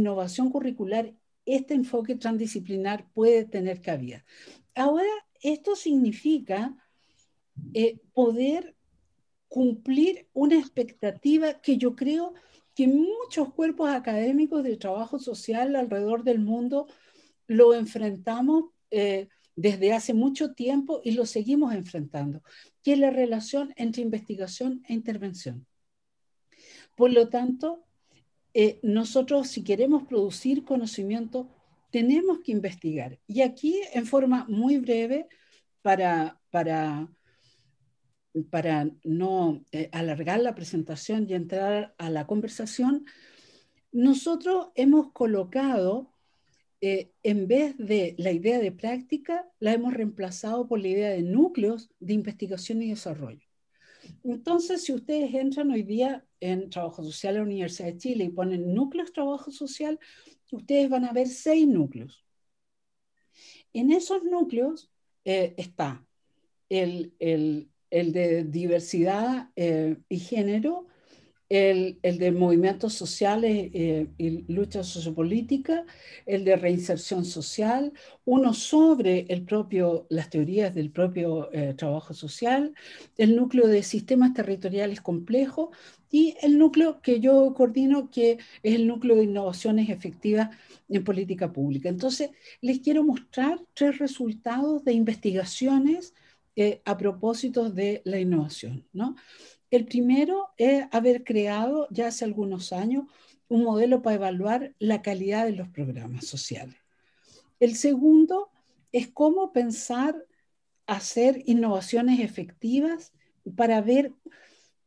innovación curricular, este enfoque transdisciplinar puede tener cabida. Ahora, esto significa eh, poder cumplir una expectativa que yo creo que muchos cuerpos académicos de trabajo social alrededor del mundo lo enfrentamos eh, desde hace mucho tiempo y lo seguimos enfrentando, que es la relación entre investigación e intervención. Por lo tanto, eh, nosotros si queremos producir conocimiento, tenemos que investigar. Y aquí, en forma muy breve, para, para, para no eh, alargar la presentación y entrar a la conversación, nosotros hemos colocado, eh, en vez de la idea de práctica, la hemos reemplazado por la idea de núcleos de investigación y desarrollo. Entonces, si ustedes entran hoy día en Trabajo Social de la Universidad de Chile y ponen núcleos Trabajo Social, ustedes van a ver seis núcleos. En esos núcleos eh, está el, de diversidad eh, y género, el, de movimientos sociales eh, y lucha sociopolítica, el de reinserción social, uno sobre el propio, las teorías del propio eh, trabajo social, el núcleo de sistemas territoriales complejos y el núcleo que yo coordino, que es el núcleo de innovaciones efectivas en política pública. Entonces, les quiero mostrar tres resultados de investigaciones eh, a propósito de la innovación. ¿no? El primero es eh, haber creado ya hace algunos años un modelo para evaluar la calidad de los programas sociales. El segundo es cómo pensar hacer innovaciones efectivas para ver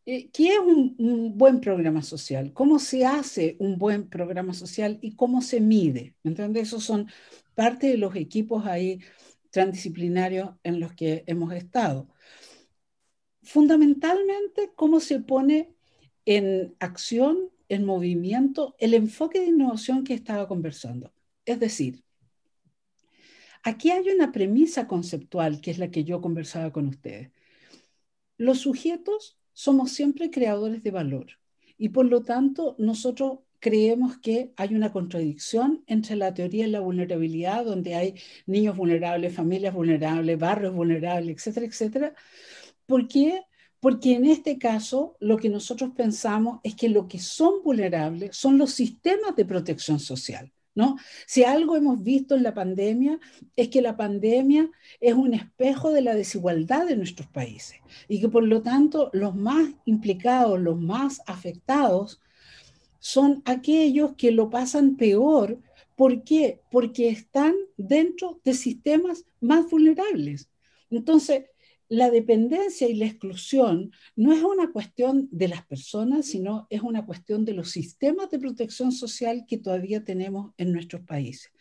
eh, qué es un, buen programa social, cómo se hace un buen programa social y cómo se mide. entonces Esos son parte de los equipos ahí transdisciplinarios en los que hemos estado fundamentalmente cómo se pone en acción, en movimiento, el enfoque de innovación que estaba conversando. Es decir, aquí hay una premisa conceptual que es la que yo conversaba con ustedes. Los sujetos somos siempre creadores de valor y por lo tanto nosotros creemos que hay una contradicción entre la teoría de la vulnerabilidad, donde hay niños vulnerables, familias vulnerables, barrios vulnerables, etcétera, etcétera, ¿Por qué? Porque en este caso lo que nosotros pensamos es que lo que son vulnerables son los sistemas de protección social. ¿No? Si algo hemos visto en la pandemia es que la pandemia es un espejo de la desigualdad de nuestros países y que por lo tanto los más implicados, los más afectados son aquellos que lo pasan peor. ¿Por qué? Porque están dentro de sistemas más vulnerables. Entonces, la dependencia y la exclusión no es una cuestión de las personas, sino es una cuestión de los sistemas de protección social que todavía tenemos en nuestros países.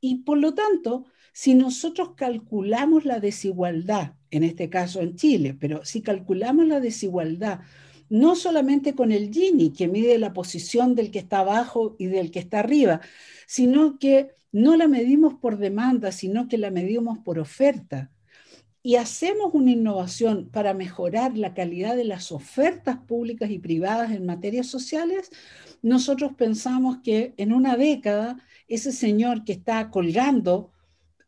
Y por lo tanto, si nosotros calculamos la desigualdad, en este caso en Chile, pero si calculamos la desigualdad no solamente con el Gini, que mide la posición del que está abajo y del que está arriba, sino que no la medimos por demanda, sino que la medimos por oferta y hacemos una innovación para mejorar la calidad de las ofertas públicas y privadas en materias sociales, nosotros pensamos que en una década ese señor que está colgando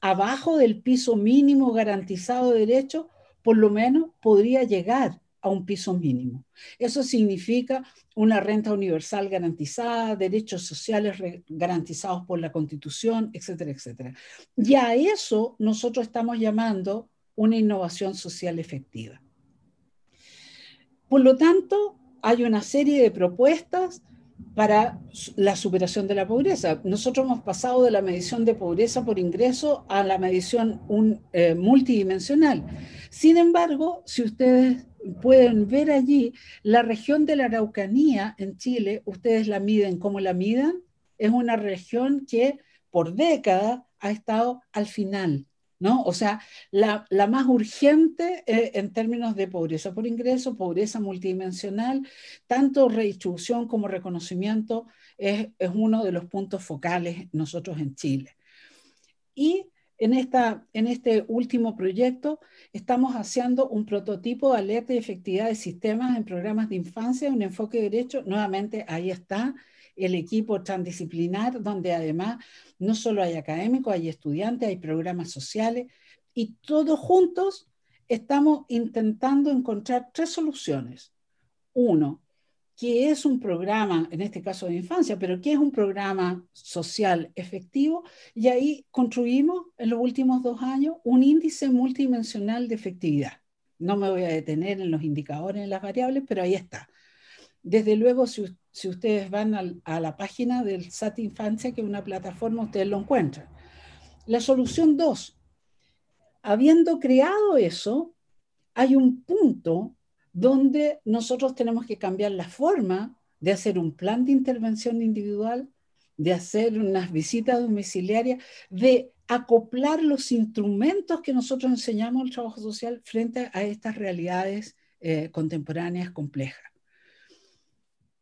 abajo del piso mínimo garantizado de derechos, por lo menos podría llegar a un piso mínimo. Eso significa una renta universal garantizada, derechos sociales garantizados por la Constitución, etcétera, etcétera. Y a eso nosotros estamos llamando una innovación social efectiva. Por lo tanto, hay una serie de propuestas para la superación de la pobreza. Nosotros hemos pasado de la medición de pobreza por ingreso a la medición eh, multidimensional. Sin embargo, si ustedes pueden ver allí, la región de la Araucanía en Chile, ustedes la miden como la midan, es una región que por décadas ha estado al final ¿no? O sea, la, más urgente eh, en términos de pobreza por ingreso, pobreza multidimensional, tanto redistribución como reconocimiento es, uno de los puntos focales nosotros en Chile. Y en, en este último proyecto estamos haciendo un prototipo de alerta y efectividad de sistemas en programas de infancia, un enfoque de derecho, nuevamente ahí está, el equipo transdisciplinar, donde además no solo hay académicos, hay estudiantes, hay programas sociales, y todos juntos estamos intentando encontrar tres soluciones. Uno, que es un programa, en este caso de infancia, pero que es un programa social efectivo, y ahí construimos en los últimos dos años un índice multidimensional de efectividad. No me voy a detener en los indicadores, en las variables, pero ahí está. Desde luego, si usted si ustedes van a la página del SAT Infancia, que es una plataforma, ustedes lo encuentran. La solución dos, Habiendo creado eso, hay un punto donde nosotros tenemos que cambiar la forma de hacer un plan de intervención individual, de hacer unas visitas domiciliarias, de acoplar los instrumentos que nosotros enseñamos al trabajo social frente a estas realidades eh, contemporáneas complejas.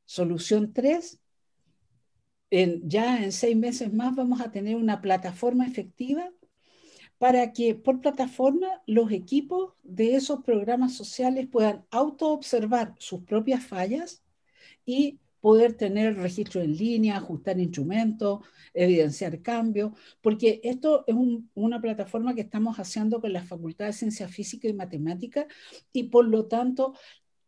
Solución 3, ya en seis meses más vamos a tener una plataforma efectiva para que por plataforma los equipos de esos programas sociales puedan autoobservar sus propias fallas y poder tener registro en línea, ajustar instrumentos, evidenciar cambios, porque esto es una plataforma que estamos haciendo con la Facultad de Ciencia Física y Matemática y por lo tanto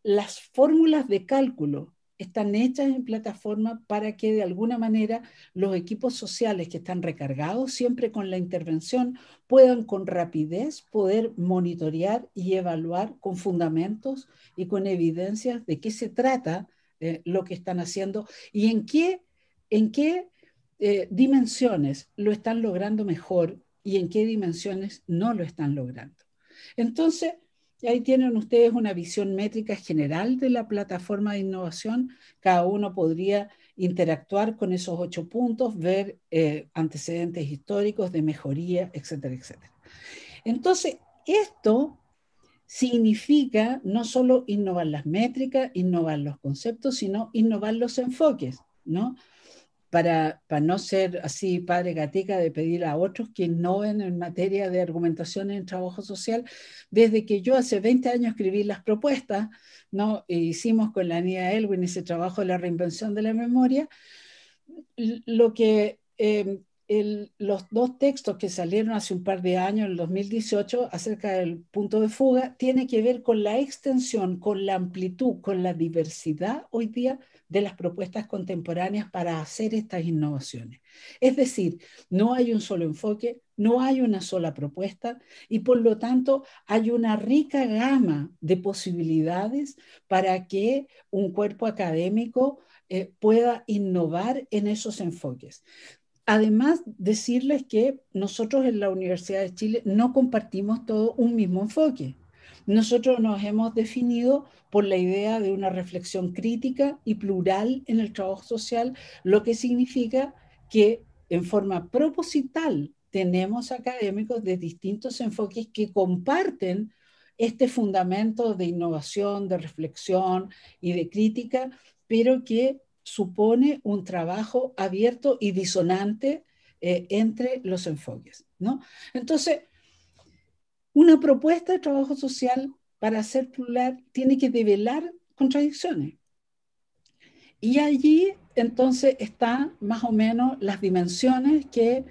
las fórmulas de cálculo están hechas en plataforma para que de alguna manera los equipos sociales que están recargados siempre con la intervención puedan con rapidez poder monitorear y evaluar con fundamentos y con evidencias de qué se trata eh, lo que están haciendo y en qué, en qué eh, dimensiones lo están logrando mejor y en qué dimensiones no lo están logrando. Entonces, ahí tienen ustedes una visión métrica general de la plataforma de innovación. Cada uno podría interactuar con esos ocho puntos, ver eh, antecedentes históricos de mejoría, etcétera, etcétera. Entonces, esto significa no solo innovar las métricas, innovar los conceptos, sino innovar los enfoques, ¿no? para, no ser así padre gatica de pedir a otros que ven en materia de argumentación en trabajo social, desde que yo hace 20 años escribí las propuestas, ¿no? E hicimos con la NIA Elwin ese trabajo de la reinvención de la memoria, lo que em, los dos textos que salieron hace un par de años, en el 2018, acerca del punto de fuga, tiene que ver con la extensión, con la amplitud, con la diversidad hoy día de las propuestas contemporáneas para hacer estas innovaciones. Es decir, no hay un solo enfoque, no hay una sola propuesta y por lo tanto hay una rica gama de posibilidades para que un cuerpo académico eh, pueda innovar en esos enfoques. Además, decirles que nosotros en la Universidad de Chile no compartimos todo un mismo enfoque. Nosotros nos hemos definido por la idea de una reflexión crítica y plural en el trabajo social, lo que significa que en forma proposital tenemos académicos de distintos enfoques que comparten este fundamento de innovación, de reflexión y de crítica, pero que supone un trabajo abierto y disonante eh, entre los enfoques. ¿no? Entonces, una propuesta de trabajo social para ser plural tiene que develar contradicciones. Y allí entonces están más o menos las dimensiones que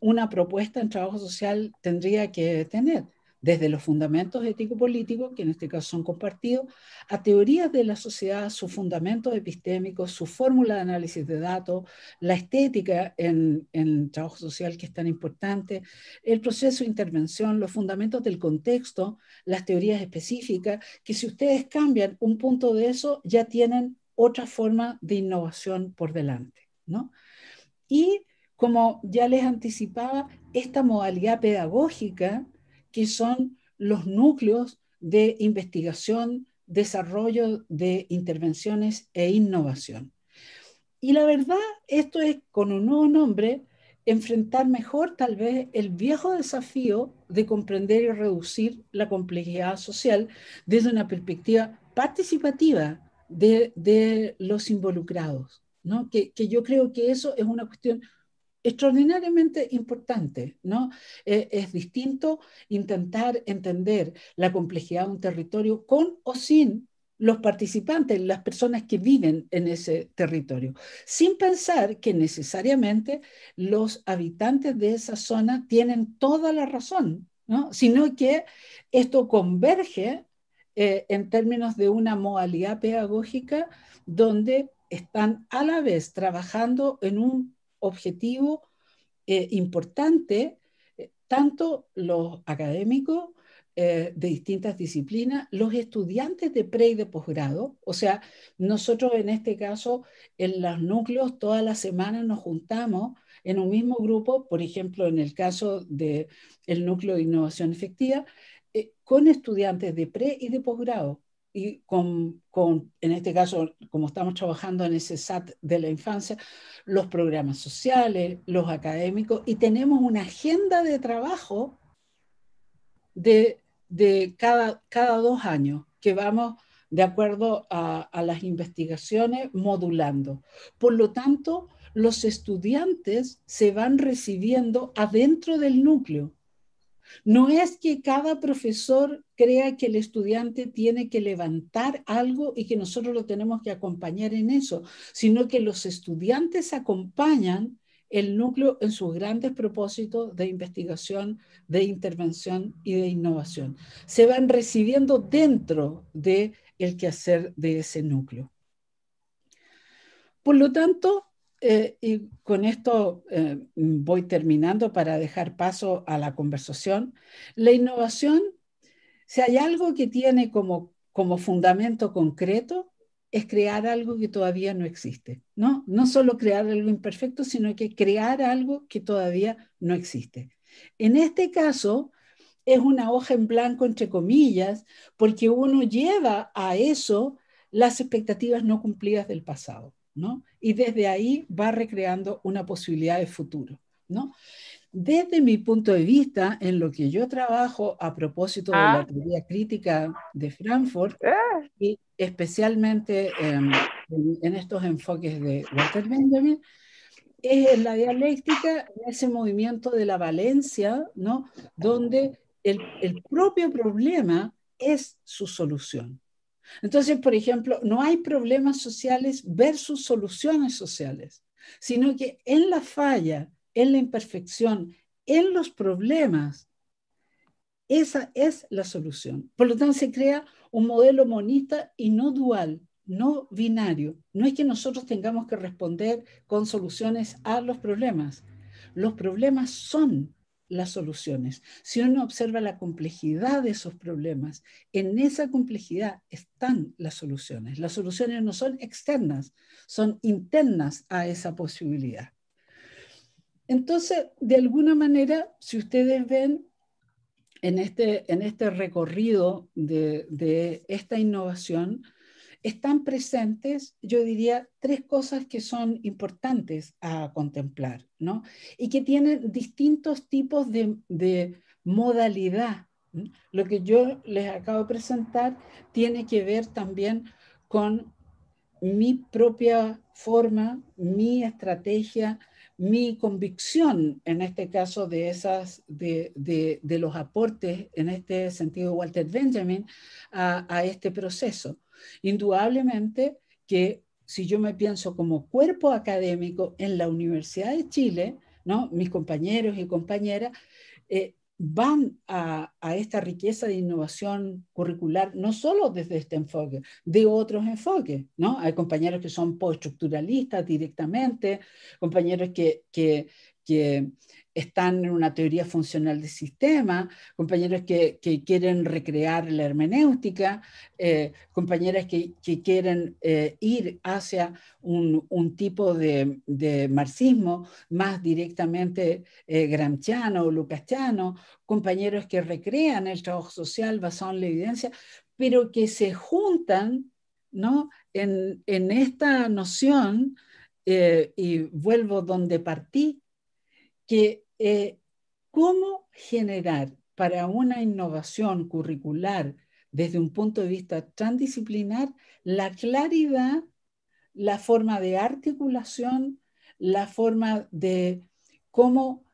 una propuesta en trabajo social tendría que tener desde los fundamentos ético-políticos, que en este caso son compartidos, a teorías de la sociedad, sus fundamentos epistémicos, su fórmula de análisis de datos, la estética en, el trabajo social que es tan importante, el proceso de intervención, los fundamentos del contexto, las teorías específicas, que si ustedes cambian un punto de eso, ya tienen otra forma de innovación por delante. ¿no? Y como ya les anticipaba, esta modalidad pedagógica que son los núcleos de investigación, desarrollo de intervenciones e innovación. Y la verdad, esto es con un nuevo nombre, enfrentar mejor tal vez el viejo desafío de comprender y reducir la complejidad social desde una perspectiva participativa de, los involucrados, ¿no? Que, que, yo creo que eso es una cuestión extraordinariamente importante, ¿no? E, es distinto intentar entender la complejidad de un territorio con o sin los participantes, las personas que viven en ese territorio, sin pensar que necesariamente los habitantes de esa zona tienen toda la razón, ¿no? sino que esto converge eh, en términos de una modalidad pedagógica donde están a la vez trabajando en un objetivo eh, importante, eh, tanto los académicos eh, de distintas disciplinas, los estudiantes de pre y de posgrado, o sea, nosotros en este caso, en los núcleos, todas las semanas nos juntamos en un mismo grupo, por ejemplo, en el caso del el núcleo de innovación efectiva, con estudiantes de pre y de posgrado y con, en este caso, como estamos trabajando en ese SAT de la infancia, los programas sociales, los académicos, y tenemos una agenda de trabajo de, cada, cada dos años que vamos de acuerdo a las investigaciones modulando. Por lo tanto, los estudiantes se van recibiendo adentro del núcleo no es que cada profesor crea que el estudiante tiene que levantar algo y que nosotros lo tenemos que acompañar en eso, sino que los estudiantes acompañan el núcleo en sus grandes propósitos de investigación, de intervención y de innovación. Se van recibiendo dentro de el quehacer de ese núcleo. Por lo tanto, eh, y con esto eh, voy terminando para dejar paso a la conversación. La innovación, si hay algo que tiene como, fundamento concreto, es crear algo que todavía no existe. ¿no? no solo crear algo imperfecto, sino que crear algo que todavía no existe. En este caso, es una hoja en blanco, entre comillas, porque uno lleva a eso las expectativas no cumplidas del pasado. Y desde ahí va recreando una posibilidad de futuro, ¿no? Desde mi punto de vista, en lo que yo trabajo a propósito de la ah. teoría crítica de Frankfurt, ah. y especialmente em, en, estos enfoques de Walter Benjamin, es la dialéctica, ese movimiento de la valencia, ¿no? Donde el propio problema es su solución. Entonces, por ejemplo, no hay problemas sociales versus soluciones sociales, sino que en la falla, en la imperfección, en los problemas, esa es la solución. Por lo tanto, se crea un modelo monista y no dual, no binario. No es que nosotros tengamos que responder con soluciones a los problemas. Los problemas son las soluciones. Si uno observa la complejidad de esos problemas, en esa complejidad están las soluciones. Las soluciones no son externas, son internas a esa posibilidad. Entonces, de alguna manera, si ustedes ven en este, este recorrido de esta innovación, están presentes, yo diría, tres cosas que son importantes a contemplar, ¿no? Y que tienen distintos tipos de, modalidad. Lo que yo les acabo de presentar tiene que ver también con mi propia forma, mi estrategia, mi convicción, en este caso, de, esas, de, los aportes, en este sentido, Walter Benjamin, a este proceso. Indudablemente que si yo me pienso como cuerpo académico en la Universidad de Chile, ¿no? mis compañeros y compañeras eh, van a, esta riqueza de innovación curricular, no solo desde este enfoque, de otros enfoques. ¿no? Hay compañeros que son postestructuralistas directamente, compañeros que, que están en una teoría funcional del sistema, compañeros que, quieren recrear la hermenéutica, compañeros eh, compañeras que, quieren eh, ir hacia un, tipo de, marxismo más directamente eh, gramsciano o lucasiano, compañeros que recrean el trabajo social basado en la evidencia, pero que se juntan ¿no? en esta noción, y vuelvo donde partí, que eh, cómo generar para una innovación curricular desde un punto de vista transdisciplinar la claridad, la forma de articulación, la forma de cómo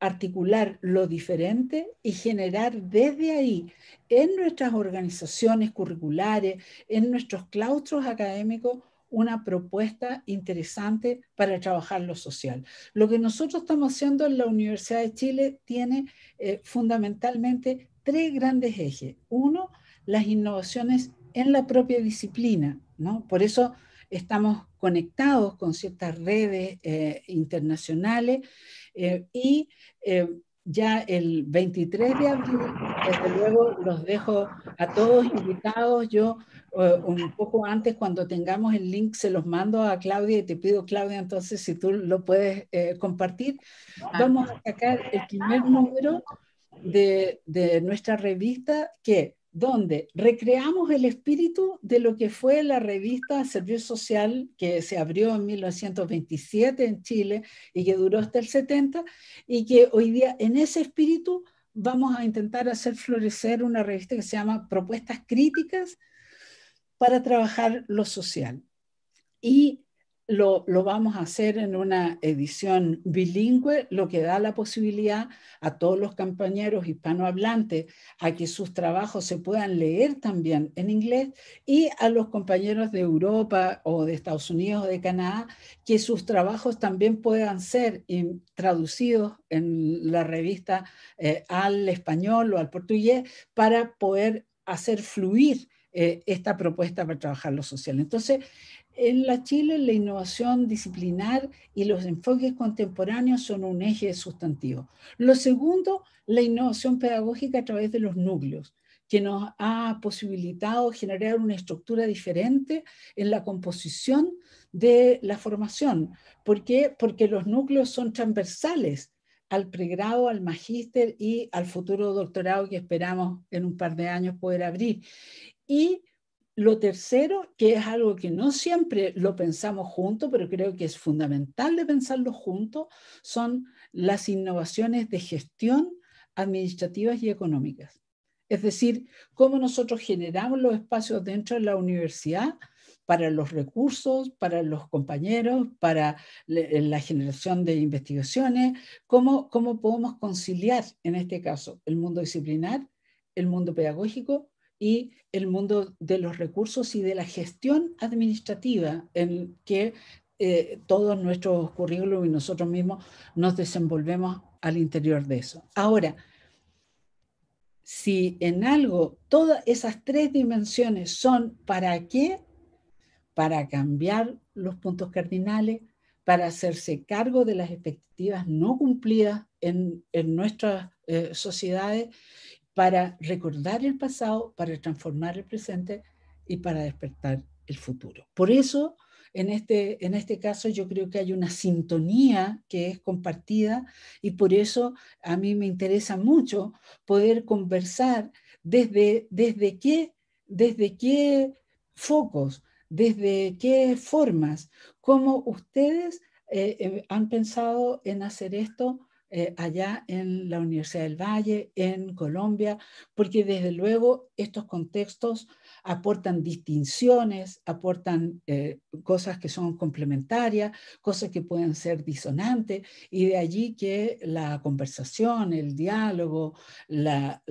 articular lo diferente y generar desde ahí, en nuestras organizaciones curriculares, en nuestros claustros académicos, una propuesta interesante para trabajar lo social. Lo que nosotros estamos haciendo en la Universidad de Chile tiene eh, fundamentalmente tres grandes ejes. Uno, las innovaciones en la propia disciplina, ¿no? Por eso estamos conectados con ciertas redes eh, internacionales eh, y ya el 23 de abril, desde luego los dejo a todos invitados. Yo eh, un poco antes, cuando tengamos el link, se los mando a Claudia y te pido, Claudia, entonces si tú lo puedes eh, compartir. Vamos a sacar el primer número de, de nuestra revista que donde recreamos el espíritu de lo que fue la revista Servicio Social que se abrió en 1927 en Chile y que duró hasta el 70 y que hoy día en ese espíritu vamos a intentar hacer florecer una revista que se llama Propuestas Críticas para trabajar lo social. Y lo, vamos a hacer en una edición bilingüe, lo que da la posibilidad a todos los compañeros hispanohablantes a que sus trabajos se puedan leer también en inglés y a los compañeros de Europa o de Estados Unidos o de Canadá que sus trabajos también puedan ser traducidos en la revista eh, al español o al portugués para poder hacer fluir eh, esta propuesta para trabajar lo social. Entonces, en la Chile, la innovación disciplinar y los enfoques contemporáneos son un eje sustantivo. Lo segundo, la innovación pedagógica a través de los núcleos, que nos ha posibilitado generar una estructura diferente en la composición de la formación. ¿Por qué? Porque los núcleos son transversales al pregrado, al magíster y al futuro doctorado que esperamos en un par de años poder abrir. Y lo tercero, que es algo que no siempre lo pensamos juntos, pero creo que es fundamental de pensarlo juntos, son las innovaciones de gestión administrativas y económicas. Es decir, cómo nosotros generamos los espacios dentro de la universidad para los recursos, para los compañeros, para eh, la generación de investigaciones, cómo, cómo podemos conciliar en este caso el mundo disciplinar, el mundo pedagógico y el mundo de los recursos y de la gestión administrativa en que eh, todos nuestros currículos y nosotros mismos nos desenvolvemos al interior de eso. Ahora, si en algo todas esas tres dimensiones son para qué, para cambiar los puntos cardinales, para hacerse cargo de las expectativas no cumplidas en, nuestras eh, sociedades para recordar el pasado, para transformar el presente y para despertar el futuro. Por eso, en este, en este caso, yo creo que hay una sintonía que es compartida y por eso a mí me interesa mucho poder conversar desde, desde, qué, desde qué focos, desde qué formas, cómo ustedes eh, eh, han pensado en hacer esto eh, allá en la Universidad del Valle, en Colombia, porque desde luego estos contextos aportan distinciones, aportan eh, cosas que son complementarias, cosas que pueden ser disonantes, y de allí que la conversación, el diálogo, la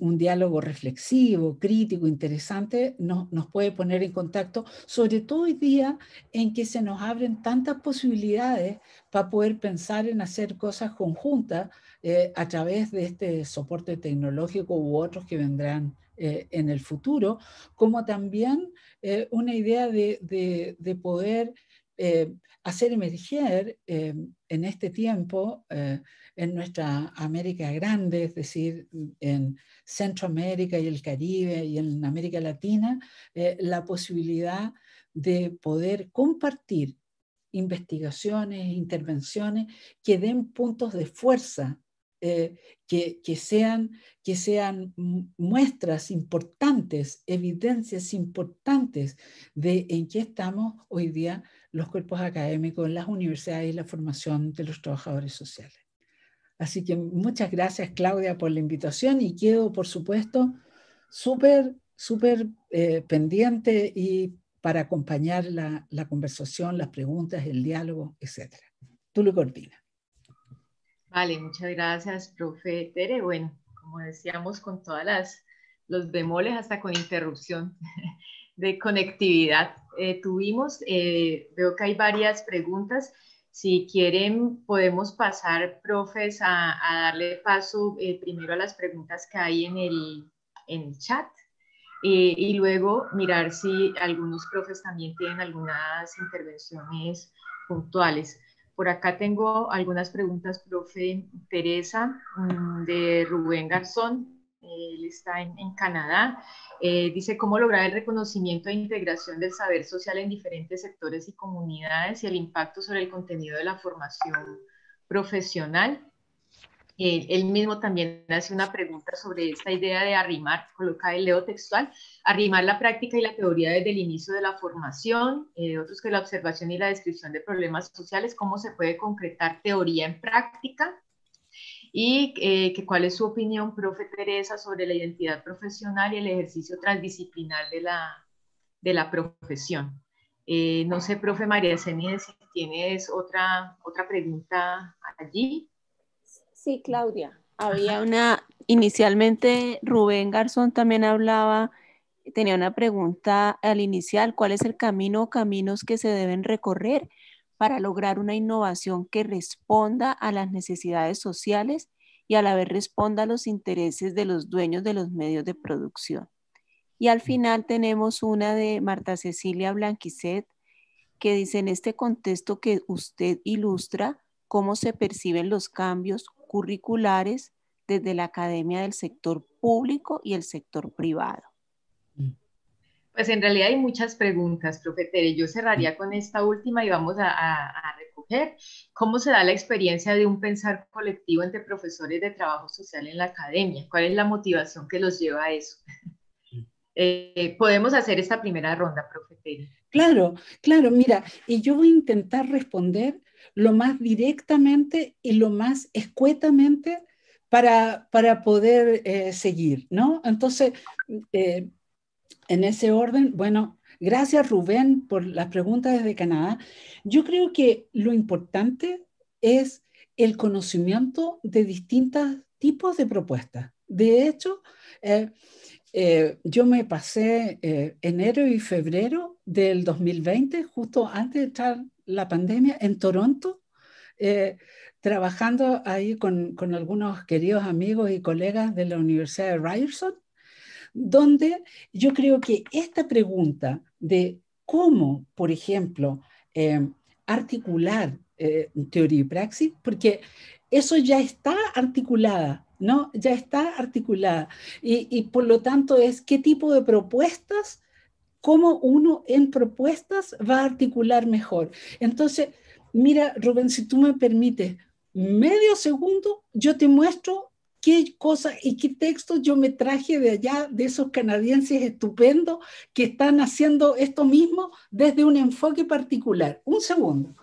un diálogo reflexivo, crítico, interesante, nos puede poner en contacto, sobre todo hoy día en que se nos abren tantas posibilidades para poder pensar en hacer cosas conjuntas eh, a través de este soporte tecnológico u otros que vendrán eh, en el futuro, como también eh, una idea de, de, de poder eh, hacer emerger eh, en este tiempo eh, en nuestra América Grande, es decir, en Centroamérica y el Caribe y en América Latina, la posibilidad de poder compartir investigaciones, intervenciones que den puntos de fuerza que, que, sean, que sean muestras importantes, evidencias importantes de en qué estamos hoy día los cuerpos académicos, las universidades y la formación de los trabajadores sociales. Así que muchas gracias, Claudia, por la invitación y quedo, por supuesto, súper, súper eh, pendiente y para acompañar la, conversación, las preguntas, el diálogo, etc. Tú lo coordinas. Vale, muchas gracias, profe Tere. Bueno, como decíamos, con todas las los bemoles hasta con interrupción de conectividad eh, tuvimos. Eh, veo que hay varias preguntas. Si quieren, podemos pasar, profes, a, darle paso eh, primero a las preguntas que hay en el, en el chat y luego mirar si algunos profes también tienen algunas intervenciones puntuales. Por acá tengo algunas preguntas, profe Teresa, mm, de Rubén Garzón. Eh, él está en, Canadá. Eh, dice cómo lograr el reconocimiento e integración del saber social en diferentes sectores y comunidades y el impacto sobre el contenido de la formación profesional. él mismo también hace una pregunta sobre esta idea de arrimar, coloca el leo textual, arrimar la práctica y la teoría desde el inicio de la formación, eh, otros que la observación y la descripción de problemas sociales, cómo se puede concretar teoría en práctica, y eh, cuál es su opinión, profe Teresa, sobre la identidad profesional y el ejercicio transdisciplinar de la, profesión. Eh, no sé, profe María Ceníes, si tienes otra, otra pregunta allí. Sí, Claudia. Había una, inicialmente Rubén Garzón también hablaba, tenía una pregunta al inicial, ¿cuál es el camino o caminos que se deben recorrer? para lograr una innovación que responda a las necesidades sociales y a la vez responda a los intereses de los dueños de los medios de producción. Y al mm. final tenemos una de Marta Cecilia Blanquicet que dice en este contexto que usted ilustra cómo se perciben los cambios curriculares desde la academia del sector público y el sector privado. Pues en realidad hay muchas preguntas, profetere. Yo cerraría con esta última y vamos a, recoger cómo se da la experiencia de un pensar colectivo entre profesores de trabajo social en la academia. ¿Cuál es la motivación que los lleva a eso? Eh, podemos hacer esta primera ronda, profetere. Claro, claro, mira, y yo voy a intentar responder lo más directamente y lo más escuetamente para, para poder eh, seguir, ¿no? Entonces, eh, en ese orden, bueno, gracias Rubén por las preguntas desde Canadá. Yo creo que lo importante es el conocimiento de distintos tipos de propuestas. De hecho, eh, eh, yo me pasé eh, enero y febrero del 2020, justo antes de entrar la pandemia, en Toronto, trabajando ahí con, algunos queridos amigos y colegas de la Universidad de Ryerson donde yo creo que esta pregunta de cómo, por ejemplo, em, articular eh, teoría y praxis, porque eso ya está articulada, ¿no? Ya está articulada. Y, y por lo tanto es qué tipo de propuestas, cómo uno en propuestas va a articular mejor. Entonces, mira, Rubén, si tú me permites medio segundo, yo te muestro qué cosas y qué textos yo me traje de allá, de esos canadienses estupendos que están haciendo esto mismo desde un enfoque particular. Un segundo.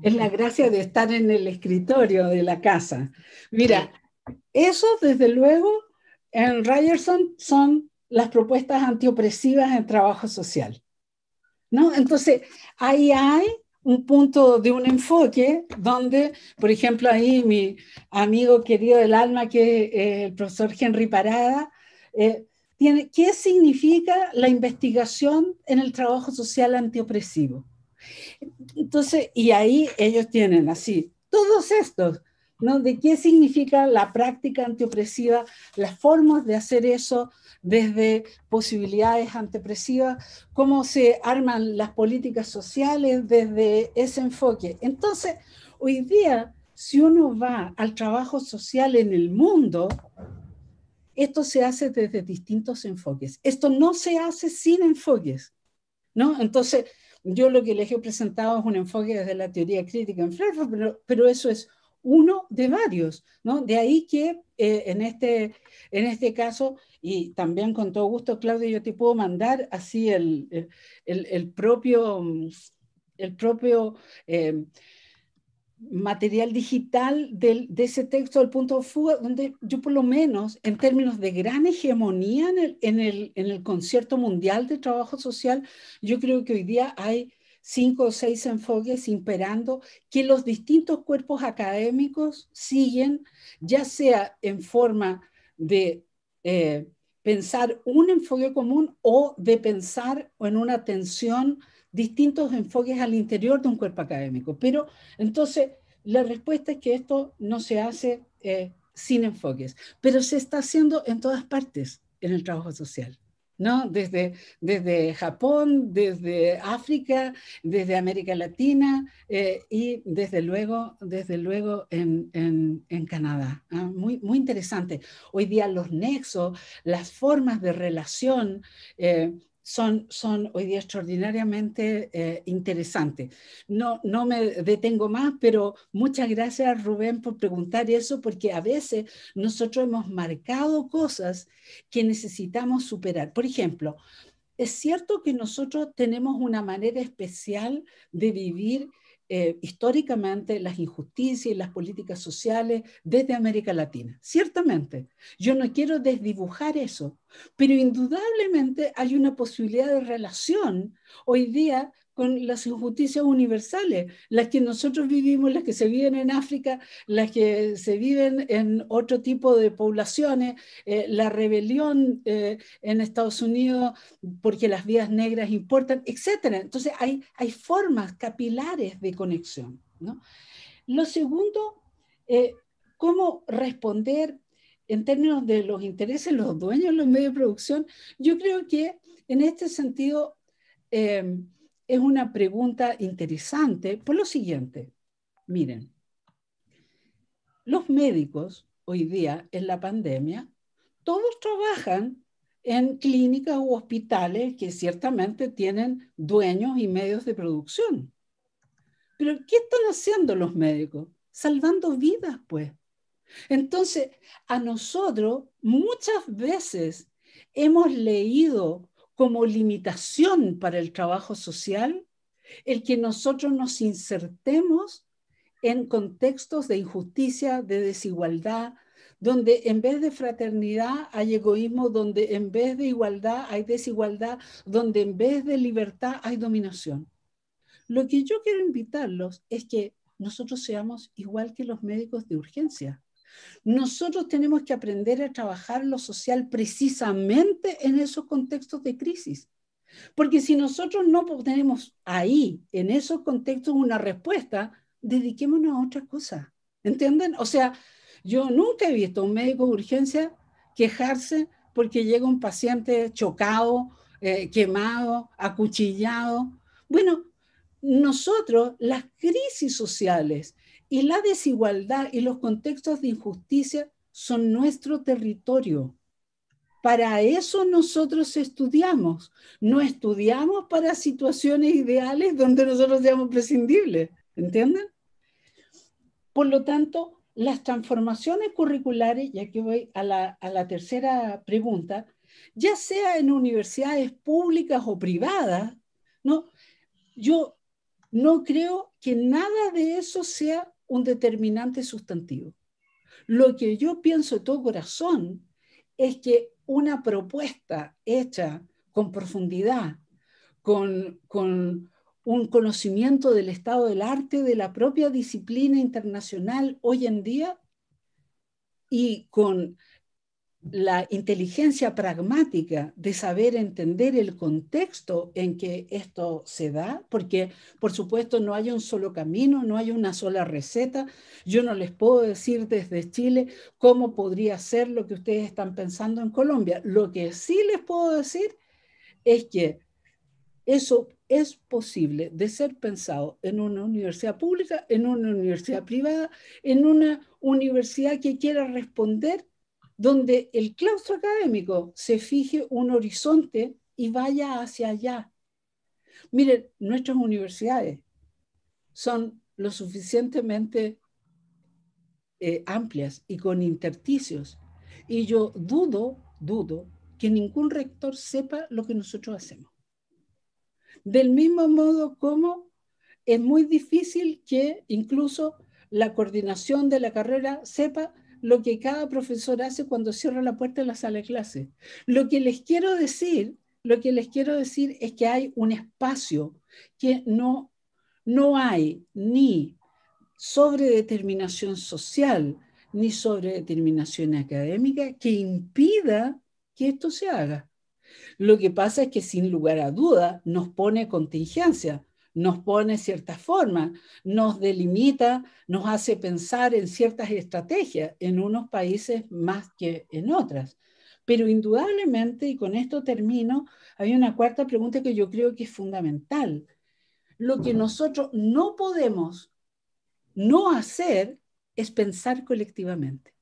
Es la gracia de estar en el escritorio de la casa. Mira, eso desde luego en Ryerson son las propuestas antiopresivas en trabajo social. ¿no? Entonces, ahí hay un punto de un enfoque donde, por ejemplo, ahí mi amigo querido del alma, que es eh, el profesor Henry Parada, eh, tiene, ¿qué significa la investigación en el trabajo social antiopresivo? Entonces, y ahí ellos tienen así, todos estos, ¿no? De qué significa la práctica antiopresiva, las formas de hacer eso desde posibilidades antiopresivas, cómo se arman las políticas sociales desde ese enfoque. Entonces, hoy día, si uno va al trabajo social en el mundo, esto se hace desde distintos enfoques. Esto no se hace sin enfoques, ¿no? Entonces, yo lo que les he presentado es un enfoque desde la teoría crítica en Frankfurt, pero, eso es uno de varios, ¿no? De ahí que eh, en, este, en este caso, y también con todo gusto, Claudio, yo te puedo mandar así el, el, propio, el eh, material digital de ese texto del punto de fuga, donde yo por lo menos, en términos de gran hegemonía en el, concierto mundial de trabajo social, yo creo que hoy día hay cinco o seis enfoques imperando que los distintos cuerpos académicos siguen, ya sea en forma de eh, pensar un enfoque común o de pensar en una tensión distintos enfoques al interior de un cuerpo académico. Pero entonces la respuesta es que esto no se hace eh, sin enfoques, pero se está haciendo en todas partes en el trabajo social. ¿no? Desde, desde Japón, desde África, desde América Latina eh, y desde luego, desde luego en, Canadá. ¿ah? Muy, muy interesante. Hoy día los nexos, las formas de relación, eh, son, hoy día extraordinariamente eh, interesantes. No, no me detengo más, pero muchas gracias Rubén por preguntar eso, porque a veces nosotros hemos marcado cosas que necesitamos superar. Por ejemplo, es cierto que nosotros tenemos una manera especial de vivir eh, históricamente las injusticias y las políticas sociales desde América Latina. Ciertamente, yo no quiero desdibujar eso, pero indudablemente hay una posibilidad de relación hoy día con las injusticias universales, las que nosotros vivimos, las que se viven en África, las que se viven en otro tipo de poblaciones, eh, la rebelión eh, en Estados Unidos porque las vías negras importan, etc. Entonces hay, hay formas capilares de conexión. ¿no? Lo segundo, eh, cómo responder en términos de los intereses, los dueños los medios de producción, yo creo que en este sentido, es una pregunta interesante por lo siguiente. Miren, los médicos hoy día en la pandemia, todos trabajan en clínicas u hospitales que ciertamente tienen dueños y medios de producción. Pero ¿qué están haciendo los médicos? Salvando vidas, pues. Entonces, a nosotros muchas veces hemos leído como limitación para el trabajo social el que nosotros nos insertemos en contextos de injusticia, de desigualdad, donde en vez de fraternidad hay egoísmo, donde en vez de igualdad hay desigualdad, donde en vez de libertad hay dominación. Lo que yo quiero invitarlos es que nosotros seamos igual que los médicos de urgencia. Nosotros tenemos que aprender a trabajar lo social precisamente en esos contextos de crisis. Porque si nosotros no tenemos ahí, en esos contextos, una respuesta, dediquémonos a otra cosa. ¿Entienden? O sea, yo nunca he visto a un médico de urgencia quejarse porque llega un paciente chocado, eh, quemado, acuchillado. Bueno, nosotros, las crisis sociales, y la desigualdad y los contextos de injusticia son nuestro territorio. Para eso nosotros estudiamos. No estudiamos para situaciones ideales donde nosotros seamos prescindibles. ¿Entienden? Por lo tanto, las transformaciones curriculares, ya que voy a la, a la tercera pregunta, ya sea en universidades públicas o privadas, ¿no? yo no creo que nada de eso sea un determinante sustantivo. Lo que yo pienso de todo corazón es que una propuesta hecha con profundidad, con, con un conocimiento del estado del arte, de la propia disciplina internacional hoy en día, y con la inteligencia pragmática de saber entender el contexto en que esto se da, porque por supuesto no hay un solo camino, no hay una sola receta. Yo no les puedo decir desde Chile cómo podría ser lo que ustedes están pensando en Colombia. Lo que sí les puedo decir es que eso es posible de ser pensado en una universidad pública, en una universidad privada, en una universidad que quiera responder donde el claustro académico se fije un horizonte y vaya hacia allá. Miren, nuestras universidades son lo suficientemente eh, amplias y con intersticios. Y yo dudo, dudo, que ningún rector sepa lo que nosotros hacemos. Del mismo modo como es muy difícil que incluso la coordinación de la carrera sepa lo que cada profesor hace cuando cierra la puerta de la sala de clase. Lo que les quiero decir, lo que les quiero decir es que hay un espacio que no, hay ni sobredeterminación social ni sobredeterminación académica que impida que esto se haga. Lo que pasa es que sin lugar a duda nos pone contingencia, nos pone cierta forma nos delimita, nos hace pensar en ciertas estrategias en unos países más que en otras. Pero indudablemente, y con esto termino, hay una cuarta pregunta que yo creo que es fundamental. Lo que nosotros no podemos no hacer es pensar colectivamente.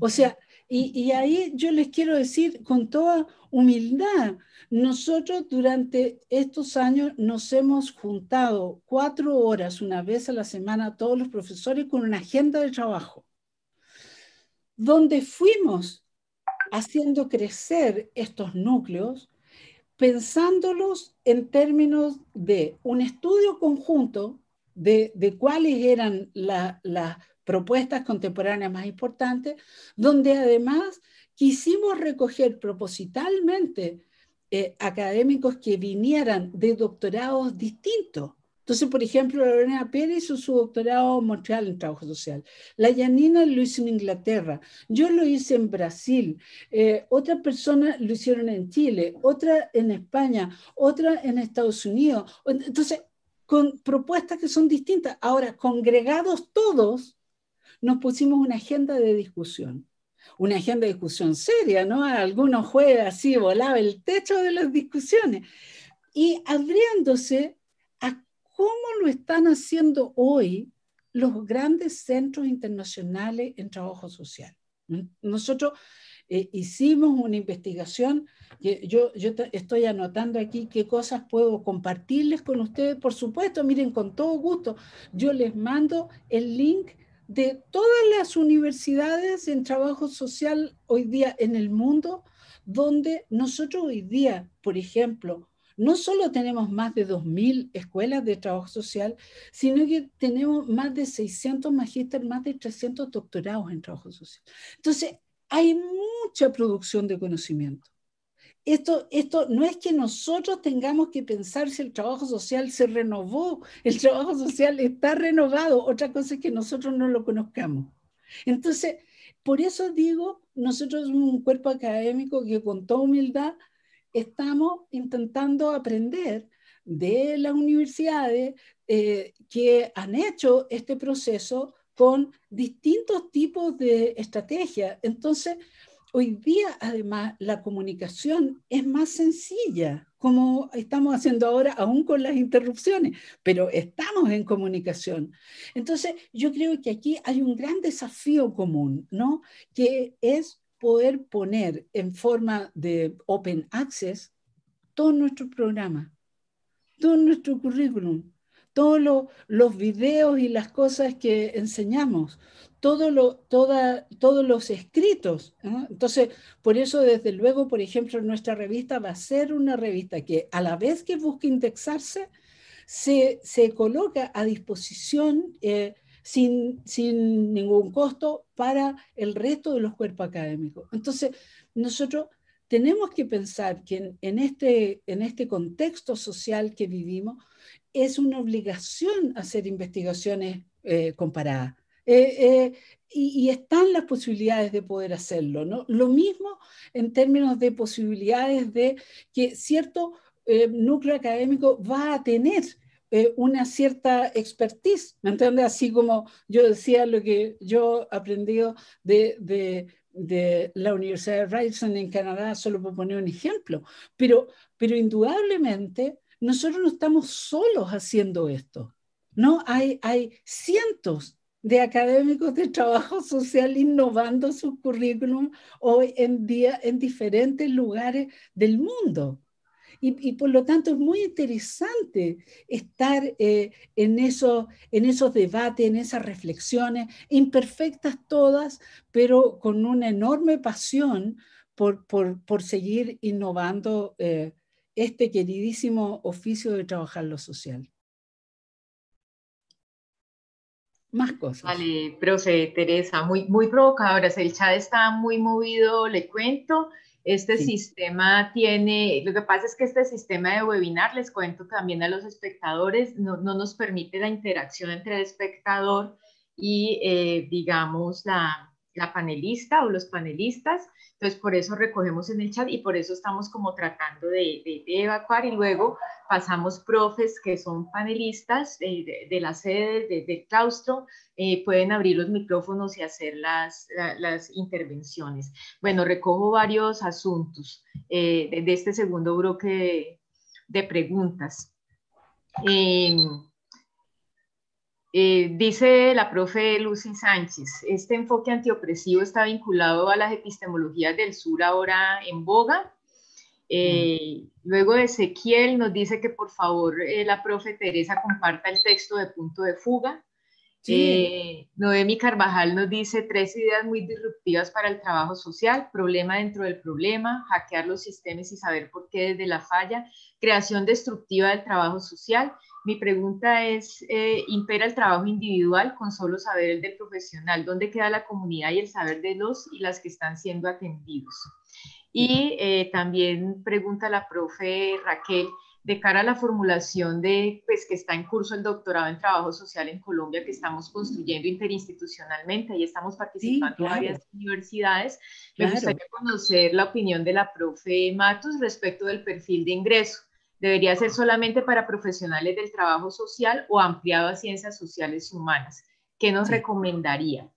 O sea, y, ahí yo les quiero decir con toda humildad, nosotros durante estos años nos hemos juntado cuatro horas una vez a la semana todos los profesores con una agenda de trabajo, donde fuimos haciendo crecer estos núcleos, pensándolos en términos de un estudio conjunto de, cuáles eran las propuestas contemporáneas más importantes, donde además quisimos recoger propositalmente eh, académicos que vinieran de doctorados distintos. Entonces, por ejemplo, Lorena Pérez hizo su doctorado en Montreal en trabajo social. La Yanina lo hizo en Inglaterra. Yo lo hice en Brasil. Eh, otra persona lo hicieron en Chile, otra en España, otra en Estados Unidos. Entonces, con propuestas que son distintas. Ahora, congregados todos, nos pusimos una agenda de discusión, una agenda de discusión seria, ¿no? Algunos jueves así volaba el techo de las discusiones y abriéndose a cómo lo están haciendo hoy los grandes centros internacionales en trabajo social. Nosotros eh, hicimos una investigación. Que yo, yo estoy anotando aquí qué cosas puedo compartirles con ustedes. Por supuesto, miren, con todo gusto, yo les mando el link de todas las universidades en trabajo social hoy día en el mundo, donde nosotros hoy día, por ejemplo, no solo tenemos más de 2.000 escuelas de trabajo social, sino que tenemos más de 600 magísteres, más de 300 doctorados en trabajo social. Entonces, hay mucha producción de conocimiento. Esto, esto no es que nosotros tengamos que pensar si el trabajo social se renovó, el trabajo social está renovado, otra cosa es que nosotros no lo conozcamos. Entonces, por eso digo, nosotros un cuerpo académico que con toda humildad estamos intentando aprender de las universidades eh, que han hecho este proceso con distintos tipos de estrategias. Entonces, hoy día además la comunicación es más sencilla, como estamos haciendo ahora, aún con las interrupciones, pero estamos en comunicación. Entonces, yo creo que aquí hay un gran desafío común, ¿no? Que es poder poner en forma de open access todo nuestro programa, todo nuestro currículum, todos los videos y las cosas que enseñamos, todo todos los escritos. ¿eh? Entonces, por eso, desde luego, por ejemplo, nuestra revista va a ser una revista que a la vez que busca indexarse, se, coloca a disposición eh, sin, ningún costo para el resto de los cuerpos académicos. Entonces, nosotros tenemos que pensar que en este, este contexto social que vivimos, es una obligación hacer investigaciones eh, comparadas. Eh, eh, y, están las posibilidades de poder hacerlo, ¿no? Lo mismo en términos de posibilidades de que cierto núcleo académico va a tener una cierta expertise, ¿me entiendes? Así como yo decía lo que yo aprendí de, de de la Universidad de Ryerson en Canadá, solo por poner un ejemplo, pero, pero indudablemente nosotros no estamos solos haciendo esto, ¿no? Hay, hay cientos de académicos de trabajo social innovando su currículum hoy en día en diferentes lugares del mundo. Y, por lo tanto es muy interesante estar eh, en, esos, en esos debates, en esas reflexiones, imperfectas todas, pero con una enorme pasión por, seguir innovando eh, este queridísimo oficio de trabajar lo social. Más cosas. Vale, profe Teresa, muy, muy provocadoras. El chat está muy movido, le cuento. Este sistema tiene, lo que pasa es que este sistema de webinar, les cuento también a los espectadores, no, nos permite la interacción entre el espectador y, eh, digamos, la, la panelista o los panelistas. Entonces, por eso recogemos en el chat y por eso estamos como tratando de, evacuar y luego pasamos profes que son panelistas eh, de, la sede, del claustro, eh, pueden abrir los micrófonos y hacer las, intervenciones. Bueno, recojo varios asuntos eh, de, este segundo bloque de, preguntas. Eh, eh, dice la profe Lucy Sánchez, este enfoque antiopresivo está vinculado a las epistemologías del sur ahora en boga. Eh, Luego Ezequiel nos dice que por favor eh, la profe Teresa comparta el texto de punto de fuga. Eh, Noemi Carvajal nos dice tres ideas muy disruptivas para el trabajo social, problema dentro del problema, hackear los sistemas y saber por qué desde la falla, creación destructiva del trabajo social mi pregunta es, eh, ¿impera el trabajo individual con solo saber el del profesional? ¿Dónde queda la comunidad y el saber de los y las que están siendo atendidos? Y eh, también pregunta la profe Raquel, de cara a la formulación de, pues que está en curso el doctorado en trabajo social en Colombia que estamos construyendo interinstitucionalmente ahí estamos participando varias universidades. Me gustaría conocer la opinión de la profe Matos respecto del perfil de ingreso debería ser solamente para profesionales del trabajo social o ampliado a ciencias sociales humanas. ¿Qué nos recomendaría?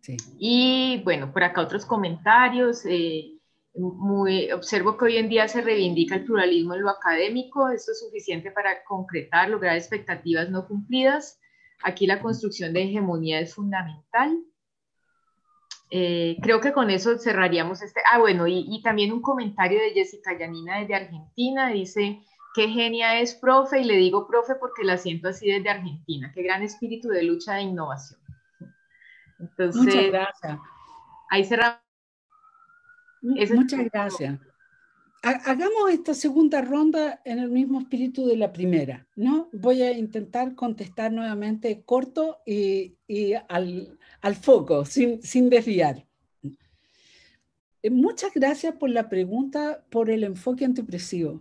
Sí. Y bueno, por acá otros comentarios. Eh, muy, observo que hoy en día se reivindica el pluralismo en lo académico. Esto es suficiente para concretar, lograr expectativas no cumplidas. Aquí la construcción de hegemonía es fundamental. Eh, creo que con eso cerraríamos este. Ah, bueno, y, y también un comentario de Jessica Yanina desde Argentina. Dice, qué genia es, profe, y le digo profe porque la siento así desde Argentina, qué gran espíritu de lucha e innovación. Entonces, muchas gracias. Ahí cerramos. Muchas gracias. Hagamos esta segunda ronda en el mismo espíritu de la primera, ¿no? Voy a intentar contestar nuevamente corto y, al, foco, sin, sin desviar. Eh, muchas gracias por la pregunta, por el enfoque antipresivo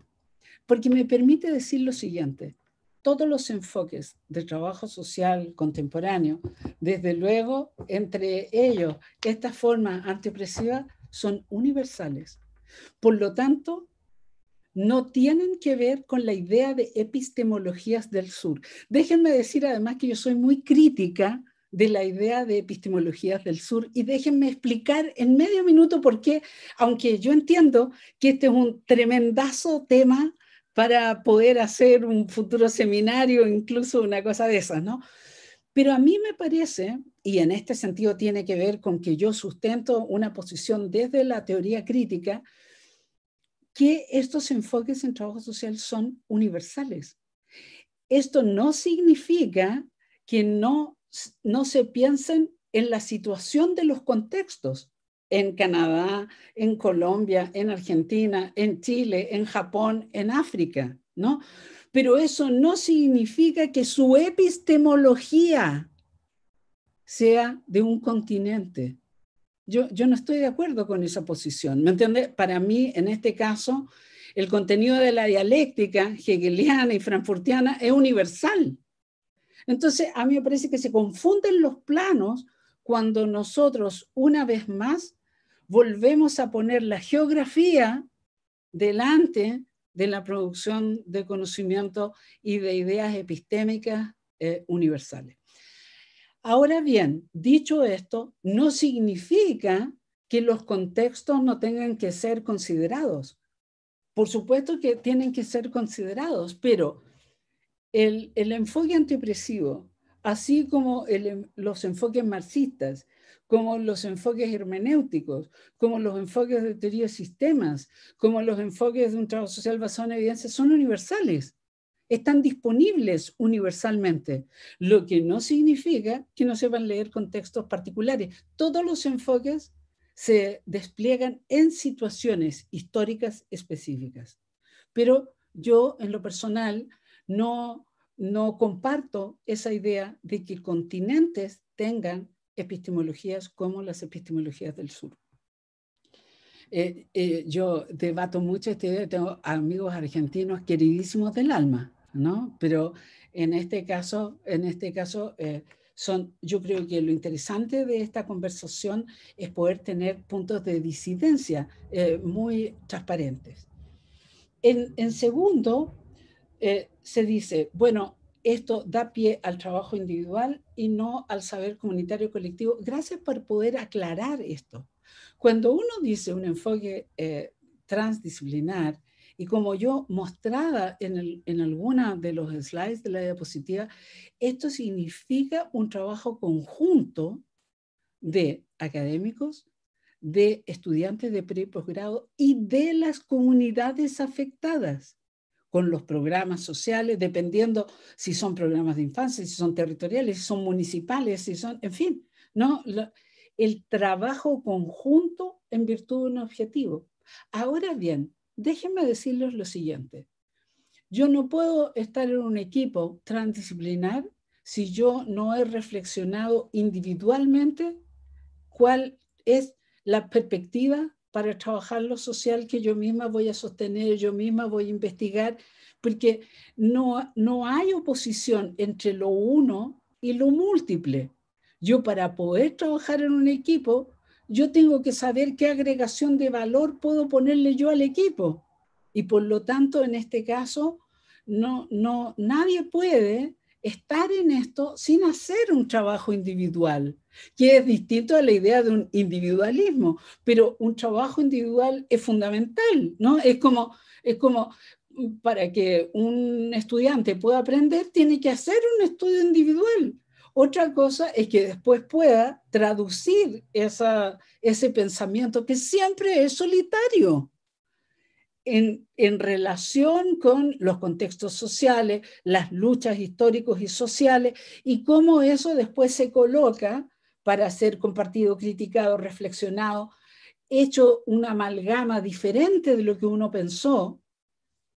porque me permite decir lo siguiente, todos los enfoques de trabajo social contemporáneo, desde luego entre ellos esta forma antiopresiva, son universales. Por lo tanto, no tienen que ver con la idea de epistemologías del sur. Déjenme decir además que yo soy muy crítica de la idea de epistemologías del sur y déjenme explicar en medio minuto por qué, aunque yo entiendo que este es un tremendazo tema para poder hacer un futuro seminario, incluso una cosa de esas, ¿no? Pero a mí me parece, y en este sentido tiene que ver con que yo sustento una posición desde la teoría crítica, que estos enfoques en trabajo social son universales. Esto no significa que no, no se piensen en la situación de los contextos en Canadá, en Colombia, en Argentina, en Chile, en Japón, en África, ¿no? Pero eso no significa que su epistemología sea de un continente. Yo, yo no estoy de acuerdo con esa posición, ¿me entiendes? Para mí, en este caso, el contenido de la dialéctica hegeliana y frankfurtiana es universal. Entonces, a mí me parece que se confunden los planos cuando nosotros, una vez más, volvemos a poner la geografía delante de la producción de conocimiento y de ideas epistémicas eh, universales. Ahora bien, dicho esto, no significa que los contextos no tengan que ser considerados. Por supuesto que tienen que ser considerados, pero el, enfoque antipresivo, así como los enfoques marxistas como los enfoques hermenéuticos, como los enfoques de teoría de sistemas, como los enfoques de un trabajo social basado en evidencia, son universales, están disponibles universalmente, lo que no significa que no se van a leer contextos particulares. Todos los enfoques se despliegan en situaciones históricas específicas. Pero yo, en lo personal, no, no comparto esa idea de que continentes tengan epistemologías como las epistemologías del sur. Eh, eh, yo debato mucho este tengo amigos argentinos queridísimos del alma, ¿no? Pero en este caso, en este caso eh, son, yo creo que lo interesante de esta conversación es poder tener puntos de disidencia muy transparentes. en segundo, se dice, bueno, esto da pie al trabajo individual y no al saber comunitario colectivo. Gracias por poder aclarar esto. Cuando uno dice un enfoque eh, transdisciplinar, y como yo mostraba en, en alguna de los slides de la diapositiva, esto significa un trabajo conjunto de académicos, de estudiantes de pre y posgrado y de las comunidades afectadas con los programas sociales, dependiendo si son programas de infancia, si son territoriales, si son municipales, si son, en fin, ¿no? el trabajo conjunto en virtud de un objetivo. Ahora bien, déjenme decirles lo siguiente. Yo no puedo estar en un equipo transdisciplinar si yo no he reflexionado individualmente cuál es la perspectiva para trabajar lo social que yo misma voy a sostener, yo misma voy a investigar, porque no, no hay oposición entre lo uno y lo múltiple. Yo para poder trabajar en un equipo, yo tengo que saber qué agregación de valor puedo ponerle yo al equipo. Y por lo tanto, en este caso, no, no, nadie puede estar en esto sin hacer un trabajo individual, que es distinto a la idea de un individualismo, pero un trabajo individual es fundamental, ¿no? Es como, mm, para que un estudiante pueda aprender, tiene que hacer un estudio individual. Otra cosa es que después pueda traducir ese pensamiento que siempre es solitario en, relación con los contextos sociales, las luchas históricos y sociales, y cómo eso después se coloca para ser compartido, criticado, reflexionado, hecho una amalgama diferente de lo que uno pensó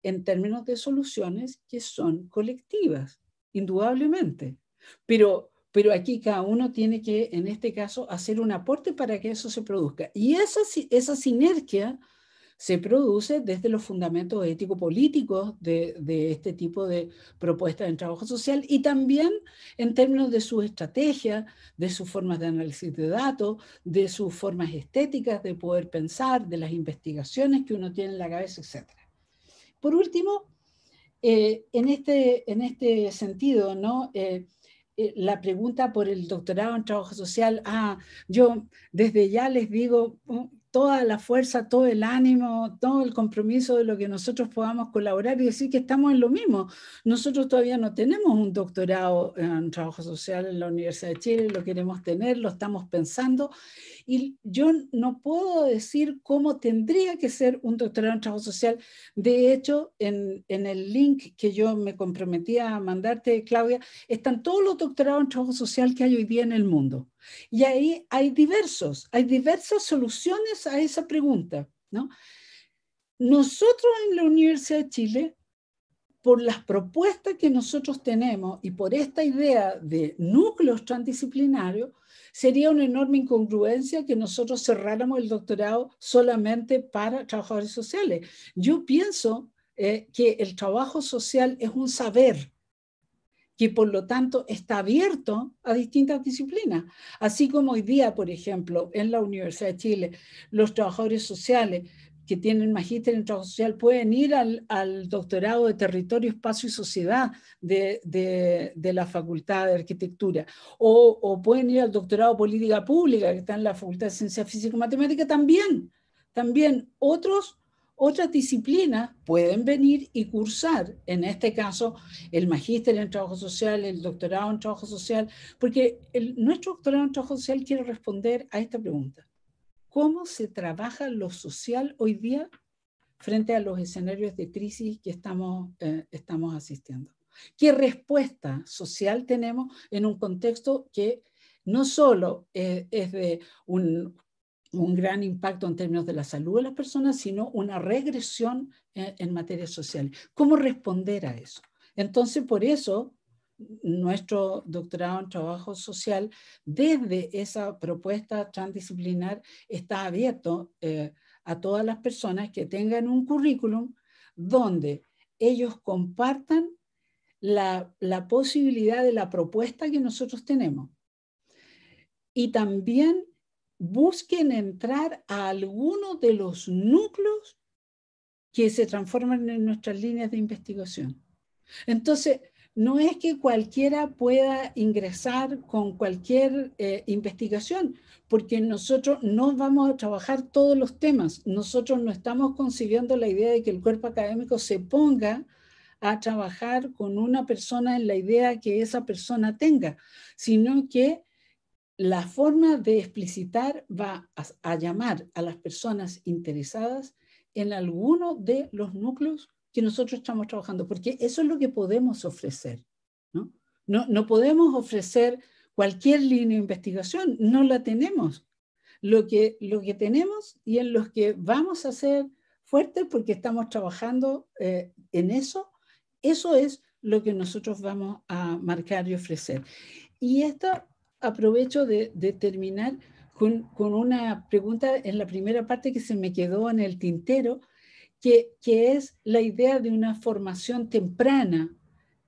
en términos de soluciones que son colectivas, indudablemente. Pero, pero aquí cada uno tiene que, en este caso, hacer un aporte para que eso se produzca. Y esa sinergia se produce desde los fundamentos ético-políticos de, este tipo de propuestas en trabajo social y también en términos de su estrategia, de sus formas de análisis de datos, de sus formas estéticas de poder pensar, de las investigaciones que uno tiene en la cabeza, etc. Por último, eh, en, este, en este sentido, ¿no? Eh, eh, la pregunta por el doctorado en trabajo social, ah, yo desde ya les digo, toda la fuerza, todo el ánimo, todo el compromiso de lo que nosotros podamos colaborar y decir que estamos en lo mismo. Nosotros todavía no tenemos un doctorado eh, en trabajo social en la Universidad de Chile, lo queremos tener, lo estamos pensando y yo no puedo decir cómo tendría que ser un doctorado en trabajo social. De hecho, en, el link que yo me comprometí a mandarte, Claudia, están todos los doctorados en trabajo social que hay hoy día en el mundo. Y ahí hay diversos, hay diversas soluciones a esa pregunta, Nosotros en la Universidad de Chile, por las propuestas que nosotros tenemos y por esta idea de núcleos transdisciplinarios, sería una enorme incongruencia que nosotros cerráramos el doctorado solamente para trabajadores sociales. Yo pienso eh, que el trabajo social es un saber, y por lo tanto está abierto a distintas disciplinas. Así como hoy día, por ejemplo, en la Universidad de Chile, los trabajadores sociales que tienen magíster en trabajo social pueden ir al, al doctorado de territorio, espacio y sociedad de, de, la Facultad de Arquitectura, o, pueden ir al doctorado de política pública que está en la Facultad de Ciencias Físico-Matemática también. También otros otras disciplinas pueden venir y cursar, en este caso, el magíster en trabajo social, el doctorado en trabajo social, porque el, nuestro doctorado en trabajo social quiere responder a esta pregunta. ¿Cómo se trabaja lo social hoy día frente a los escenarios de crisis que estamos, eh, estamos asistiendo? ¿Qué respuesta social tenemos en un contexto que no solo es de un un gran impacto en términos de la salud de las personas, sino una regresión eh, en, materia social. ¿Cómo responder a eso? Entonces, por eso, nuestro doctorado en trabajo social, desde esa propuesta transdisciplinar, está abierto eh, a todas las personas que tengan un currículum donde ellos compartan la posibilidad de la propuesta que nosotros tenemos. Y también busquen entrar a alguno de los núcleos que se transforman en nuestras líneas de investigación. Entonces, no es que cualquiera pueda ingresar con cualquier eh, investigación, porque nosotros no vamos a trabajar todos los temas. Nosotros no estamos concibiendo la idea de que el cuerpo académico se ponga a trabajar con una persona en la idea que esa persona tenga, sino que la forma de explicitar va a, llamar a las personas interesadas en alguno de los núcleos que nosotros estamos trabajando, porque eso es lo que podemos ofrecer. No, no, podemos ofrecer cualquier línea de investigación, no la tenemos. Lo que, lo que tenemos y en los que vamos a ser fuertes porque estamos trabajando eh, en eso, eso es lo que nosotros vamos a marcar y ofrecer. Y esta aprovecho de, terminar con, una pregunta en la primera parte que se me quedó en el tintero, que, es la idea de una formación temprana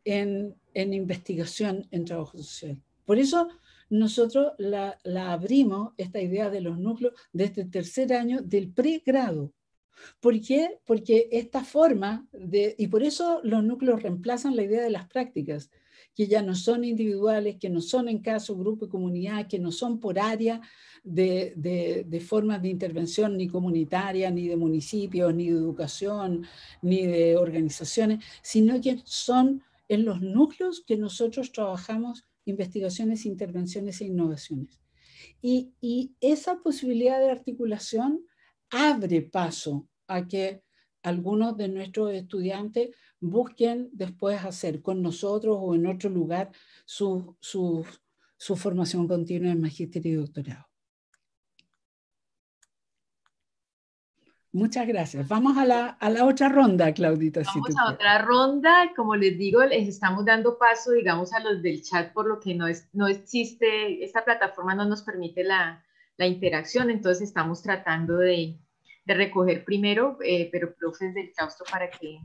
en, investigación en trabajo social. Por eso nosotros la, abrimos, esta idea de los núcleos, desde el este tercer año del pregrado. ¿Por qué? Porque esta forma de, y por eso los núcleos reemplazan la idea de las prácticas, que ya no son individuales, que no son en caso grupo y comunidad, que no son por área de, de, formas de intervención ni comunitaria, ni de municipios, ni de educación, ni de organizaciones, sino que son en los núcleos que nosotros trabajamos investigaciones, intervenciones e innovaciones. Y, y, esa posibilidad de articulación abre paso a que algunos de nuestros estudiantes busquen después hacer con nosotros o en otro lugar su, su, su formación continua en magisterio y doctorado. Muchas gracias. Vamos a la, a la otra ronda, Claudita. Vamos a otra ronda. Como les digo, les estamos dando paso, digamos, a los del chat, por lo que no, es, no existe, esta plataforma no nos permite la, la interacción, entonces estamos tratando de, de recoger primero, eh, pero profes del claustro para que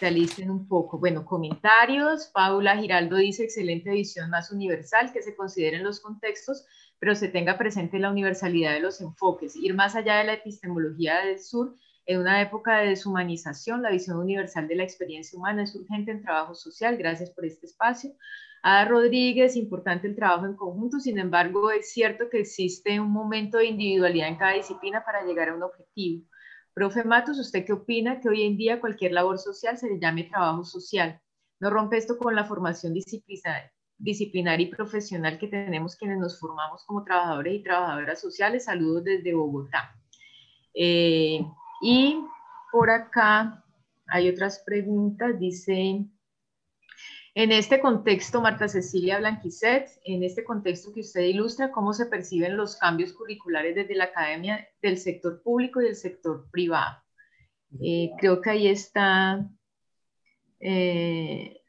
realicen un poco. Bueno, comentarios. Paula Giraldo dice, excelente visión más universal, que se consideren los contextos, pero se tenga presente la universalidad de los enfoques. Ir más allá de la epistemología del sur, en una época de deshumanización, la visión universal de la experiencia humana es urgente en trabajo social. Gracias por este espacio. Ada Rodríguez, importante el trabajo en conjunto, sin embargo, es cierto que existe un momento de individualidad en cada disciplina para llegar a un objetivo. Profe Matos, ¿usted qué opina que hoy en día cualquier labor social se le llame trabajo social? ¿No rompe esto con la formación disciplinar, y profesional que tenemos quienes nos formamos como trabajadores y trabajadoras sociales? Saludos desde Bogotá. Eh, y por acá hay otras preguntas. Dice, en este contexto, Marta Cecilia Blanquicet, en este contexto que usted ilustra, ¿cómo se perciben los cambios curriculares desde la academia del sector público y del sector privado? Eh, creo que ahí está. Eh,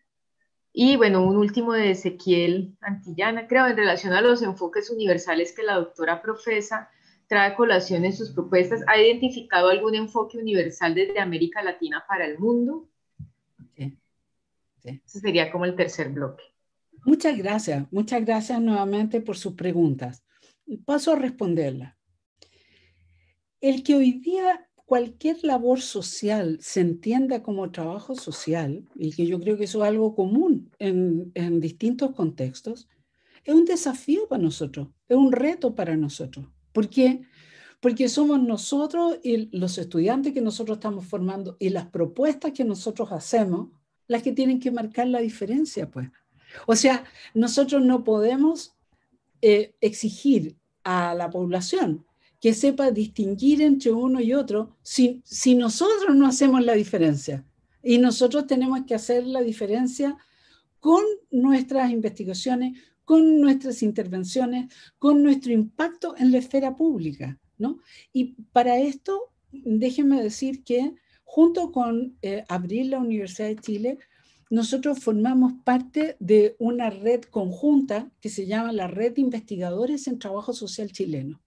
y bueno, un último de Ezequiel Antillana, creo, en relación a los enfoques universales que la doctora profesa trae colación en sus propuestas. ¿Ha identificado algún enfoque universal desde América Latina para el mundo? Este Ese sería como el tercer bloque. Muchas gracias, muchas gracias nuevamente por sus preguntas. Paso a responderlas. El que hoy día cualquier labor social se entienda como trabajo social, y que yo creo que eso es algo común en, en distintos contextos, es un desafío para nosotros, es un reto para nosotros. ¿Por qué? Porque somos nosotros y los estudiantes que nosotros estamos formando y las propuestas que nosotros hacemos las que tienen que marcar la diferencia, pues. O sea, nosotros no podemos eh, exigir a la población que sepa distinguir entre uno y otro si, si nosotros no hacemos la diferencia. Y nosotros tenemos que hacer la diferencia con nuestras investigaciones, con nuestras intervenciones, con nuestro impacto en la esfera pública. ¿no? Y para esto, déjenme decir que junto con eh, Abril, la Universidad de Chile, nosotros formamos parte de una red conjunta que se llama la Red de Investigadores en Trabajo Social Chileno,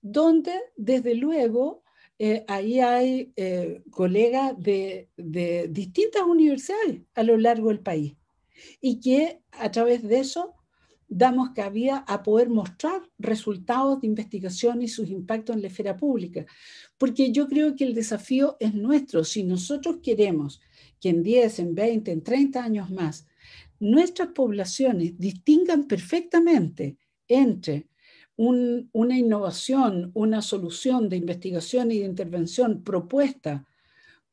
donde desde luego eh, ahí hay eh, colegas de, de distintas universidades a lo largo del país y que a través de eso damos cabida a poder mostrar resultados de investigación y sus impactos en la esfera pública. Porque yo creo que el desafío es nuestro. Si nosotros queremos que en 10, en 20, en 30 años más, nuestras poblaciones distingan perfectamente entre una innovación, una solución de investigación y de intervención propuesta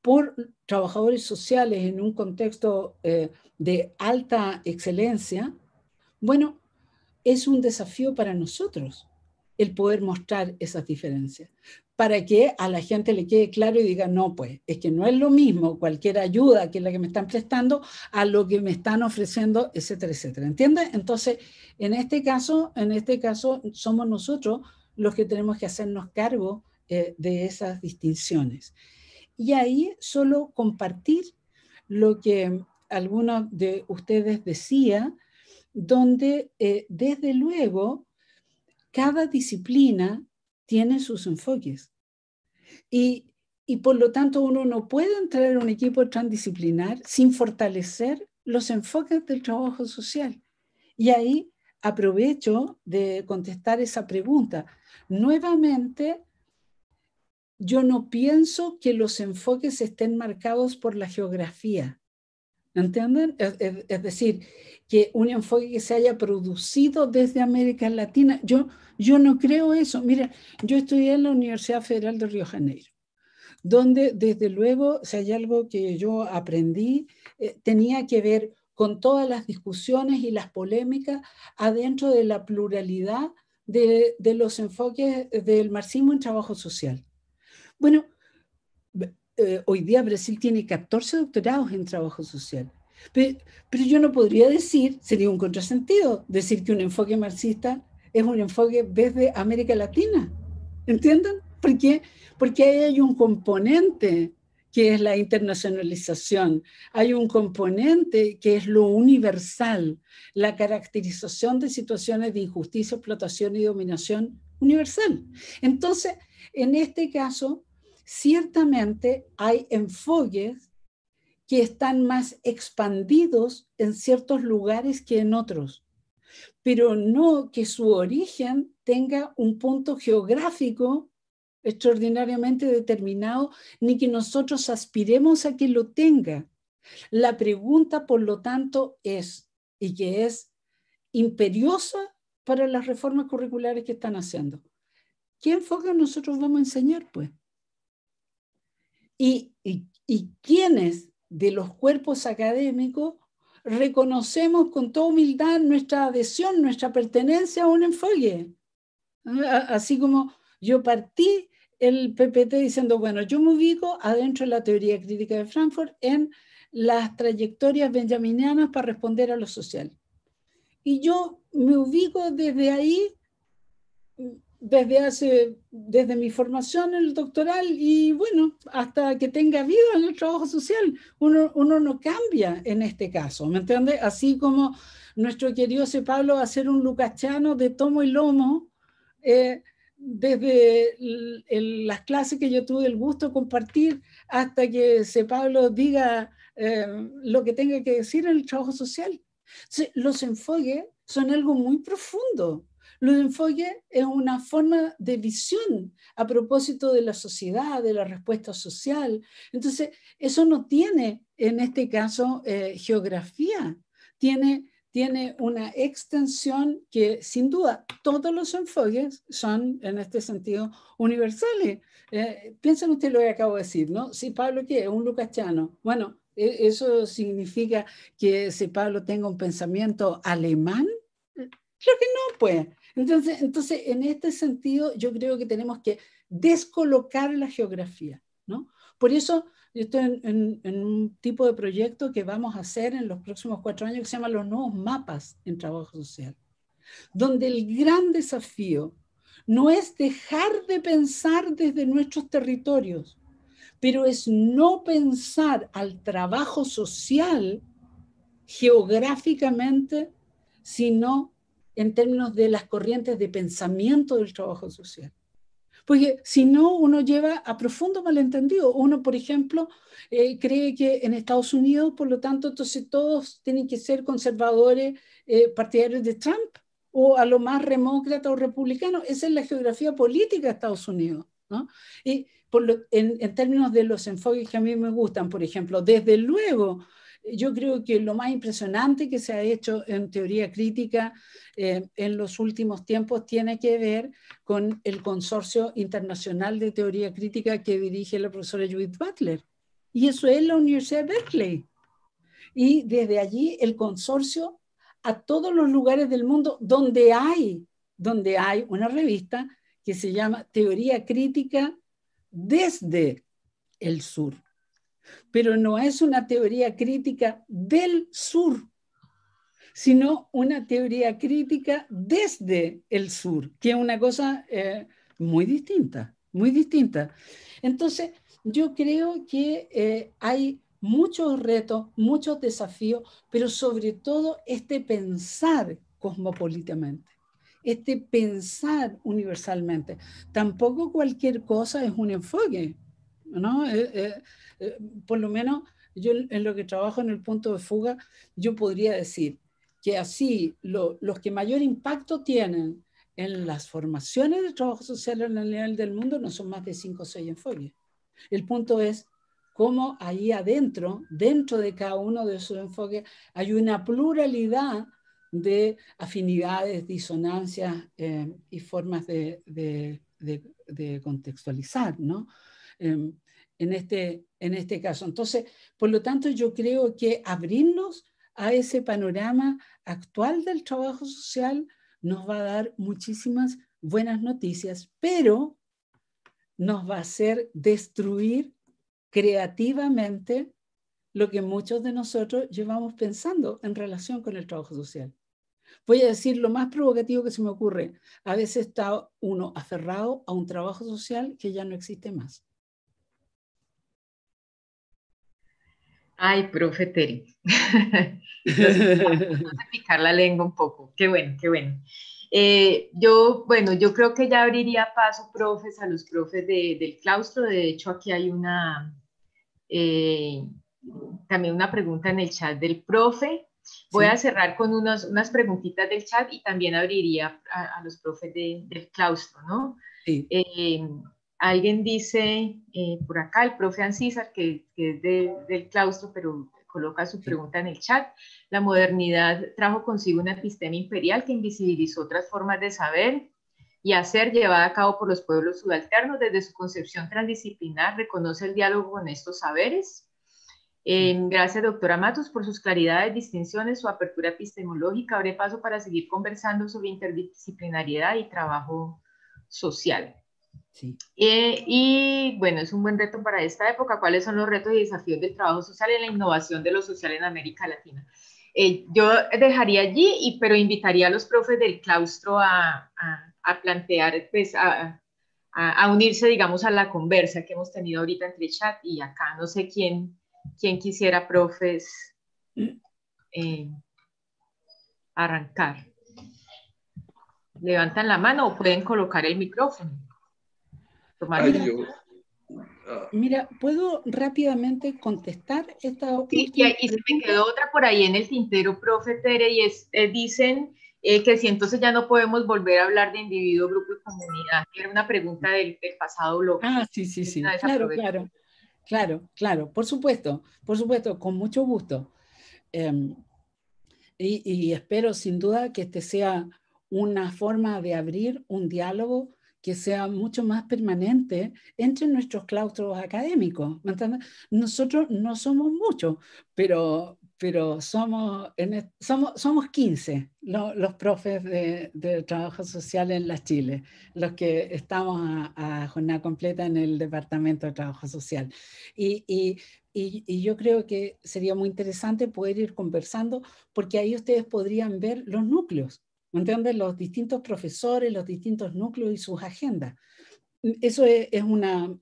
por trabajadores sociales en un contexto eh, de alta excelencia, bueno, es un desafío para nosotros el poder mostrar esas diferencias, para que a la gente le quede claro y diga, no, pues es que no es lo mismo cualquier ayuda que la que me están prestando a lo que me están ofreciendo, etcétera, etcétera. ¿Entiendes? Entonces, en este caso, en este caso somos nosotros los que tenemos que hacernos cargo eh, de esas distinciones. Y ahí solo compartir lo que algunos de ustedes decía, donde eh, desde luego cada disciplina tiene sus enfoques. Y, y por lo tanto uno no puede entrar en un equipo transdisciplinar sin fortalecer los enfoques del trabajo social. Y ahí aprovecho de contestar esa pregunta. Nuevamente, yo no pienso que los enfoques estén marcados por la geografía. ¿Entienden? Es, decir, que un enfoque que se haya producido desde América Latina, yo, yo no creo eso. Mira, yo estudié en la Universidad Federal de Río Janeiro, donde desde luego, si hay algo que yo aprendí, eh, tenía que ver con todas las discusiones y las polémicas adentro de la pluralidad de, de los enfoques del marxismo en trabajo social. Bueno, eh, hoy día Brasil tiene 14 doctorados en trabajo social. Pero, yo no podría decir, sería un contrasentido, decir que un enfoque marxista es un enfoque desde América Latina. ¿Entienden? Porque ahí hay un componente que es la internacionalización, hay un componente que es lo universal, la caracterización de situaciones de injusticia, explotación y dominación universal. Entonces, en este caso, ciertamente hay enfoques que están más expandidos en ciertos lugares que en otros, pero no que su origen tenga un punto geográfico extraordinariamente determinado, ni que nosotros aspiremos a que lo tenga. La pregunta, por lo tanto, es, y que es imperiosa para las reformas curriculares que están haciendo, ¿qué enfoque nosotros vamos a enseñar? Pues y, y, de los cuerpos académicos reconocemos con toda humildad nuestra adhesión, nuestra pertenencia a un enfoque. Así como yo partí el PPT diciendo, bueno, yo me ubico adentro de la teoría crítica de Frankfurt en las trayectorias benjaminianas para responder a lo social. Y yo me ubico desde ahí desde hace, desde mi formación en el doctoral y bueno, hasta que tenga vida en el trabajo social, uno, uno no cambia en este caso, ¿me entiendes? Así como nuestro querido C. Pablo va a ser un lucachano de tomo y lomo, eh, desde las clases que yo tuve el gusto de compartir hasta que C. Pablo diga eh, lo que tenga que decir en el trabajo social. los enfoques son algo muy profundo, los enfoque es una forma de visión a propósito de la sociedad, de la respuesta social. Entonces, eso no tiene, en este caso, eh, geografía, tiene, tiene una extensión que, sin duda, todos los enfoques son, en este sentido, universales. Eh, piensen ustedes lo que acabo de decir, ¿no? Si Pablo, ¿qué? Un lucachano. Bueno, e, ¿Eso significa que si Pablo tenga un pensamiento alemán? Creo que no, pues. Entonces, entonces, en este sentido, yo creo que tenemos que descolocar la geografía, ¿no? Por eso, yo estoy en, un tipo de proyecto que vamos a hacer en los próximos cuatro años que se llama los nuevos mapas en trabajo social, donde el gran desafío no es dejar de pensar desde nuestros territorios, pero es no pensar al trabajo social geográficamente, sino en términos de las corrientes de pensamiento del trabajo social. Porque si no, uno lleva a profundo malentendido. Uno, por ejemplo, eh, cree que en Estados Unidos, por lo tanto, entonces todos tienen que ser conservadores, eh, partidarios de Trump, o a lo más remócrata o republicano. Esa es la geografía política de Estados Unidos. ¿no? Y en términos de los enfoques que a mí me gustan, por ejemplo, desde luego, yo creo que lo más impresionante que se ha hecho en teoría crítica eh, en los últimos tiempos tiene que ver con el consorcio internacional de teoría crítica que dirige la profesora Judith Butler. Y eso es la Universidad de Berkeley. Y desde allí el consorcio a todos los lugares del mundo donde hay, donde hay una revista que se llama Teoría Crítica desde el Sur pero no es una teoría crítica del sur, sino una teoría crítica desde el sur, que es una cosa eh, muy distinta, muy distinta. Entonces, yo creo que eh, hay muchos retos, muchos desafíos, pero sobre todo este pensar cosmopolitamente, este pensar universalmente. Tampoco cualquier cosa es un enfoque. ¿no? Eh, eh, eh, por lo menos yo en lo que trabajo en el punto de fuga, yo podría decir que así los que mayor impacto tienen en las formaciones de trabajo social en el nivel del mundo no son más de cinco o 6 enfoques. El punto es cómo ahí adentro, dentro de cada uno de esos enfoques, hay una pluralidad de afinidades, disonancias y formas de, contextualizar, ¿no? Em, en este, en este caso. Entonces, por lo tanto, yo creo que abrirnos a ese panorama actual del trabajo social nos va a dar muchísimas buenas noticias, pero nos va a hacer destruir creativamente lo que muchos de nosotros llevamos pensando en relación con el trabajo social. Voy a decir lo más provocativo que se me ocurre. A veces está uno aferrado a un trabajo social que ya no existe más. Ay, profe Teri. Vamos a picar la lengua un poco. Qué bueno, qué bueno. Eh, yo, bueno, yo creo que ya abriría paso, profes, a los profes del claustro. De hecho, aquí hay una, eh, también una pregunta en el chat del profe. Voy a cerrar con unas preguntitas del chat y también abriría a, los profes del claustro, ¿no? Sí. Eh, Alguien dice eh, por acá, el profe Ancísar, que, que es del claustro, pero coloca su pregunta en el chat. La modernidad trajo consigo una epistema imperial que invisibilizó otras formas de saber y hacer llevada a cabo por los pueblos subalternos desde su concepción transdisciplinar, reconoce el diálogo con estos saberes. Eh, gracias, doctora Matos, por sus claridades, distinciones, su apertura epistemológica. Abre paso para seguir conversando sobre interdisciplinariedad y trabajo social. Eh, y bueno, es un buen reto para esta época. ¿Cuáles son los retos y desafíos del trabajo social y la innovación de lo social en América Latina? Eh, yo dejaría allí, pero invitaría a los profes del claustro a, plantear, pues, a, unirse, digamos, a la conversa que hemos tenido ahorita entre chat y acá. No sé quién, quién quisiera, profes, eh, arrancar. ¿Levantan la mano o pueden colocar el micrófono? Ah. Mira, ¿puedo rápidamente contestar esta Sí, y, se me quedó otra por ahí en el tintero, profe Tere, y eh, dicen eh, que si entonces ya no podemos volver a hablar de individuo, grupo y comunidad, era una pregunta del, pasado local Ah, sí, sí, sí, claro, claro, claro, claro, por supuesto, por supuesto, con mucho gusto. Em, y espero sin duda que este sea una forma de abrir un diálogo que sea mucho más permanente entre nuestros claustros académicos. Nosotros no somos muchos, pero, pero somos, somos, somos 15 los profes de, trabajo social en la Chile, los que estamos a, jornada completa en el Departamento de Trabajo Social. y, yo creo que sería muy interesante poder ir conversando porque ahí ustedes podrían ver los núcleos, ¿Me Los distintos profesores, los distintos núcleos y sus agendas. Eso es, una,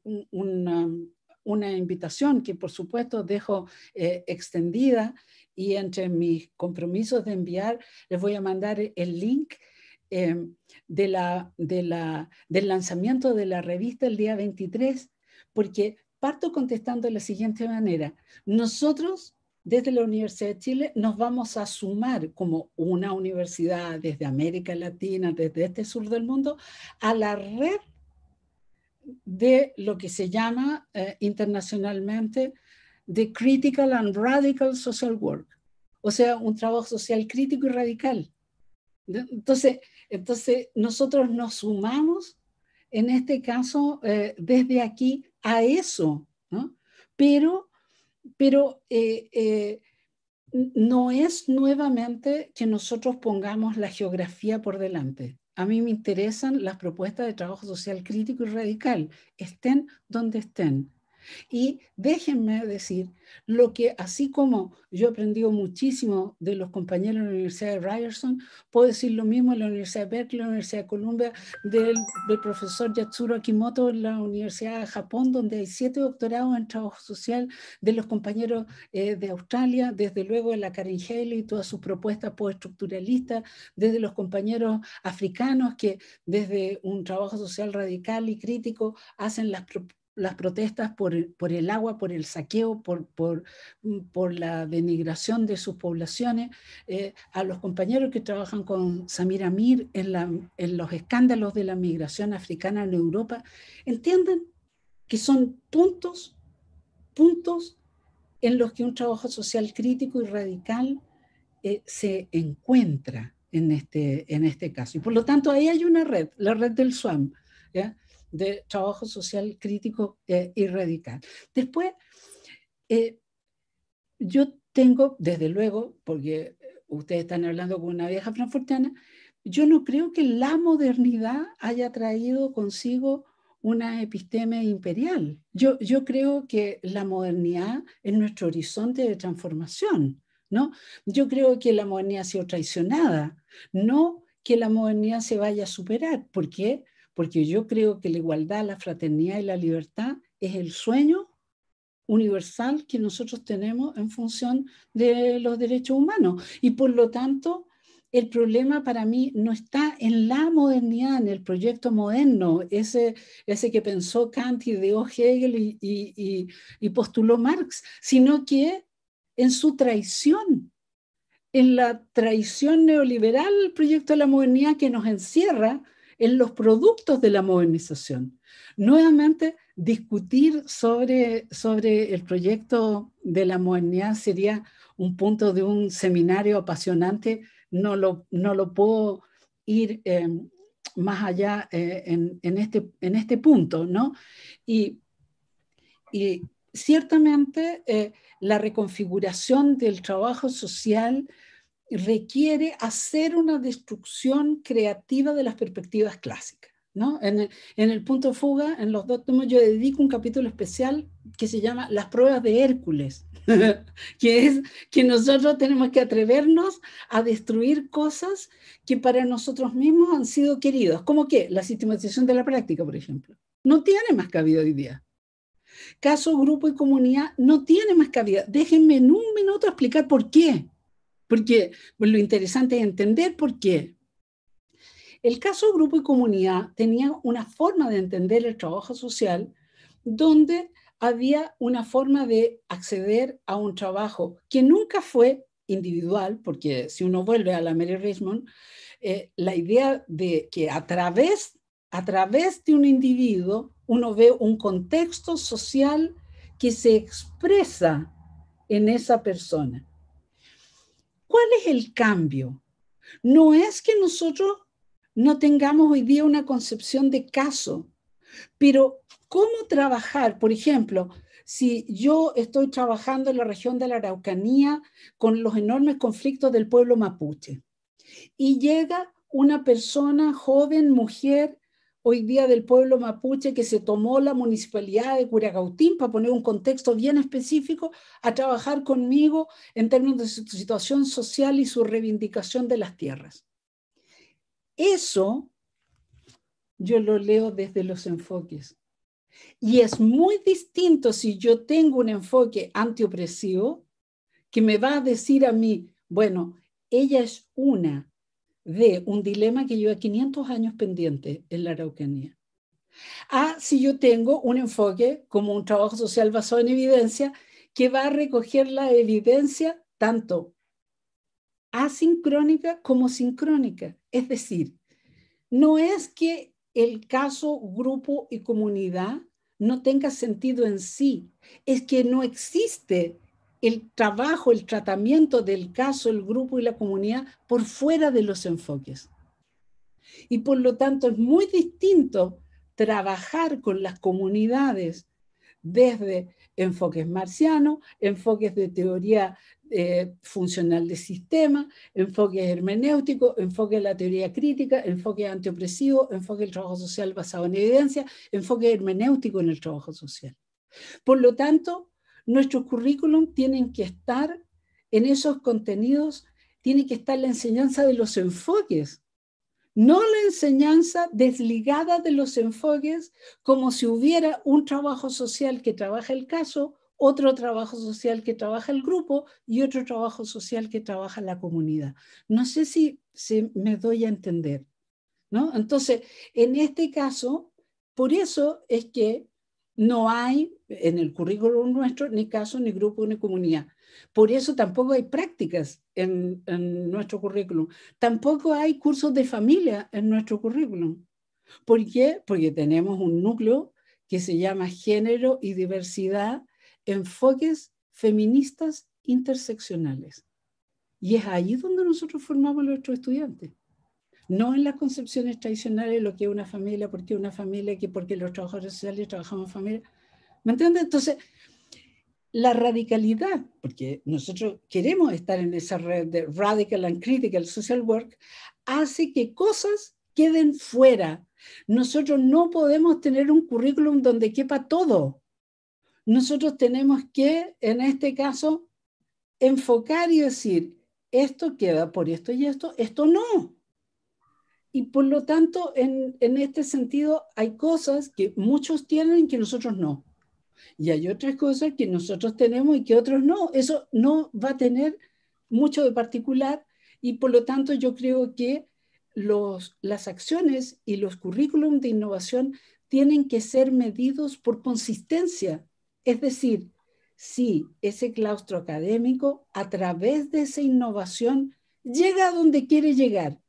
una, invitación que, por supuesto, dejo eh, extendida y entre mis compromisos de enviar, les voy a mandar el link eh, de la, de la, del lanzamiento de la revista el día 23, porque parto contestando de la siguiente manera. Nosotros desde la Universidad de Chile nos vamos a sumar como una universidad desde América Latina, desde este sur del mundo, a la red de lo que se llama eh, internacionalmente de Critical and Radical Social Work, o sea, un trabajo social crítico y radical. Entonces, entonces nosotros nos sumamos, en este caso, eh, desde aquí a eso, ¿no? pero pero eh, eh, no es nuevamente que nosotros pongamos la geografía por delante. A mí me interesan las propuestas de trabajo social crítico y radical, estén donde estén. Y déjenme decir lo que, así como yo he aprendido muchísimo de los compañeros de la Universidad de Ryerson, puedo decir lo mismo en la Universidad de Berkeley, en la Universidad de Columbia, del, profesor Yatsuro Akimoto en la Universidad de Japón, donde hay siete doctorados en trabajo social de los compañeros eh, de Australia, desde luego de la Karen Haley y todas sus propuestas postestructuralistas, desde los compañeros africanos que desde un trabajo social radical y crítico hacen las propuestas las protestas por, por, el agua, por el saqueo, por, por, mm, por la denigración de sus poblaciones, eh, a los compañeros que trabajan con Samir Amir en, la, en los escándalos de la migración africana en Europa, entienden que son puntos, puntos en los que un trabajo social crítico y radical eh, se encuentra en este, en este caso. Y por lo tanto, ahí hay una red, la red del SWAM. ¿ya? de trabajo social crítico eh, y radical. Después, eh, yo tengo, desde luego, porque eh, ustedes están hablando con una vieja franfortiana, yo no creo que la modernidad haya traído consigo una episteme imperial. Yo, yo creo que la modernidad es nuestro horizonte de transformación, ¿no? Yo creo que la modernidad ha sido traicionada, no que la modernidad se vaya a superar, porque porque yo creo que la igualdad, la fraternidad y la libertad es el sueño universal que nosotros tenemos en función de los derechos humanos. Y por lo tanto, el problema para mí no está en la modernidad, en el proyecto moderno, ese, que pensó Kant, ideó Hegel y, y, y, y postuló Marx, sino que en su traición, en la traición neoliberal, el proyecto de la modernidad que nos encierra en los productos de la modernización. Nuevamente, discutir sobre, sobre el proyecto de la modernidad sería un punto de un seminario apasionante. No lo, no lo puedo ir em, más allá eh, en, este, en este punto, Y, ciertamente eh, la reconfiguración del trabajo social requiere hacer una destrucción creativa de las perspectivas clásicas. ¿no? En, el, en, el, punto fuga, en los dos tomos, yo dedico un capítulo especial que se llama Las pruebas de Hércules, que es que nosotros tenemos que atrevernos a destruir cosas que para nosotros mismos han sido queridas, como que la sistematización de la práctica, por ejemplo, no tiene más cabida hoy día. Caso, grupo y comunidad no tiene más cabida. Déjenme en un minuto explicar por qué porque pues, lo interesante es entender por qué. El caso Grupo y Comunidad tenía una forma de entender el trabajo social donde había una forma de acceder a un trabajo que nunca fue individual, porque si uno vuelve a la Mary Richmond, eh, la idea de que a través, a través de un individuo uno ve un contexto social que se expresa en esa persona. ¿Cuál es el cambio? No es que nosotros no tengamos hoy día una concepción de caso, pero ¿cómo trabajar? Por ejemplo, si yo estoy trabajando en la región de la Araucanía con los enormes conflictos del pueblo mapuche y llega una persona joven, mujer, hoy día del pueblo mapuche que se tomó la municipalidad de Curacautín, para poner un contexto bien específico, a trabajar conmigo en términos de su situación social y su reivindicación de las tierras. Eso yo lo leo desde los enfoques. Y es muy distinto si yo tengo un enfoque antiopresivo que me va a decir a mí, bueno, ella es una, de un dilema que lleva 500 años pendiente en la Araucanía. A si yo tengo un enfoque como un trabajo social basado en evidencia que va a recoger la evidencia tanto asincrónica como sincrónica. Es decir, no es que el caso, grupo y comunidad no tenga sentido en sí, es que no existe el trabajo, el tratamiento del caso, el grupo y la comunidad por fuera de los enfoques. Y por lo tanto es muy distinto trabajar con las comunidades desde enfoques marcianos, enfoques de teoría eh, funcional de sistema, enfoques hermenéuticos, enfoque de la teoría crítica, enfoque antiopresivo, enfoque del trabajo social basado en evidencia, enfoque hermenéutico en el trabajo social. Por lo tanto, nuestro currículum tienen que estar en esos contenidos, tiene que estar la enseñanza de los enfoques, no la enseñanza desligada de los enfoques como si hubiera un trabajo social que trabaja el caso, otro trabajo social que trabaja el grupo y otro trabajo social que trabaja la comunidad. No sé si, se me doy a entender. ¿no? Entonces, en este caso, por eso es que no hay en el currículum nuestro ni caso, ni grupo, ni comunidad. Por eso tampoco hay prácticas en, nuestro currículum. Tampoco hay cursos de familia en nuestro currículum. ¿Por qué? Porque tenemos un núcleo que se llama Género y Diversidad, Enfoques Feministas Interseccionales. Y es ahí donde nosotros formamos a nuestros estudiantes no en las concepciones tradicionales de lo que es una familia, porque una familia, que porque los trabajadores sociales trabajamos en familia. ¿Me entiendes? Entonces, la radicalidad, porque nosotros queremos estar en esa red de radical and critical social work, hace que cosas queden fuera. Nosotros no podemos tener un currículum donde quepa todo. Nosotros tenemos que, en este caso, enfocar y decir, esto queda por esto y esto, esto no y por lo tanto, en, este sentido, hay cosas que muchos tienen que nosotros no. Y hay otras cosas que nosotros tenemos y que otros no. Eso no va a tener mucho de particular y por lo tanto yo creo que las acciones y los currículum de innovación tienen que ser medidos por consistencia. Es decir, si ese claustro académico a través de esa innovación llega a donde quiere llegar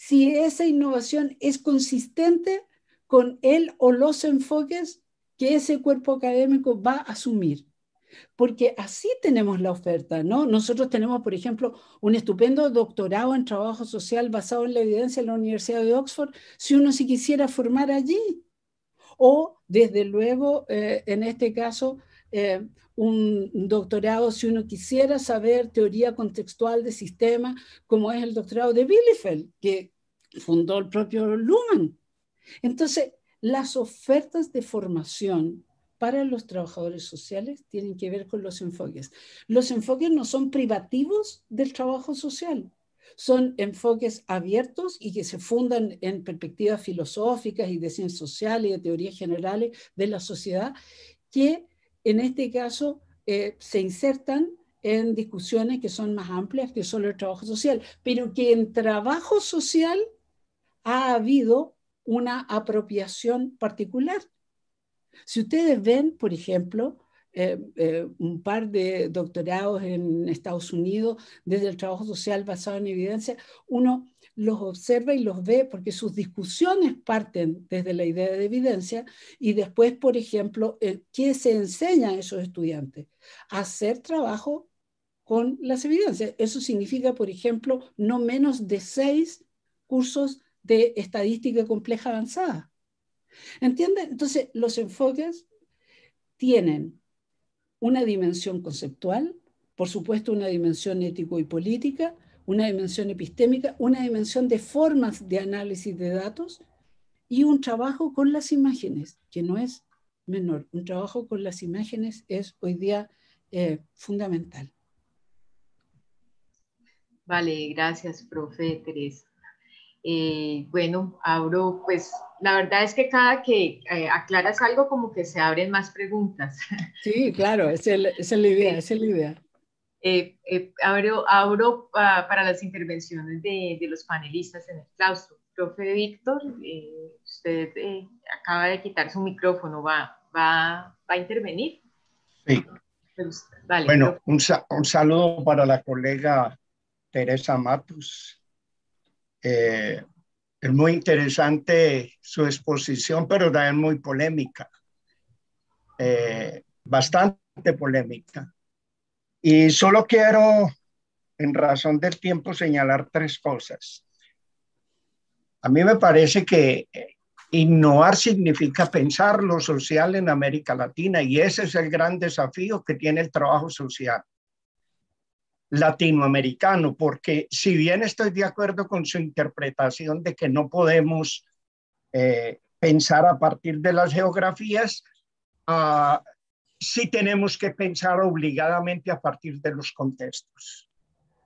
si esa innovación es consistente con el o los enfoques que ese cuerpo académico va a asumir. Porque así tenemos la oferta, ¿no? Nosotros tenemos, por ejemplo, un estupendo doctorado en trabajo social basado en la evidencia en la Universidad de Oxford, si uno se quisiera formar allí. O, desde luego, eh, en este caso, eh, un doctorado, si uno quisiera saber teoría contextual de sistema, como es el doctorado de Bielefeld, que fundó el propio Luhmann. Entonces, las ofertas de formación para los trabajadores sociales tienen que ver con los enfoques. Los enfoques no son privativos del trabajo social, son enfoques abiertos y que se fundan en perspectivas filosóficas y de ciencias sociales y de teorías generales de la sociedad que en este caso eh, se insertan en discusiones que son más amplias que solo el trabajo social, pero que en trabajo social ha habido una apropiación particular. Si ustedes ven, por ejemplo, eh, eh, un par de doctorados en Estados Unidos desde el trabajo social basado en evidencia, uno los observa y los ve, porque sus discusiones parten desde la idea de evidencia y después, por ejemplo, eh, ¿qué se enseña a esos estudiantes? hacer trabajo con las evidencias. Eso significa, por ejemplo, no menos de seis cursos de estadística compleja avanzada. ¿Entienden? Entonces, los enfoques tienen una dimensión conceptual, por supuesto una dimensión ético y política, una dimensión epistémica, una dimensión de formas de análisis de datos y un trabajo con las imágenes, que no es menor. Un trabajo con las imágenes es hoy día eh, fundamental. Vale, gracias, profe Teresa. Eh, bueno, abro, pues la verdad es que cada que eh, aclaras algo como que se abren más preguntas. Sí, claro, esa es la idea, es la idea. Eh, eh, abro, ah, para las intervenciones de, los panelistas en el claustro. Profe Víctor, eh, usted acaba de quitar su micrófono, ¿va, a intervenir? Sí. bueno, un, un, saludo para la colega Teresa Matus. es muy interesante su exposición, pero también muy polémica. bastante polémica y solo quiero, en razón del tiempo, señalar tres cosas. A mí me parece que eh, innovar significa pensar lo social en América Latina y ese es el gran desafío que tiene el trabajo social latinoamericano, porque si bien estoy de acuerdo con su interpretación de que no podemos eh, pensar a partir de las geografías, a ah, sí tenemos que pensar obligadamente a partir de los contextos.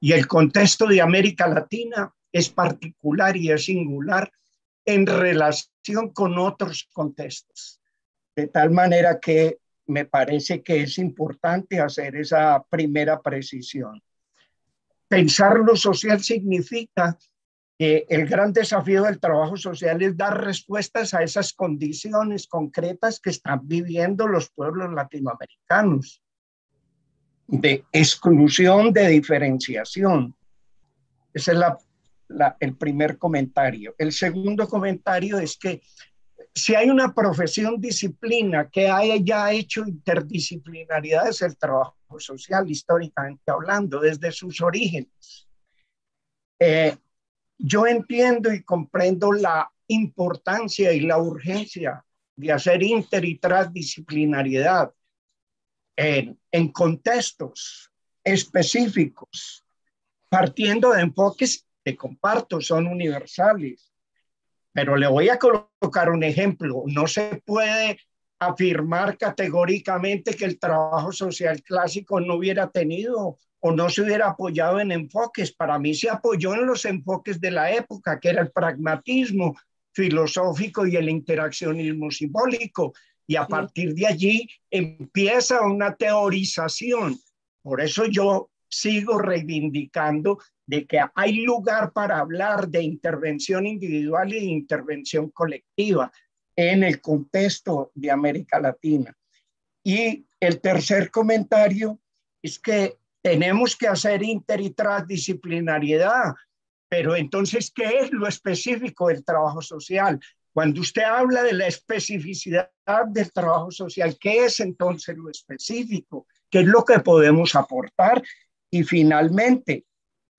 Y el contexto de América Latina es particular y es singular en relación con otros contextos. De tal manera que me parece que es importante hacer esa primera precisión. Pensar lo social significa el gran desafío del trabajo social es dar respuestas a esas condiciones concretas que están viviendo los pueblos latinoamericanos, de exclusión, de diferenciación. Ese es el primer comentario. El segundo comentario es que si hay una profesión disciplina que haya hecho interdisciplinaridad es el trabajo social, históricamente hablando, desde sus orígenes. Eh, yo entiendo y comprendo la importancia y la urgencia de hacer inter y transdisciplinariedad en, en contextos específicos, partiendo de enfoques que comparto, son universales. Pero le voy a colocar un ejemplo. No se puede afirmar categóricamente que el trabajo social clásico no hubiera tenido o no se hubiera apoyado en enfoques. Para mí se apoyó en los enfoques de la época, que era el pragmatismo filosófico y el interaccionismo simbólico. Y a partir de allí empieza una teorización. Por eso yo sigo reivindicando de que hay lugar para hablar de intervención individual y intervención colectiva en el contexto de América Latina. Y el tercer comentario es que tenemos que hacer inter y transdisciplinariedad, pero entonces, ¿qué es lo específico del trabajo social? Cuando usted habla de la especificidad del trabajo social, ¿qué es entonces lo específico? ¿Qué es lo que podemos aportar? Y finalmente,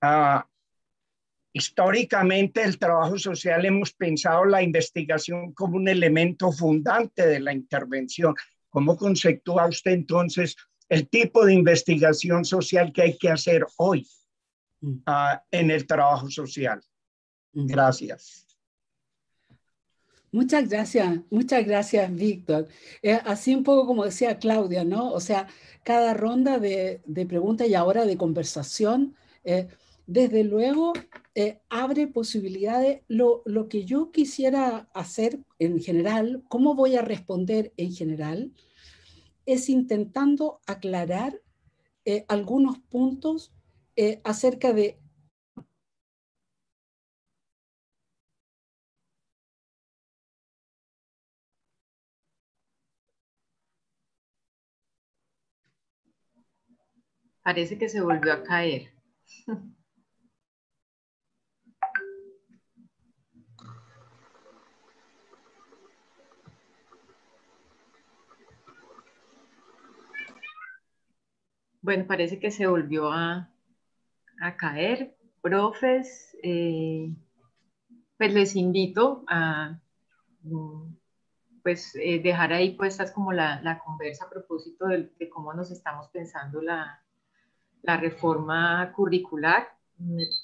ah, históricamente el trabajo social hemos pensado la investigación como un elemento fundante de la intervención. ¿Cómo conceptúa usted entonces el tipo de investigación social que hay que hacer hoy mm. ah, en el trabajo social. Mm. Gracias. Muchas gracias, muchas gracias, Víctor. Eh, así un poco como decía Claudia, ¿no? O sea, cada ronda de, de preguntas y ahora de conversación, eh, desde luego, eh, abre posibilidades. Lo, lo, que yo quisiera hacer en general, cómo voy a responder en general, es intentando aclarar eh, algunos puntos eh, acerca de... Parece que se volvió a caer. Bueno, parece que se volvió a, caer. Profes, eh, pues les invito a mm, pues eh, dejar ahí puestas como la, conversa a propósito de, cómo nos estamos pensando la, reforma curricular.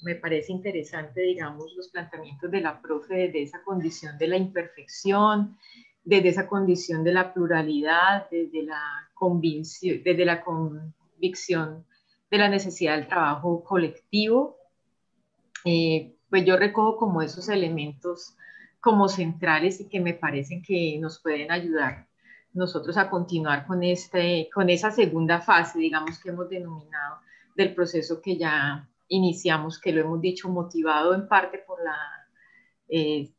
Me, parece interesante, digamos, los planteamientos de la profe desde esa condición de la imperfección, desde esa condición de la pluralidad, desde la convicción, desde la convicción de la necesidad del trabajo colectivo, eh, pues yo recojo como esos elementos como centrales y que me parecen que nos pueden ayudar nosotros a continuar con, este, con esa segunda fase, digamos, que hemos denominado del proceso que ya iniciamos, que lo hemos dicho motivado en parte por la, eh,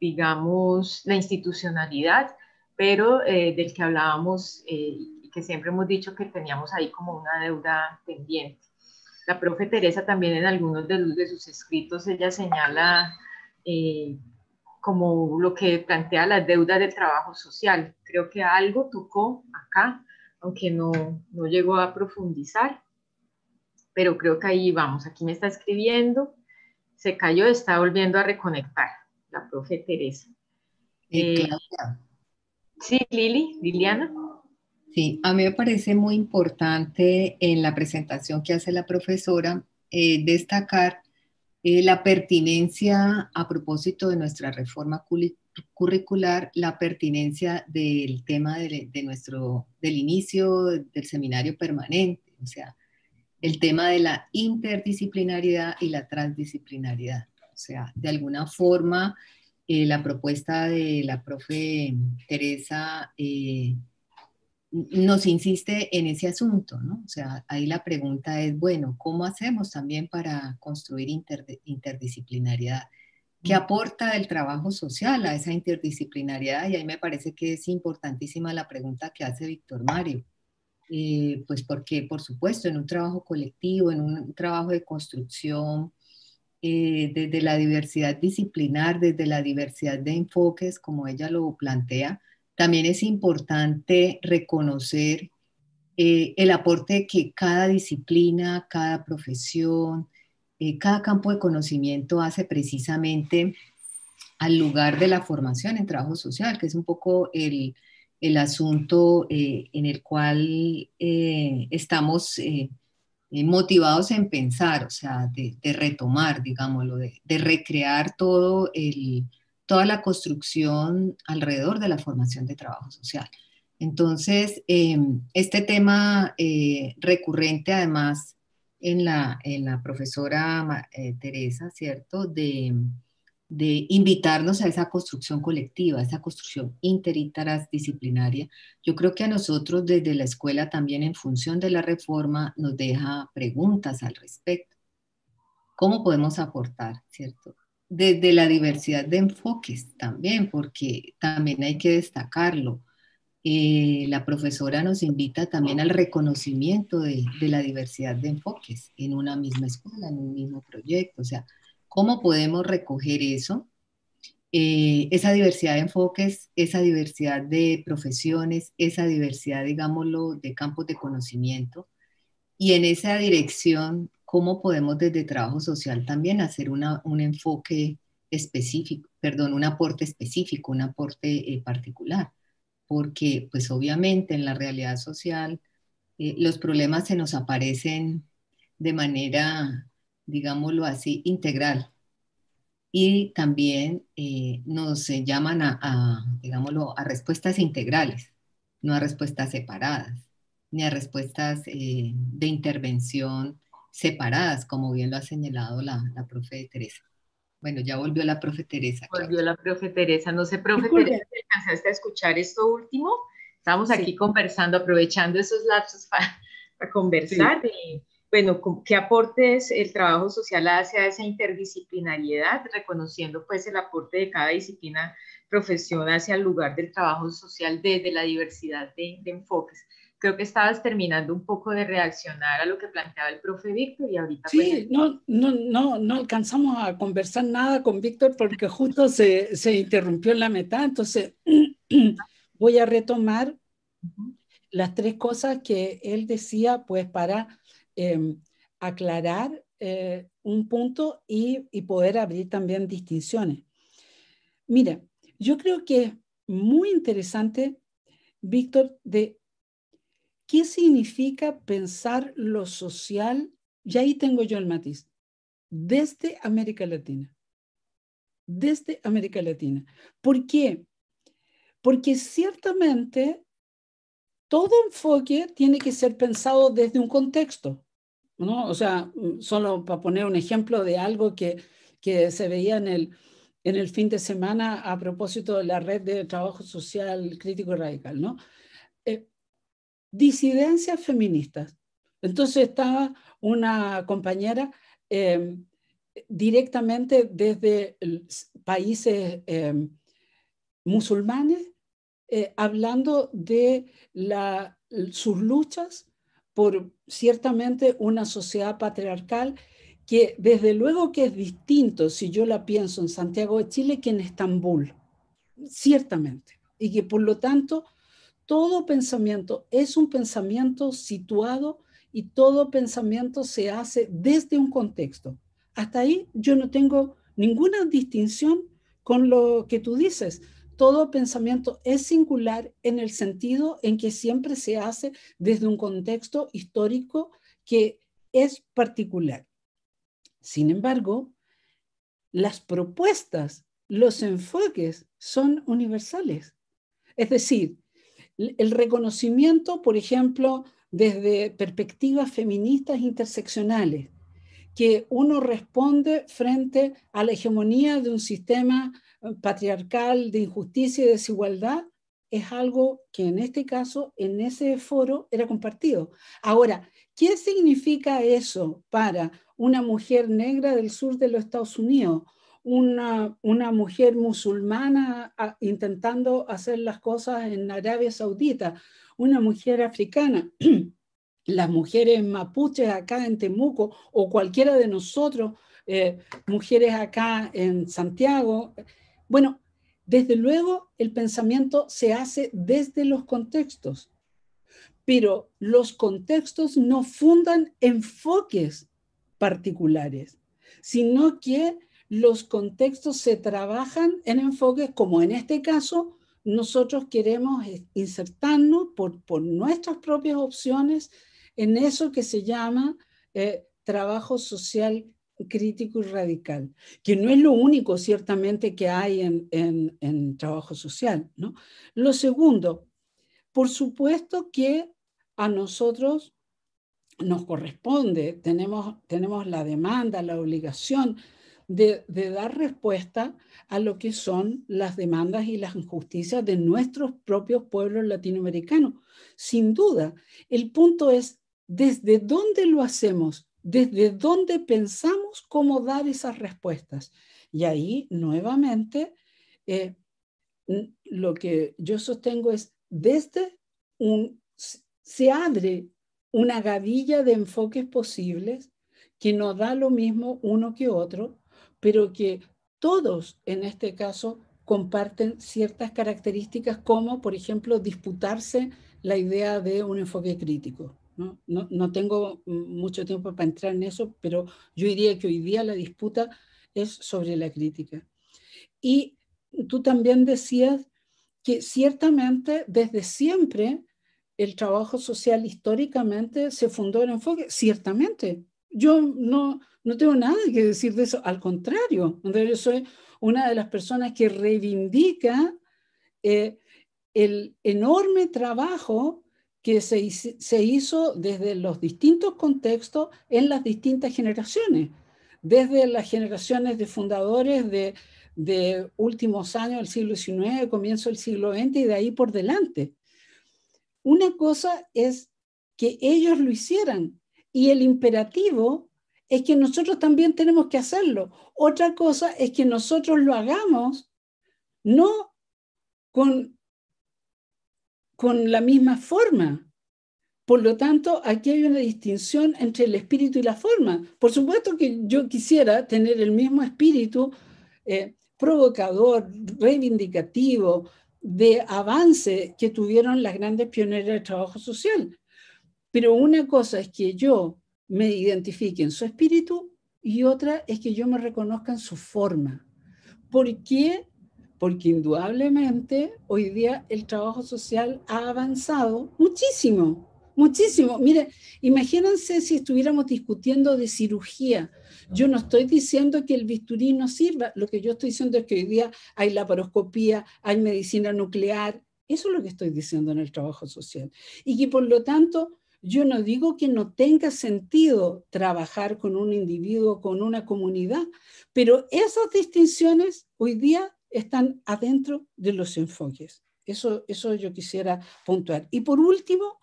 digamos, la institucionalidad, pero eh, del que hablábamos eh, siempre hemos dicho que teníamos ahí como una deuda pendiente. La profe Teresa también en algunos de, de sus escritos, ella señala eh, como lo que plantea las deudas del trabajo social. Creo que algo tocó acá, aunque no, llegó a profundizar, pero creo que ahí vamos. Aquí me está escribiendo, se cayó, está volviendo a reconectar la profe Teresa. Eh, sí, Lili, Liliana. Sí, a mí me parece muy importante en la presentación que hace la profesora eh, destacar eh, la pertinencia a propósito de nuestra reforma curricular, la pertinencia del tema de, nuestro, del inicio del seminario permanente, o sea, el tema de la interdisciplinaridad y la transdisciplinaridad. O sea, de alguna forma, eh, la propuesta de la profe Teresa nos insiste en ese asunto, ¿no? O sea, ahí la pregunta es, bueno, ¿cómo hacemos también para construir interdisciplinaridad? interdisciplinariedad? ¿Qué aporta el trabajo social a esa interdisciplinariedad? Y ahí me parece que es importantísima la pregunta que hace Víctor Mario. Eh, pues porque, por supuesto, en un trabajo colectivo, en un trabajo de construcción, eh, desde la diversidad disciplinar, desde la diversidad de enfoques, como ella lo plantea, también es importante reconocer eh, el aporte que cada disciplina, cada profesión, eh, cada campo de conocimiento hace precisamente al lugar de la formación en trabajo social, que es un poco el, asunto eh, en el cual estamos motivados en pensar, o sea, de, retomar, digámoslo, de recrear todo el, toda la construcción alrededor de la formación de trabajo social. Entonces, em, este tema eh, recurrente además en la, profesora eh, Teresa, ¿cierto? De, invitarnos a esa construcción colectiva, esa construcción disciplinaria, Yo creo que a nosotros desde la escuela también en función de la reforma nos deja preguntas al respecto. ¿Cómo podemos aportar, ¿cierto? desde la diversidad de enfoques también, porque también hay que destacarlo. Eh, la profesora nos invita también al reconocimiento de, la diversidad de enfoques en una misma escuela, en un mismo proyecto. O sea, ¿cómo podemos recoger eso? Eh, esa diversidad de enfoques, esa diversidad de profesiones, esa diversidad, digámoslo, de campos de conocimiento. Y en esa dirección cómo podemos desde trabajo social también hacer un enfoque específico, perdón, un aporte específico, un aporte eh, particular, porque pues obviamente en la realidad social eh, los problemas se nos aparecen de manera, digámoslo así, integral. Y también eh, nos llaman a, a, digámoslo, a respuestas integrales, no a respuestas separadas, ni a respuestas de intervención separadas, como bien lo ha señalado la, la profe Teresa. Bueno, ya volvió la profe Teresa. Volvió la profe Teresa. No sé, profe Teresa, ¿alcanzaste a escuchar esto último? Estamos aquí conversando, aprovechando esos lapsos para, conversar. bueno, ¿qué aportes el trabajo social hacia esa interdisciplinariedad, reconociendo pues el aporte de cada disciplina profesión hacia el lugar del trabajo social desde la diversidad de enfoques? creo que estabas terminando un poco de reaccionar a lo que planteaba el profe Víctor y ahorita... Pues, sí, no, no, no, no alcanzamos a conversar nada con Víctor porque justo se, interrumpió en la mitad, entonces voy a retomar las tres cosas que él decía pues para eh, aclarar eh, un punto y, y poder abrir también distinciones. Mira, yo creo que es muy interesante, Víctor, de ¿Qué significa pensar lo social? Y ahí tengo yo el matiz. Desde América Latina. Desde América Latina. ¿Por qué? Porque ciertamente todo enfoque tiene que ser pensado desde un contexto. ¿no? O sea, solo para poner un ejemplo de algo que, que se veía en el, en el fin de semana a propósito de la red de trabajo social crítico y radical, ¿no? disidencias feministas. Entonces estaba una compañera em, directamente desde países em, musulmanes eh, hablando de sus luchas por ciertamente una sociedad patriarcal que desde luego que es distinto si yo la pienso en Santiago de Chile que en Estambul, ciertamente, y que por lo tanto todo pensamiento es un pensamiento situado y todo pensamiento se hace desde un contexto. Hasta ahí yo no tengo ninguna distinción con lo que tú dices. Todo pensamiento es singular en el sentido en que siempre se hace desde un contexto histórico que es particular. Sin embargo, las propuestas, los enfoques son universales. Es decir, el reconocimiento, por ejemplo, desde perspectivas feministas interseccionales, que uno responde frente a la hegemonía de un sistema eh, patriarcal de injusticia y desigualdad, es algo que en este caso, en ese foro, era compartido. Ahora, ¿qué significa eso para una mujer negra del sur de los Estados Unidos una, mujer musulmana ah, intentando hacer las cosas en Arabia Saudita, una mujer africana, las mujeres mapuches acá en Temuco o cualquiera de nosotros, eh, mujeres acá en Santiago. Eh, bueno, desde luego el pensamiento se hace desde los contextos, pero los contextos no fundan enfoques particulares, sino que los contextos se trabajan en enfoques como en este caso, nosotros queremos insertarnos por, nuestras propias opciones en eso que se llama eh, trabajo social crítico y radical, que no es lo único ciertamente que hay en, trabajo social. ¿no? Lo segundo, por supuesto que a nosotros nos corresponde, tenemos la demanda, la obligación de, dar respuesta a lo que son las demandas y las injusticias de nuestros propios pueblos latinoamericanos. Sin duda, el punto es desde dónde lo hacemos, desde dónde pensamos cómo dar esas respuestas. Y ahí, nuevamente, eh, lo que yo sostengo es desde un, se abre una gavilla de enfoques posibles que no da lo mismo uno que otro pero que todos en este caso comparten ciertas características como, por ejemplo, disputarse la idea de un enfoque crítico. ¿no? tengo mucho tiempo para entrar en eso, pero yo diría que hoy día la disputa es sobre la crítica. Y tú también decías que ciertamente desde siempre el trabajo social históricamente se fundó en enfoque, ciertamente, yo no, tengo nada que decir de eso, al contrario, yo soy una de las personas que reivindica eh, el enorme trabajo que se, hizo desde los distintos contextos en las distintas generaciones, desde las generaciones de fundadores de, de últimos años del siglo XIX, comienzo del siglo XX y de ahí por delante. Una cosa es que ellos lo hicieran y el imperativo es que nosotros también tenemos que hacerlo. Otra cosa es que nosotros lo hagamos no con, con la misma forma. Por lo tanto, aquí hay una distinción entre el espíritu y la forma. Por supuesto que yo quisiera tener el mismo espíritu eh, provocador, reivindicativo, de avance que tuvieron las grandes pioneras del trabajo social. Pero una cosa es que yo me identifique en su espíritu y otra es que yo me reconozca en su forma. ¿Por qué? Porque indudablemente hoy día el trabajo social ha avanzado muchísimo, muchísimo. Mire, imagínense si estuviéramos discutiendo de cirugía. Yo no estoy diciendo que el bisturí no sirva, lo que yo estoy diciendo es que hoy día hay laparoscopía, hay medicina nuclear, eso es lo que estoy diciendo en el trabajo social. Y que por lo tanto yo no digo que no tenga sentido trabajar con un individuo, con una comunidad, pero esas distinciones hoy día están adentro de los enfoques. Eso, yo quisiera puntuar. Y por último,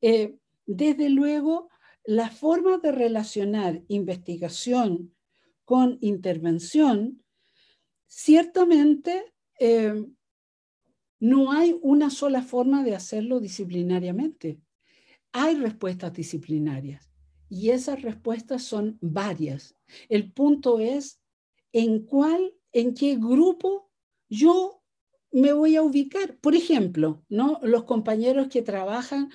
eh, desde luego, la forma de relacionar investigación con intervención, ciertamente eh, no hay una sola forma de hacerlo disciplinariamente hay respuestas disciplinarias y esas respuestas son varias. El punto es en cuál, en qué grupo yo me voy a ubicar. Por ejemplo, ¿no? los compañeros que trabajan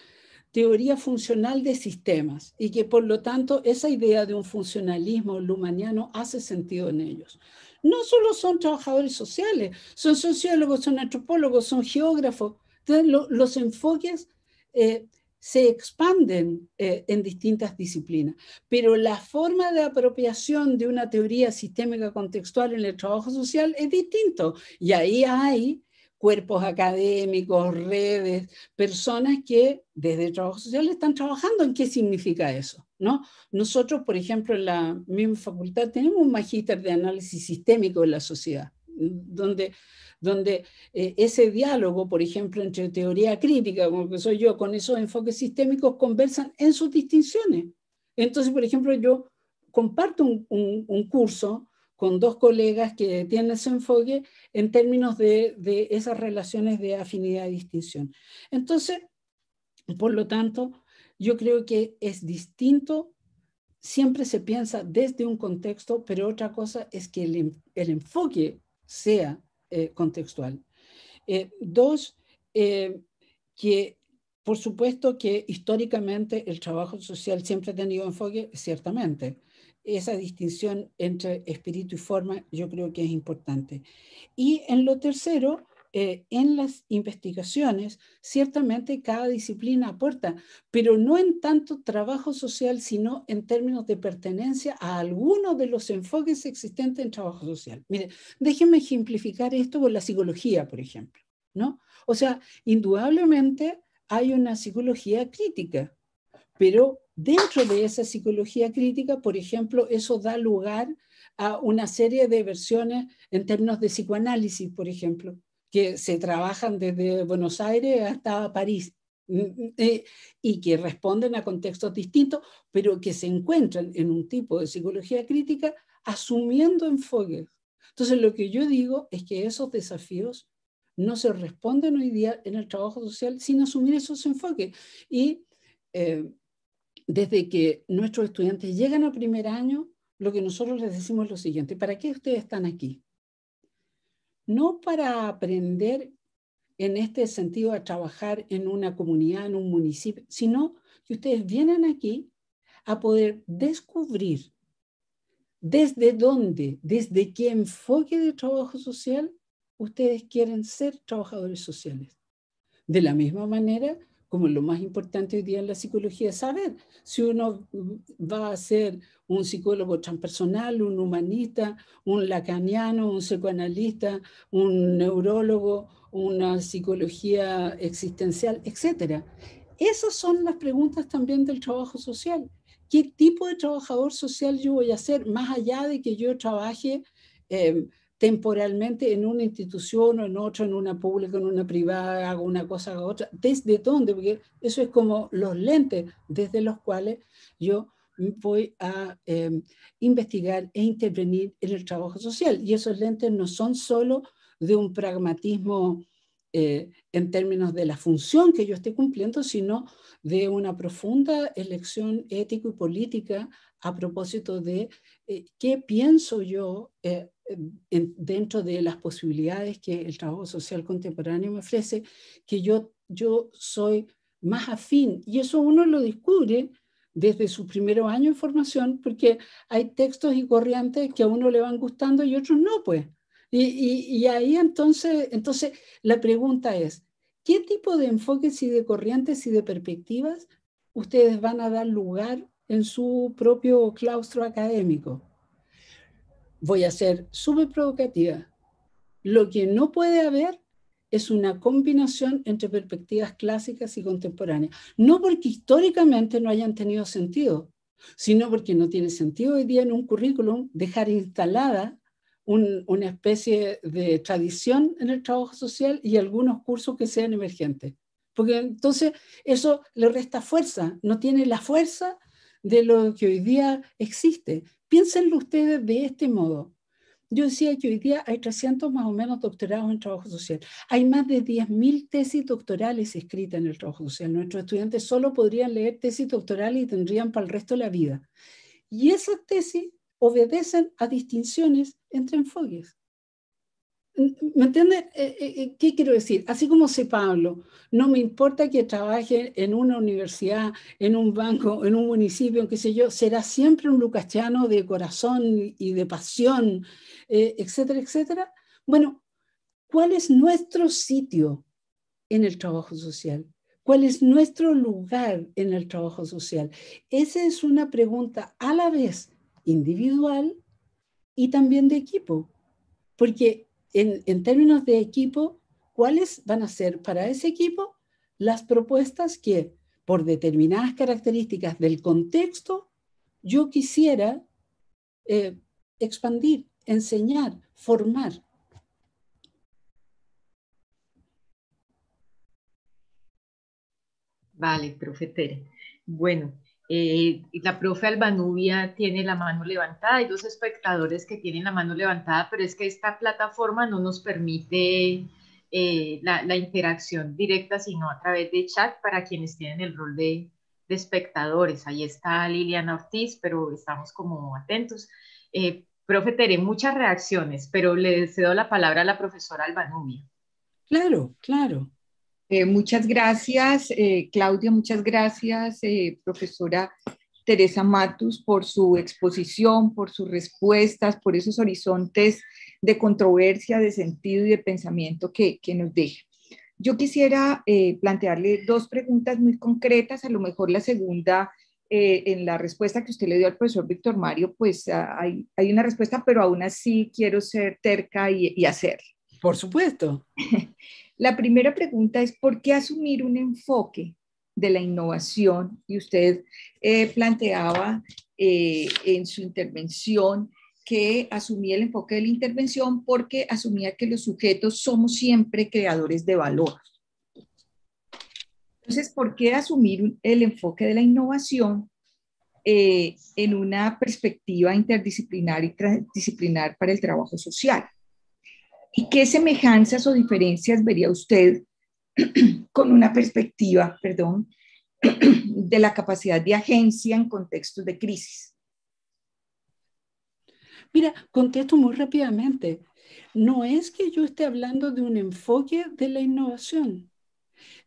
teoría funcional de sistemas y que por lo tanto esa idea de un funcionalismo lumaniano hace sentido en ellos. No solo son trabajadores sociales, son sociólogos, son antropólogos, son geógrafos. Entonces, los enfoques eh, se expanden eh, en distintas disciplinas, pero la forma de apropiación de una teoría sistémica contextual en el trabajo social es distinto. Y ahí hay cuerpos académicos, redes, personas que desde el trabajo social están trabajando en qué significa eso. ¿no? Nosotros, por ejemplo, en la misma facultad tenemos un magíster de análisis sistémico de la sociedad donde, donde eh, ese diálogo, por ejemplo, entre teoría crítica, como que soy yo, con esos enfoques sistémicos conversan en sus distinciones. Entonces, por ejemplo, yo comparto un, un, un curso con dos colegas que tienen ese enfoque en términos de, de esas relaciones de afinidad y distinción. Entonces, por lo tanto, yo creo que es distinto, siempre se piensa desde un contexto, pero otra cosa es que el, el enfoque sea eh, contextual. Eh, dos, eh, que por supuesto que históricamente el trabajo social siempre ha tenido enfoque, ciertamente. Esa distinción entre espíritu y forma yo creo que es importante. Y en lo tercero, eh, en las investigaciones, ciertamente cada disciplina aporta, pero no en tanto trabajo social, sino en términos de pertenencia a alguno de los enfoques existentes en trabajo social. Mire, déjenme ejemplificar esto con la psicología, por ejemplo, ¿no? O sea, indudablemente hay una psicología crítica, pero dentro de esa psicología crítica, por ejemplo, eso da lugar a una serie de versiones en términos de psicoanálisis, por ejemplo, que se trabajan desde Buenos Aires hasta París mm, mm, eh, y que responden a contextos distintos, pero que se encuentran en un tipo de psicología crítica asumiendo enfoques. Entonces, lo que yo digo es que esos desafíos no se responden hoy día en el trabajo social sin asumir esos enfoques. Y eh, desde que nuestros estudiantes llegan al primer año, lo que nosotros les decimos es lo siguiente, ¿para qué ustedes están aquí? no para aprender en este sentido a trabajar en una comunidad, en un municipio, sino que ustedes vienen aquí a poder descubrir desde dónde, desde qué enfoque de trabajo social ustedes quieren ser trabajadores sociales. De la misma manera, como lo más importante hoy día en la psicología es saber si uno va a ser un psicólogo transpersonal, un humanista, un lacaniano, un psicoanalista, un neurólogo, una psicología existencial, etc. Esas son las preguntas también del trabajo social. ¿Qué tipo de trabajador social yo voy a ser más allá de que yo trabaje? Eh, temporalmente en una institución o en otra, en una pública, en una privada, hago una cosa, o otra, desde dónde, porque eso es como los lentes desde los cuales yo voy a em, investigar e intervenir en el trabajo social. Y esos lentes no son solo de un pragmatismo eh, en términos de la función que yo esté cumpliendo, sino de una profunda elección ético y política a propósito de eh, qué pienso yo eh, em, dentro de las posibilidades que el trabajo social contemporáneo me ofrece, que yo, yo soy más afín. Y eso uno lo descubre desde su primer año de formación, porque hay textos y corrientes que a uno le van gustando y otros no, pues. Y, ahí entonces, entonces la pregunta es, ¿qué tipo de enfoques y de corrientes y de perspectivas ustedes van a dar lugar en su propio claustro académico? Voy a ser súper provocativa. Lo que no puede haber es una combinación entre perspectivas clásicas y contemporáneas. No porque históricamente no hayan tenido sentido, sino porque no tiene sentido hoy día en un currículum dejar instalada una especie de tradición en el trabajo social y algunos cursos que sean emergentes. Porque entonces eso le resta fuerza, no tiene la fuerza de lo que hoy día existe. Piénsenlo ustedes de este modo. Yo decía que hoy día hay 300 más o menos doctorados en trabajo social. Hay más de 10.000 tesis doctorales escritas en el trabajo social. Nuestros estudiantes solo podrían leer tesis doctorales y tendrían para el resto de la vida. Y esas tesis obedecen a distinciones entre enfoques. ¿Me entiendes eh, eh, eh, qué quiero decir? Así como sé Pablo, no me importa que trabaje en una universidad, en un banco, en un municipio, qué sé yo, será siempre un lucasiano de corazón y de pasión, etcétera, etcétera. Bueno, ¿cuál es nuestro sitio en el trabajo social? ¿Cuál es nuestro lugar en el trabajo social? Esa es una pregunta a la vez individual y también de equipo, porque en, términos de equipo, cuáles van a ser para ese equipo las propuestas que, por determinadas características del contexto, yo quisiera eh, expandir, enseñar, formar. Vale, profetera. Bueno, eh, la profe Albanubia tiene la mano levantada, hay dos espectadores que tienen la mano levantada, pero es que esta plataforma no nos permite eh, la, interacción directa, sino a través de chat para quienes tienen el rol de, espectadores. Ahí está Liliana Ortiz, pero estamos como atentos. Eh, profe Tere, muchas reacciones, pero le cedo la palabra a la profesora Albanubia. Claro, claro. Eh, muchas gracias, eh, Claudia, muchas gracias, eh, profesora Teresa Matus, por su exposición, por sus respuestas, por esos horizontes de controversia, de sentido y de pensamiento que, nos deja. Yo quisiera plantearle dos preguntas muy concretas, a lo mejor la segunda en la respuesta que usted le dio al profesor Víctor Mario, pues ah, hay, una respuesta, pero aún así quiero ser terca y, y hacerla. Por supuesto. La primera pregunta es, ¿por qué asumir un enfoque de la innovación? Y usted eh, planteaba eh, en su intervención que asumía el enfoque de la intervención porque asumía que los sujetos somos siempre creadores de valor. Entonces, ¿por qué asumir el enfoque de la innovación eh, en una perspectiva interdisciplinar y transdisciplinar para el trabajo social? ¿Y qué semejanzas o diferencias vería usted con una perspectiva, perdón, de la capacidad de agencia en contextos de crisis? Mira, contesto muy rápidamente. No es que yo esté hablando de un enfoque de la innovación.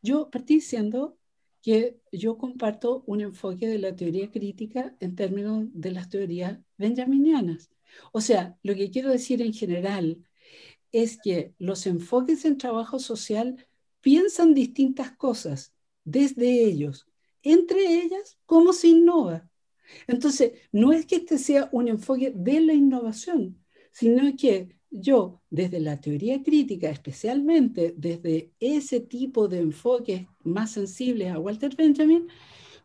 Yo partí diciendo que yo comparto un enfoque de la teoría crítica en términos de las teorías benjaminianas. O sea, lo que quiero decir en general es que los enfoques en trabajo social piensan distintas cosas desde ellos, entre ellas cómo se innova. Entonces, no es que este sea un enfoque de la innovación, sino que yo, desde la teoría crítica, especialmente desde ese tipo de enfoques más sensibles a Walter Benjamin,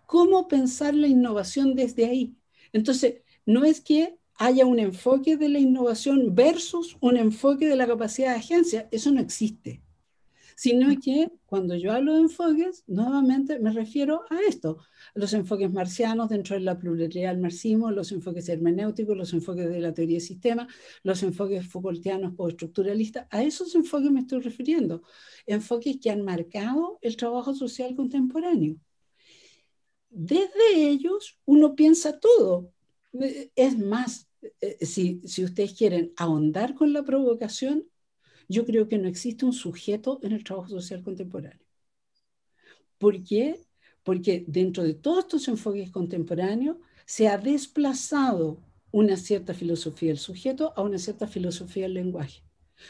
cómo pensar la innovación desde ahí. Entonces, no es que haya un enfoque de la innovación versus un enfoque de la capacidad de agencia. Eso no existe. Sino mm. que cuando yo hablo de enfoques, nuevamente me refiero a esto, los enfoques marcianos dentro de la pluralidad marxismo, los enfoques hermenéuticos, los enfoques de la teoría de sistema, los enfoques Foucaultianos estructuralistas, a esos enfoques me estoy refiriendo, enfoques que han marcado el trabajo social contemporáneo. Desde ellos uno piensa todo, es más, eh, eh, si, ustedes quieren ahondar con la provocación, yo creo que no existe un sujeto en el trabajo social contemporáneo. ¿Por qué? Porque dentro de todos estos enfoques contemporáneos se ha desplazado una cierta filosofía del sujeto a una cierta filosofía del lenguaje.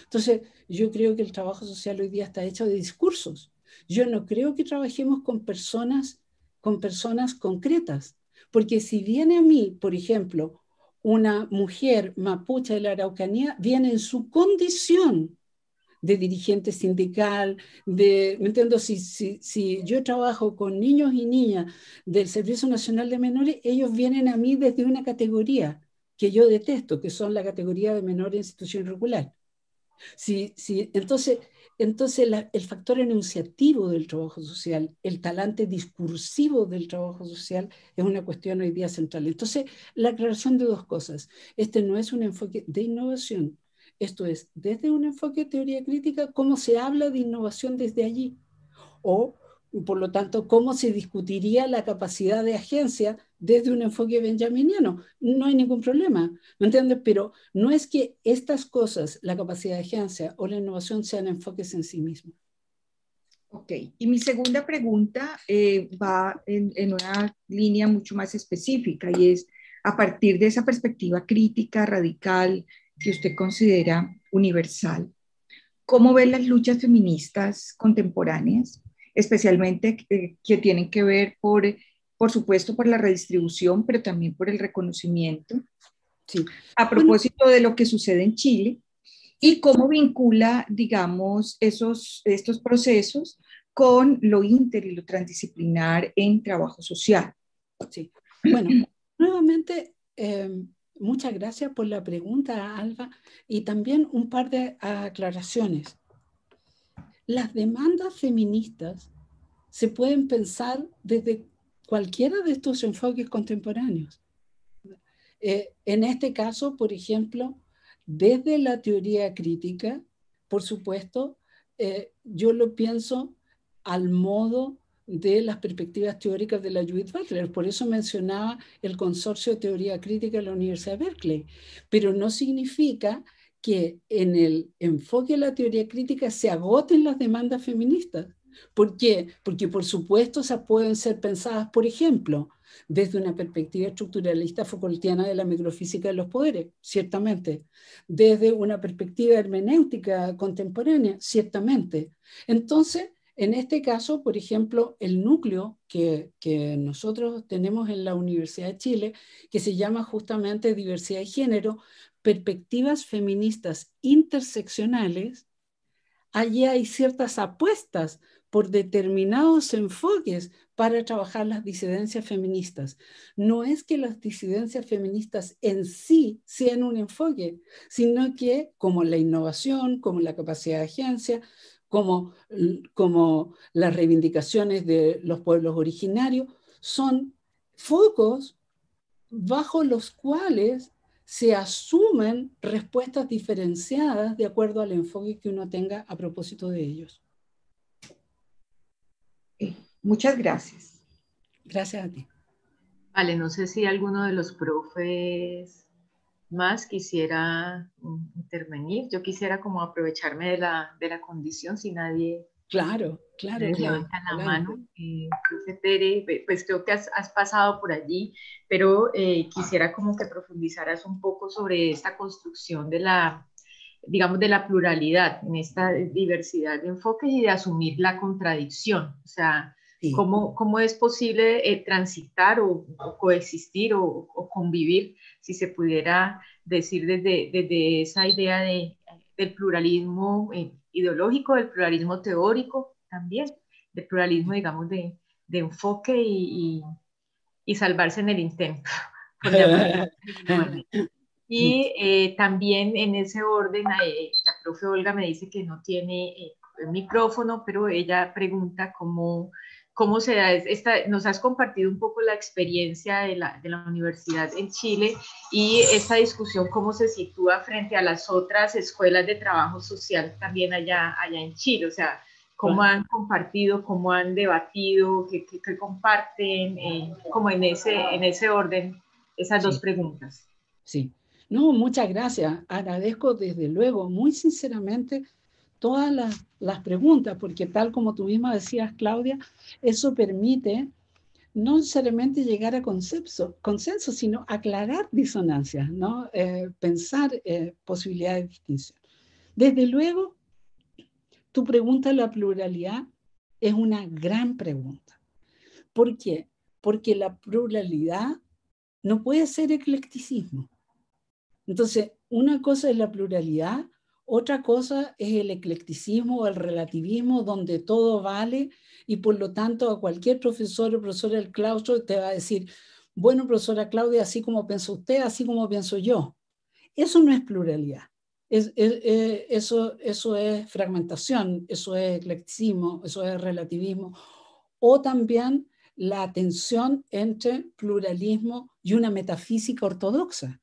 Entonces, yo creo que el trabajo social hoy día está hecho de discursos. Yo no creo que trabajemos con personas, con personas concretas. Porque si viene a mí, por ejemplo, una mujer mapuche de la Araucanía, viene en su condición de dirigente sindical, de, ¿me entiendo? Si, si, yo trabajo con niños y niñas del Servicio Nacional de Menores, ellos vienen a mí desde una categoría que yo detesto, que son la categoría de menor en institución irregular. Si, si, entonces, entonces, el factor enunciativo del trabajo social, el talante discursivo del trabajo social es una cuestión hoy día central. Entonces, la aclaración de dos cosas. Este no es un enfoque de innovación. Esto es, desde un enfoque de teoría crítica, cómo se habla de innovación desde allí. O, por lo tanto, cómo se discutiría la capacidad de agencia desde un enfoque benjaminiano. No hay ningún problema, ¿me entiendes? Pero no es que estas cosas, la capacidad de agencia o la innovación, sean enfoques en sí mismos. Ok, y mi segunda pregunta eh, va en, una línea mucho más específica y es, a partir de esa perspectiva crítica, radical, que usted considera universal, ¿cómo ven las luchas feministas contemporáneas, especialmente eh, que tienen que ver por por supuesto por la redistribución, pero también por el reconocimiento. Sí. A propósito de lo que sucede en Chile y cómo vincula, digamos, esos, estos procesos con lo inter y lo transdisciplinar en trabajo social. Sí. Bueno, nuevamente, em, muchas gracias por la pregunta, Alba, y también un par de aclaraciones. Las demandas feministas se pueden pensar desde cualquiera de estos enfoques contemporáneos. Eh, en este caso, por ejemplo, desde la teoría crítica, por supuesto, eh, yo lo pienso al modo de las perspectivas teóricas de la Judith Butler. Por eso mencionaba el consorcio de teoría crítica de la Universidad de Berkeley. Pero no significa que en el enfoque de la teoría crítica se agoten las demandas feministas. ¿Por qué? Porque por supuesto esas pueden ser pensadas, por ejemplo, desde una perspectiva estructuralista Foucaultiana de la microfísica de los poderes, ciertamente. Desde una perspectiva hermenéutica contemporánea, ciertamente. Entonces, en este caso, por ejemplo, el núcleo que, que, nosotros tenemos en la Universidad de Chile, que se llama justamente diversidad de género, perspectivas feministas interseccionales, allí hay ciertas apuestas por determinados enfoques para trabajar las disidencias feministas. No es que las disidencias feministas en sí sean un enfoque, sino que como la innovación, como la capacidad de agencia, como, como las reivindicaciones de los pueblos originarios, son focos bajo los cuales se asumen respuestas diferenciadas de acuerdo al enfoque que uno tenga a propósito de ellos. Muchas gracias. Gracias a ti. Vale, no sé si alguno de los profes más quisiera intervenir. Yo quisiera como aprovecharme de la, de la condición si nadie... Claro, claro. levanta la mano. Eh, pues creo que has, pasado por allí, pero eh, quisiera como que profundizaras un poco sobre esta construcción de la, digamos, de la pluralidad, en esta diversidad de enfoques y de asumir la contradicción. O sea, ¿Cómo, ¿Cómo, es posible eh, transitar o, coexistir o, convivir, si se pudiera decir desde, desde esa idea de, del pluralismo eh, ideológico, del pluralismo teórico también, del pluralismo, digamos, de, de enfoque y, y, salvarse en el intento? y eh, también en ese orden, la profe Olga me dice que no tiene el micrófono, pero ella pregunta cómo cómo se da esta, nos has compartido un poco la experiencia de la, de la, universidad en Chile y esta discusión cómo se sitúa frente a las otras escuelas de trabajo social también allá, allá en Chile, o sea, cómo han compartido, cómo han debatido, qué, qué, comparten, como en ese, en ese orden, esas dos preguntas. Sí, no, muchas gracias, agradezco desde luego muy sinceramente todas las, preguntas, porque tal como tú misma decías, Claudia, eso permite no solamente llegar a consenso, consenso sino aclarar disonancias, ¿no? Eh, pensar eh, posibilidades de distinción. Desde luego, tu pregunta de la pluralidad es una gran pregunta. ¿Por qué? Porque la pluralidad no puede ser eclecticismo. Entonces, una cosa es la pluralidad otra cosa es el eclecticismo o el relativismo, donde todo vale y por lo tanto a cualquier profesor o profesora del claustro te va a decir, bueno, profesora Claudia, así como pienso usted, así como pienso yo. Eso no es pluralidad. Eh, eso es fragmentación, eso es eclecticismo, eso es relativismo. O también la tensión entre pluralismo y una metafísica ortodoxa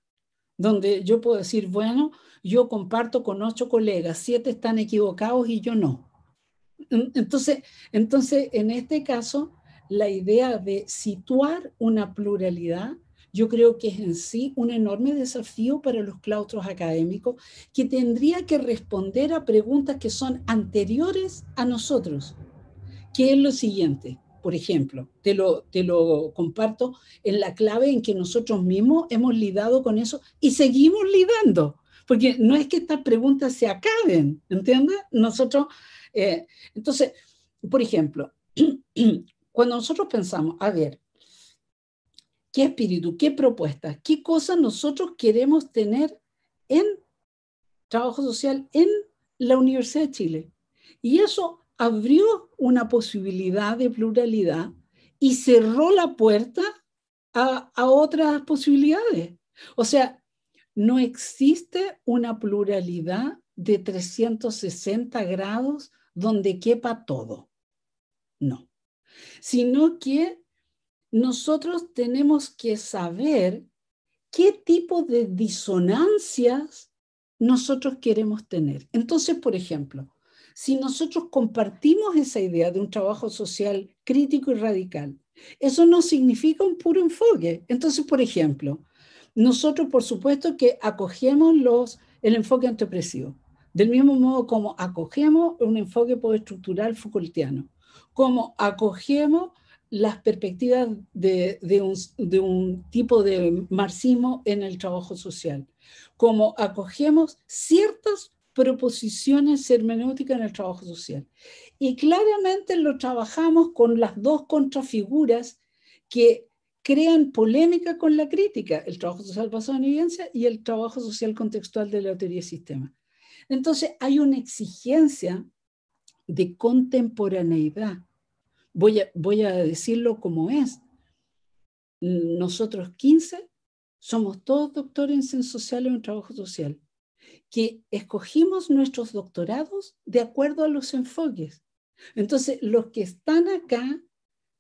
donde yo puedo decir, bueno, yo comparto con ocho colegas, siete están equivocados y yo no. Entonces, entonces en este caso, la idea de situar una pluralidad, yo creo que es en sí un enorme desafío para los claustros académicos que tendría que responder a preguntas que son anteriores a nosotros, que es lo siguiente por ejemplo, te lo, te lo comparto, en la clave en que nosotros mismos hemos lidado con eso y seguimos lidando, porque no es que estas preguntas se acaben, ¿entiendes? Nosotros, eh, entonces, por ejemplo, cuando nosotros pensamos, a ver, ¿qué espíritu, qué propuestas, qué cosas nosotros queremos tener en trabajo social en la Universidad de Chile? Y eso abrió una posibilidad de pluralidad y cerró la puerta a, otras posibilidades. O sea, no existe una pluralidad de 360 grados donde quepa todo. No. Sino que nosotros tenemos que saber qué tipo de disonancias nosotros queremos tener. Entonces, por ejemplo, si nosotros compartimos esa idea de un trabajo social crítico y radical. Eso no significa un puro enfoque. Entonces, por ejemplo, nosotros por supuesto que acogemos el enfoque antepresivo del mismo modo como acogemos un enfoque postestructural Foucaultiano, como acogemos las perspectivas de, un, de, un, tipo de marxismo en el trabajo social, como acogemos ciertas proposiciones hermenéuticas en el trabajo social. Y claramente lo trabajamos con las dos contrafiguras que crean polémica con la crítica, el trabajo social basado en evidencia y el trabajo social contextual de la teoría sistema. Entonces hay una exigencia de contemporaneidad. Voy a, decirlo como es. Nosotros 15 somos todos doctores en ciencias sociales en trabajo social que escogimos nuestros doctorados de acuerdo a los enfoques. Entonces, los que están acá,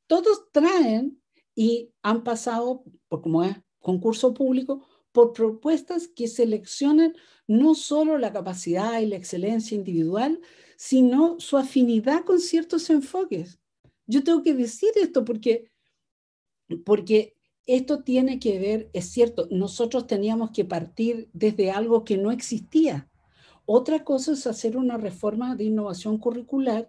todos traen y han pasado, por como es concurso público, por propuestas que seleccionan no solo la capacidad y la excelencia individual, sino su afinidad con ciertos enfoques. Yo tengo que decir esto porque, porque esto tiene que ver, es cierto, nosotros teníamos que partir desde algo que no existía. Otra cosa es hacer una reforma de innovación curricular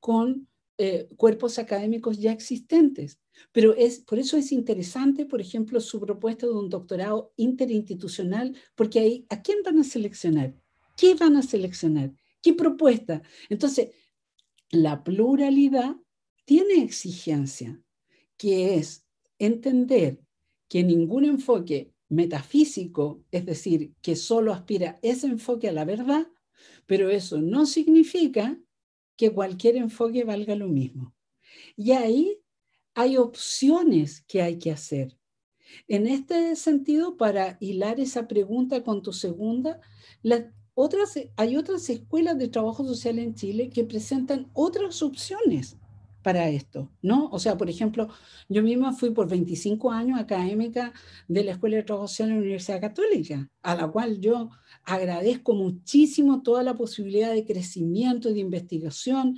con eh, cuerpos académicos ya existentes. Pero es, por eso es interesante, por ejemplo, su propuesta de un doctorado interinstitucional, porque ahí, ¿a quién van a seleccionar? ¿Qué van a seleccionar? ¿Qué propuesta? Entonces, la pluralidad tiene exigencia, que es entender que ningún enfoque metafísico, es decir, que solo aspira ese enfoque a la verdad, pero eso no significa que cualquier enfoque valga lo mismo. Y ahí hay opciones que hay que hacer. En este sentido, para hilar esa pregunta con tu segunda, otras, hay otras escuelas de trabajo social en Chile que presentan otras opciones para esto, ¿no? O sea, por ejemplo, yo misma fui por 25 años académica de la Escuela de Trabajo Social de la Universidad Católica, a la cual yo agradezco muchísimo toda la posibilidad de crecimiento, de investigación.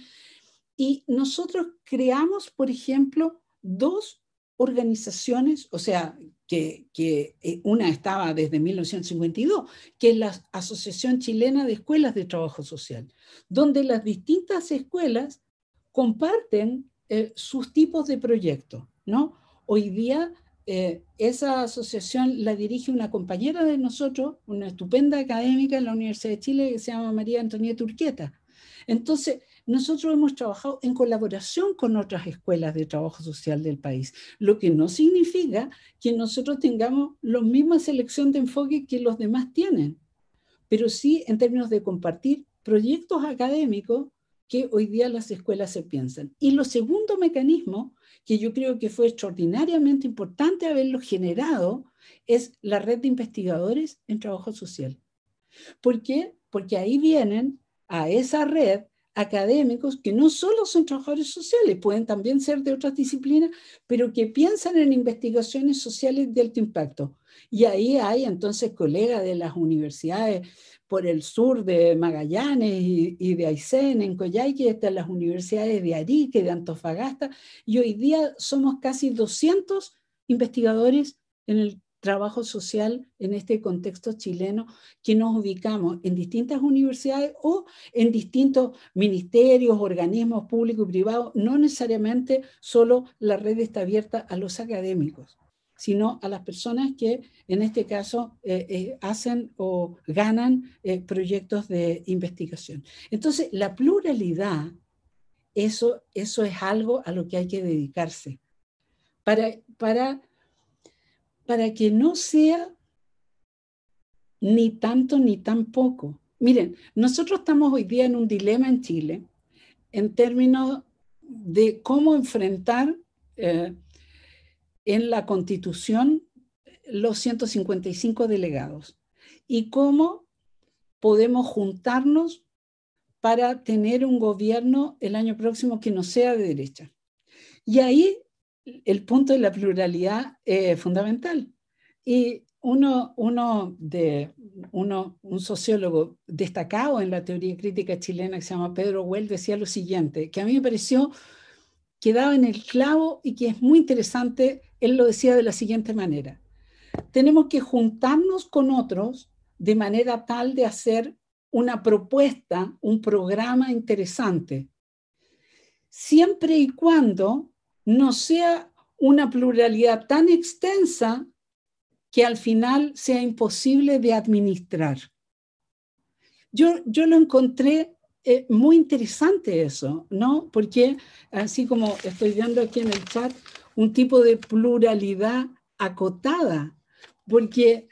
Y nosotros creamos, por ejemplo, dos organizaciones, o sea, que, que eh, una estaba desde 1952, que es la Asociación Chilena de Escuelas de Trabajo Social, donde las distintas escuelas comparten eh, sus tipos de proyectos, ¿no? Hoy día eh, esa asociación la dirige una compañera de nosotros, una estupenda académica en la Universidad de Chile que se llama María Antonia Turqueta. Entonces, nosotros hemos trabajado en colaboración con otras escuelas de trabajo social del país, lo que no significa que nosotros tengamos la misma selección de enfoque que los demás tienen, pero sí en términos de compartir proyectos académicos que hoy día las escuelas se piensan. Y lo segundo mecanismo, que yo creo que fue extraordinariamente importante haberlo generado, es la red de investigadores en trabajo social. ¿Por qué? Porque ahí vienen a esa red académicos que no solo son trabajadores sociales, pueden también ser de otras disciplinas, pero que piensan en investigaciones sociales de alto impacto. Y ahí hay entonces colegas de las universidades por el sur de Magallanes y, de Aysén, en Coyhaique, están las universidades de Arique, de Antofagasta, y hoy día somos casi 200 investigadores en el trabajo social en este contexto chileno que nos ubicamos en distintas universidades o en distintos ministerios, organismos públicos y privados. No necesariamente solo la red está abierta a los académicos sino a las personas que en este caso eh, eh, hacen o ganan eh, proyectos de investigación. Entonces, la pluralidad, eso, eso es algo a lo que hay que dedicarse, para, para, para que no sea ni tanto ni tan poco. Miren, nosotros estamos hoy día en un dilema en Chile en términos de cómo enfrentar en la constitución los 155 delegados y cómo podemos juntarnos para tener un gobierno el año próximo que no sea de derecha. Y ahí el punto de la pluralidad es eh, fundamental. Y uno, uno, de, un sociólogo destacado en la teoría crítica chilena que se llama Pedro Huel decía lo siguiente, que a mí me pareció quedaba en el clavo y que es muy interesante, él lo decía de la siguiente manera. Tenemos que juntarnos con otros de manera tal de hacer una propuesta, un programa interesante, siempre y cuando no sea una pluralidad tan extensa que al final sea imposible de administrar. Yo, yo lo encontré es muy interesante eso, ¿no? Porque así como estoy viendo aquí en el chat, un tipo de pluralidad acotada, porque,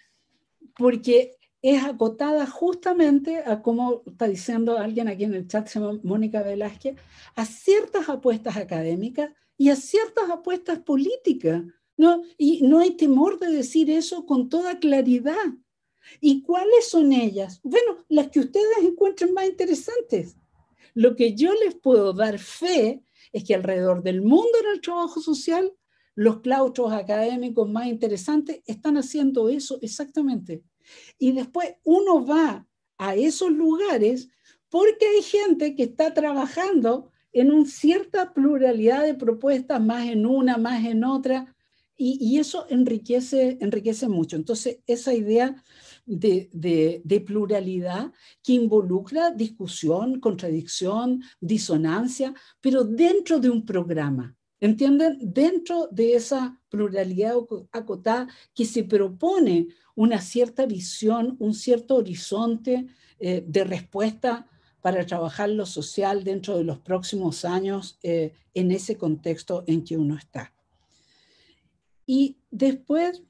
porque es acotada justamente a, como está diciendo alguien aquí en el chat, se llama Mónica Velázquez, a ciertas apuestas académicas y a ciertas apuestas políticas. ¿no? Y no hay temor de decir eso con toda claridad. ¿Y cuáles son ellas? Bueno, las que ustedes encuentren más interesantes. Lo que yo les puedo dar fe es que alrededor del mundo en el trabajo social, los claustros académicos más interesantes están haciendo eso exactamente. Y después uno va a esos lugares porque hay gente que está trabajando en una cierta pluralidad de propuestas, más en una, más en otra, y, eso enriquece, enriquece mucho. Entonces, esa idea de, pluralidad que involucra discusión, contradicción, disonancia, pero dentro de un programa. ¿Entienden? Dentro de esa pluralidad acotada que se propone una cierta visión, un cierto horizonte eh, de respuesta para trabajar lo social dentro de los próximos años eh, en ese contexto en que uno está. Y después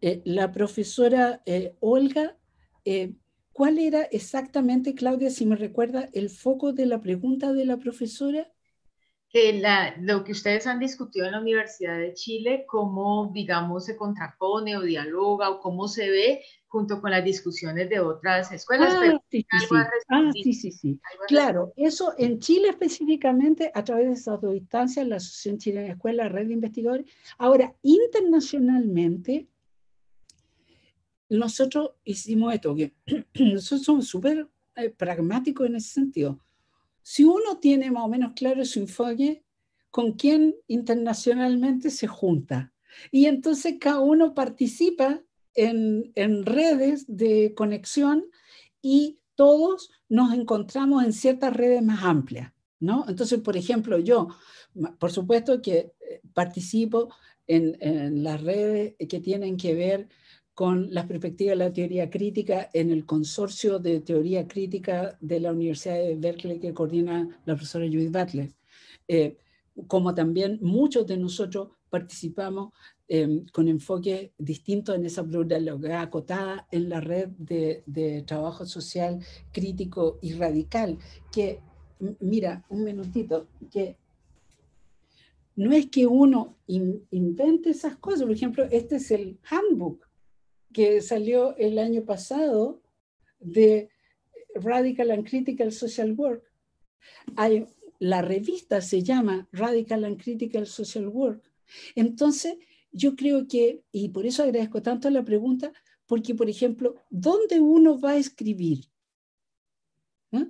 eh, la profesora eh, Olga, eh, ¿cuál era exactamente, Claudia, si me recuerda, el foco de la pregunta de la profesora? Que lo que ustedes han discutido en la Universidad de Chile, cómo, digamos, se contrapone o dialoga o cómo se ve junto con las discusiones de otras escuelas. Ah, sí, sí, ah, sí, sí, sí. Claro, eso en Chile específicamente, a través de esas dos instancias, la Asociación Chilena de Escuelas, Red de Investigadores. Ahora, internacionalmente, nosotros hicimos esto, que nosotros somos súper eh, pragmáticos en ese sentido. Si uno tiene más o menos claro su enfoque, con quién internacionalmente se junta. Y entonces cada uno participa en, redes de conexión y todos nos encontramos en ciertas redes más amplias. ¿No? Entonces, por ejemplo, yo, por supuesto que eh, participo en, en, las redes que tienen que ver con las perspectivas de la teoría crítica en el consorcio de teoría crítica de la Universidad de Berkeley que coordina la profesora Judith Butler. Eh, como también muchos de nosotros participamos em, con enfoque distinto en esa pluralidad acotada en la red de, trabajo social crítico y radical, que, mira, un minutito, que no es que uno invente esas cosas, por ejemplo, este es el handbook que salió el año pasado de Radical and Critical Social Work. la revista se llama Radical and Critical Social Work. Entonces, yo creo que, y por eso agradezco tanto la pregunta, porque, por ejemplo, ¿dónde uno va a escribir? ¿Ah?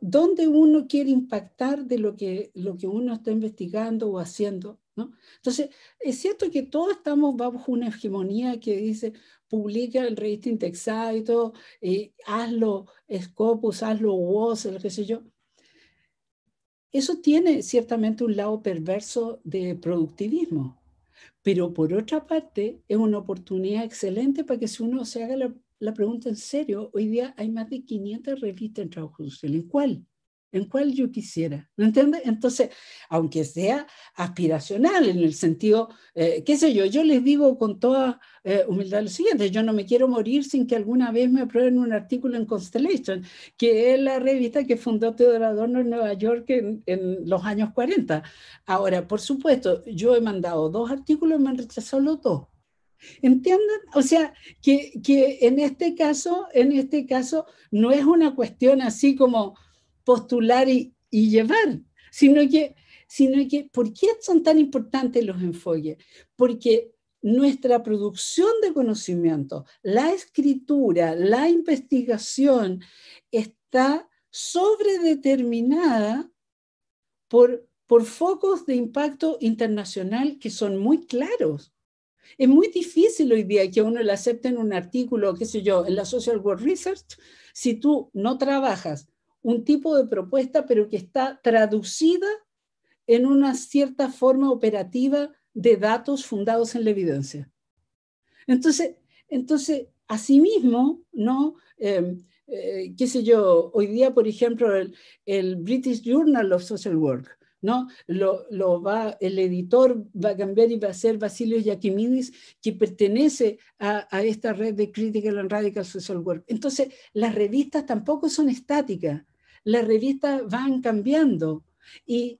¿Dónde uno quiere impactar de lo que, lo que uno está investigando o haciendo? ¿no? Entonces, es cierto que todos estamos bajo una hegemonía que dice, publica el revista indexada y todo, y hazlo Scopus, hazlo lo qué sé yo. Eso tiene ciertamente un lado perverso de productivismo, pero por otra parte es una oportunidad excelente para que si uno se haga la, la pregunta en serio, hoy día hay más de 500 revistas en trabajo social. ¿En cuál? en cuál yo quisiera. ¿Me entiende? Entonces, aunque sea aspiracional en el sentido, eh, qué sé yo, yo les digo con toda eh, humildad lo siguiente, yo no me quiero morir sin que alguna vez me aprueben un artículo en Constellation, que es la revista que fundó Teodoro Adorno en Nueva York en, los años 40. Ahora, por supuesto, yo he mandado dos artículos y me han rechazado los dos. ¿Entienden? O sea, que, que en este caso, en este caso, no es una cuestión así como postular y, llevar, sino que, sino que, ¿por qué son tan importantes los enfoques? Porque nuestra producción de conocimiento, la escritura, la investigación, está sobredeterminada por, por focos de impacto internacional que son muy claros. Es muy difícil hoy día que uno le acepte en un artículo, qué sé yo, en la Social World Research, si tú no trabajas un tipo de propuesta, pero que está traducida en una cierta forma operativa de datos fundados en la evidencia. Entonces, entonces asimismo, ¿no? Em, eh, qué sé yo, hoy día, por ejemplo, el, British Journal of Social Work, ¿no? Lo, va, el editor va a cambiar y va a ser Basilio Yakimidis, que pertenece a, a, esta red de Critical and Radical Social Work. Entonces, las revistas tampoco son estáticas, las revistas van cambiando. Y,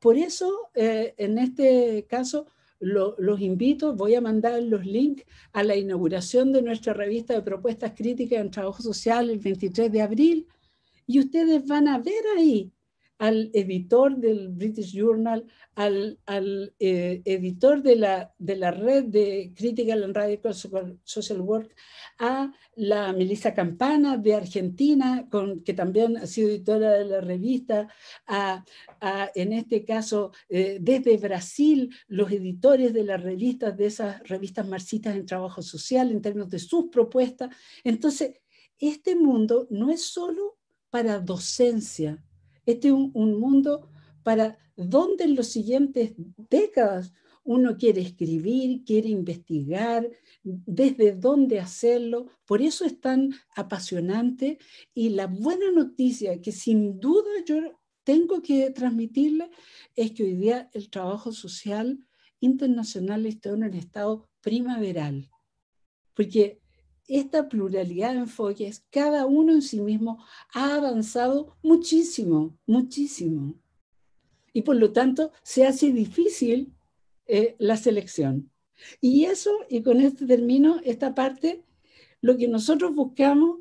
por eso, eh, en este caso, los invito, voy a mandar los links a la inauguración de nuestra revista de propuestas críticas en trabajo social el 23 de abril. Y ustedes van a ver ahí al editor del British Journal, al, eh, editor de la, de la red de Critical and Radical Social Work, a la Melissa Campana de Argentina, con, que también ha sido editora de la revista, a, en este caso eh, desde Brasil, los editores de las revistas, de esas revistas marxistas en trabajo social, en términos de sus propuestas. Entonces, este mundo no es solo para docencia, este es un, mundo para donde en las siguientes décadas uno quiere escribir, quiere investigar, desde dónde hacerlo. Por eso es tan apasionante y la buena noticia que sin duda yo tengo que transmitirle es que hoy día el trabajo social internacional está en un estado primaveral, porque esta pluralidad de enfoques, cada uno en sí mismo, ha avanzado muchísimo, muchísimo. Y por lo tanto, se hace difícil eh, la selección. Y eso, y con este término, esta parte, lo que nosotros buscamos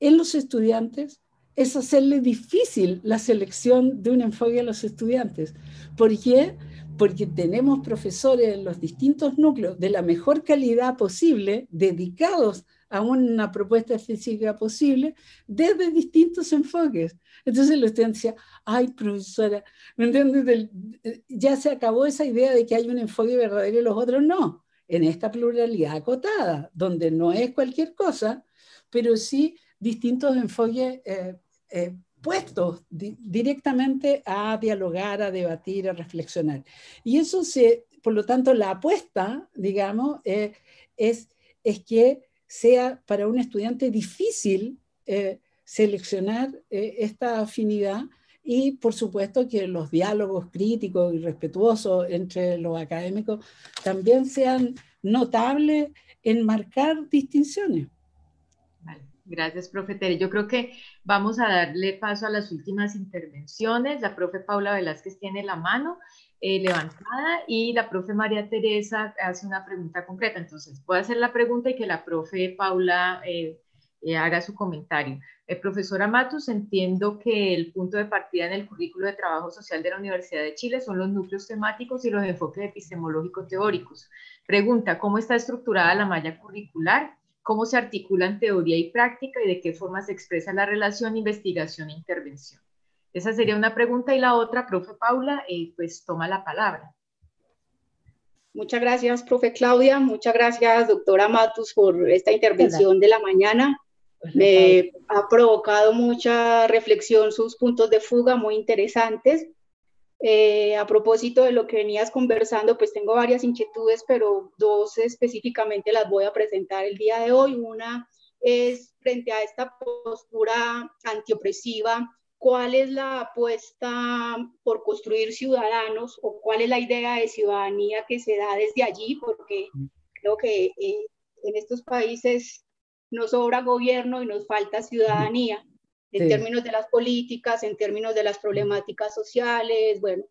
en los estudiantes es hacerle difícil la selección de un enfoque a los estudiantes. ¿Por qué? Porque tenemos profesores en los distintos núcleos de la mejor calidad posible, dedicados a una propuesta específica posible, desde distintos enfoques. Entonces los estudiantes decían, ay, profesora, ¿me entiendes? Eh, ya se acabó esa idea de que hay un enfoque verdadero y los otros no. En esta pluralidad acotada, donde no es cualquier cosa, pero sí distintos enfoques eh, eh, puestos directamente a dialogar, a debatir, a reflexionar. Y eso se, por lo tanto, la apuesta, digamos, eh, es, es que sea para un estudiante difícil eh, seleccionar esta afinidad y, por supuesto, que los diálogos críticos y respetuosos entre los académicos también sean notables en marcar distinciones. Gracias, profe Yo creo que vamos a darle paso a las últimas intervenciones. La profe Paula Velázquez tiene la mano eh, levantada y la profe María Teresa hace una pregunta concreta. Entonces, puedo hacer la pregunta y que la profe Paula eh, eh, haga su comentario. profesora Matus, entiendo que el punto de partida en el currículo de trabajo social de la Universidad de Chile son los núcleos temáticos y los enfoques epistemológicos teóricos. Pregunta, ¿cómo está estructurada la malla curricular? cómo se articulan teoría y práctica y de qué forma se expresa la relación investigación e intervención. Esa sería una pregunta y la otra, profe Paula, eh, pues toma la palabra. Muchas gracias, profe Claudia. Muchas gracias, doctora Matus, por esta intervención de la mañana. Me ha provocado mucha reflexión sus puntos de fuga muy interesantes eh, a propósito de lo que venías conversando, pues tengo varias inquietudes, pero dos específicamente las voy a presentar el día de hoy. Una es frente a esta postura antiopresiva, ¿cuál es la apuesta por construir ciudadanos o cuál es la idea de ciudadanía que se da desde allí? Porque creo que eh, en estos países nos sobra gobierno y nos falta ciudadanía en términos de las políticas, en términos de las problemáticas sociales, bueno,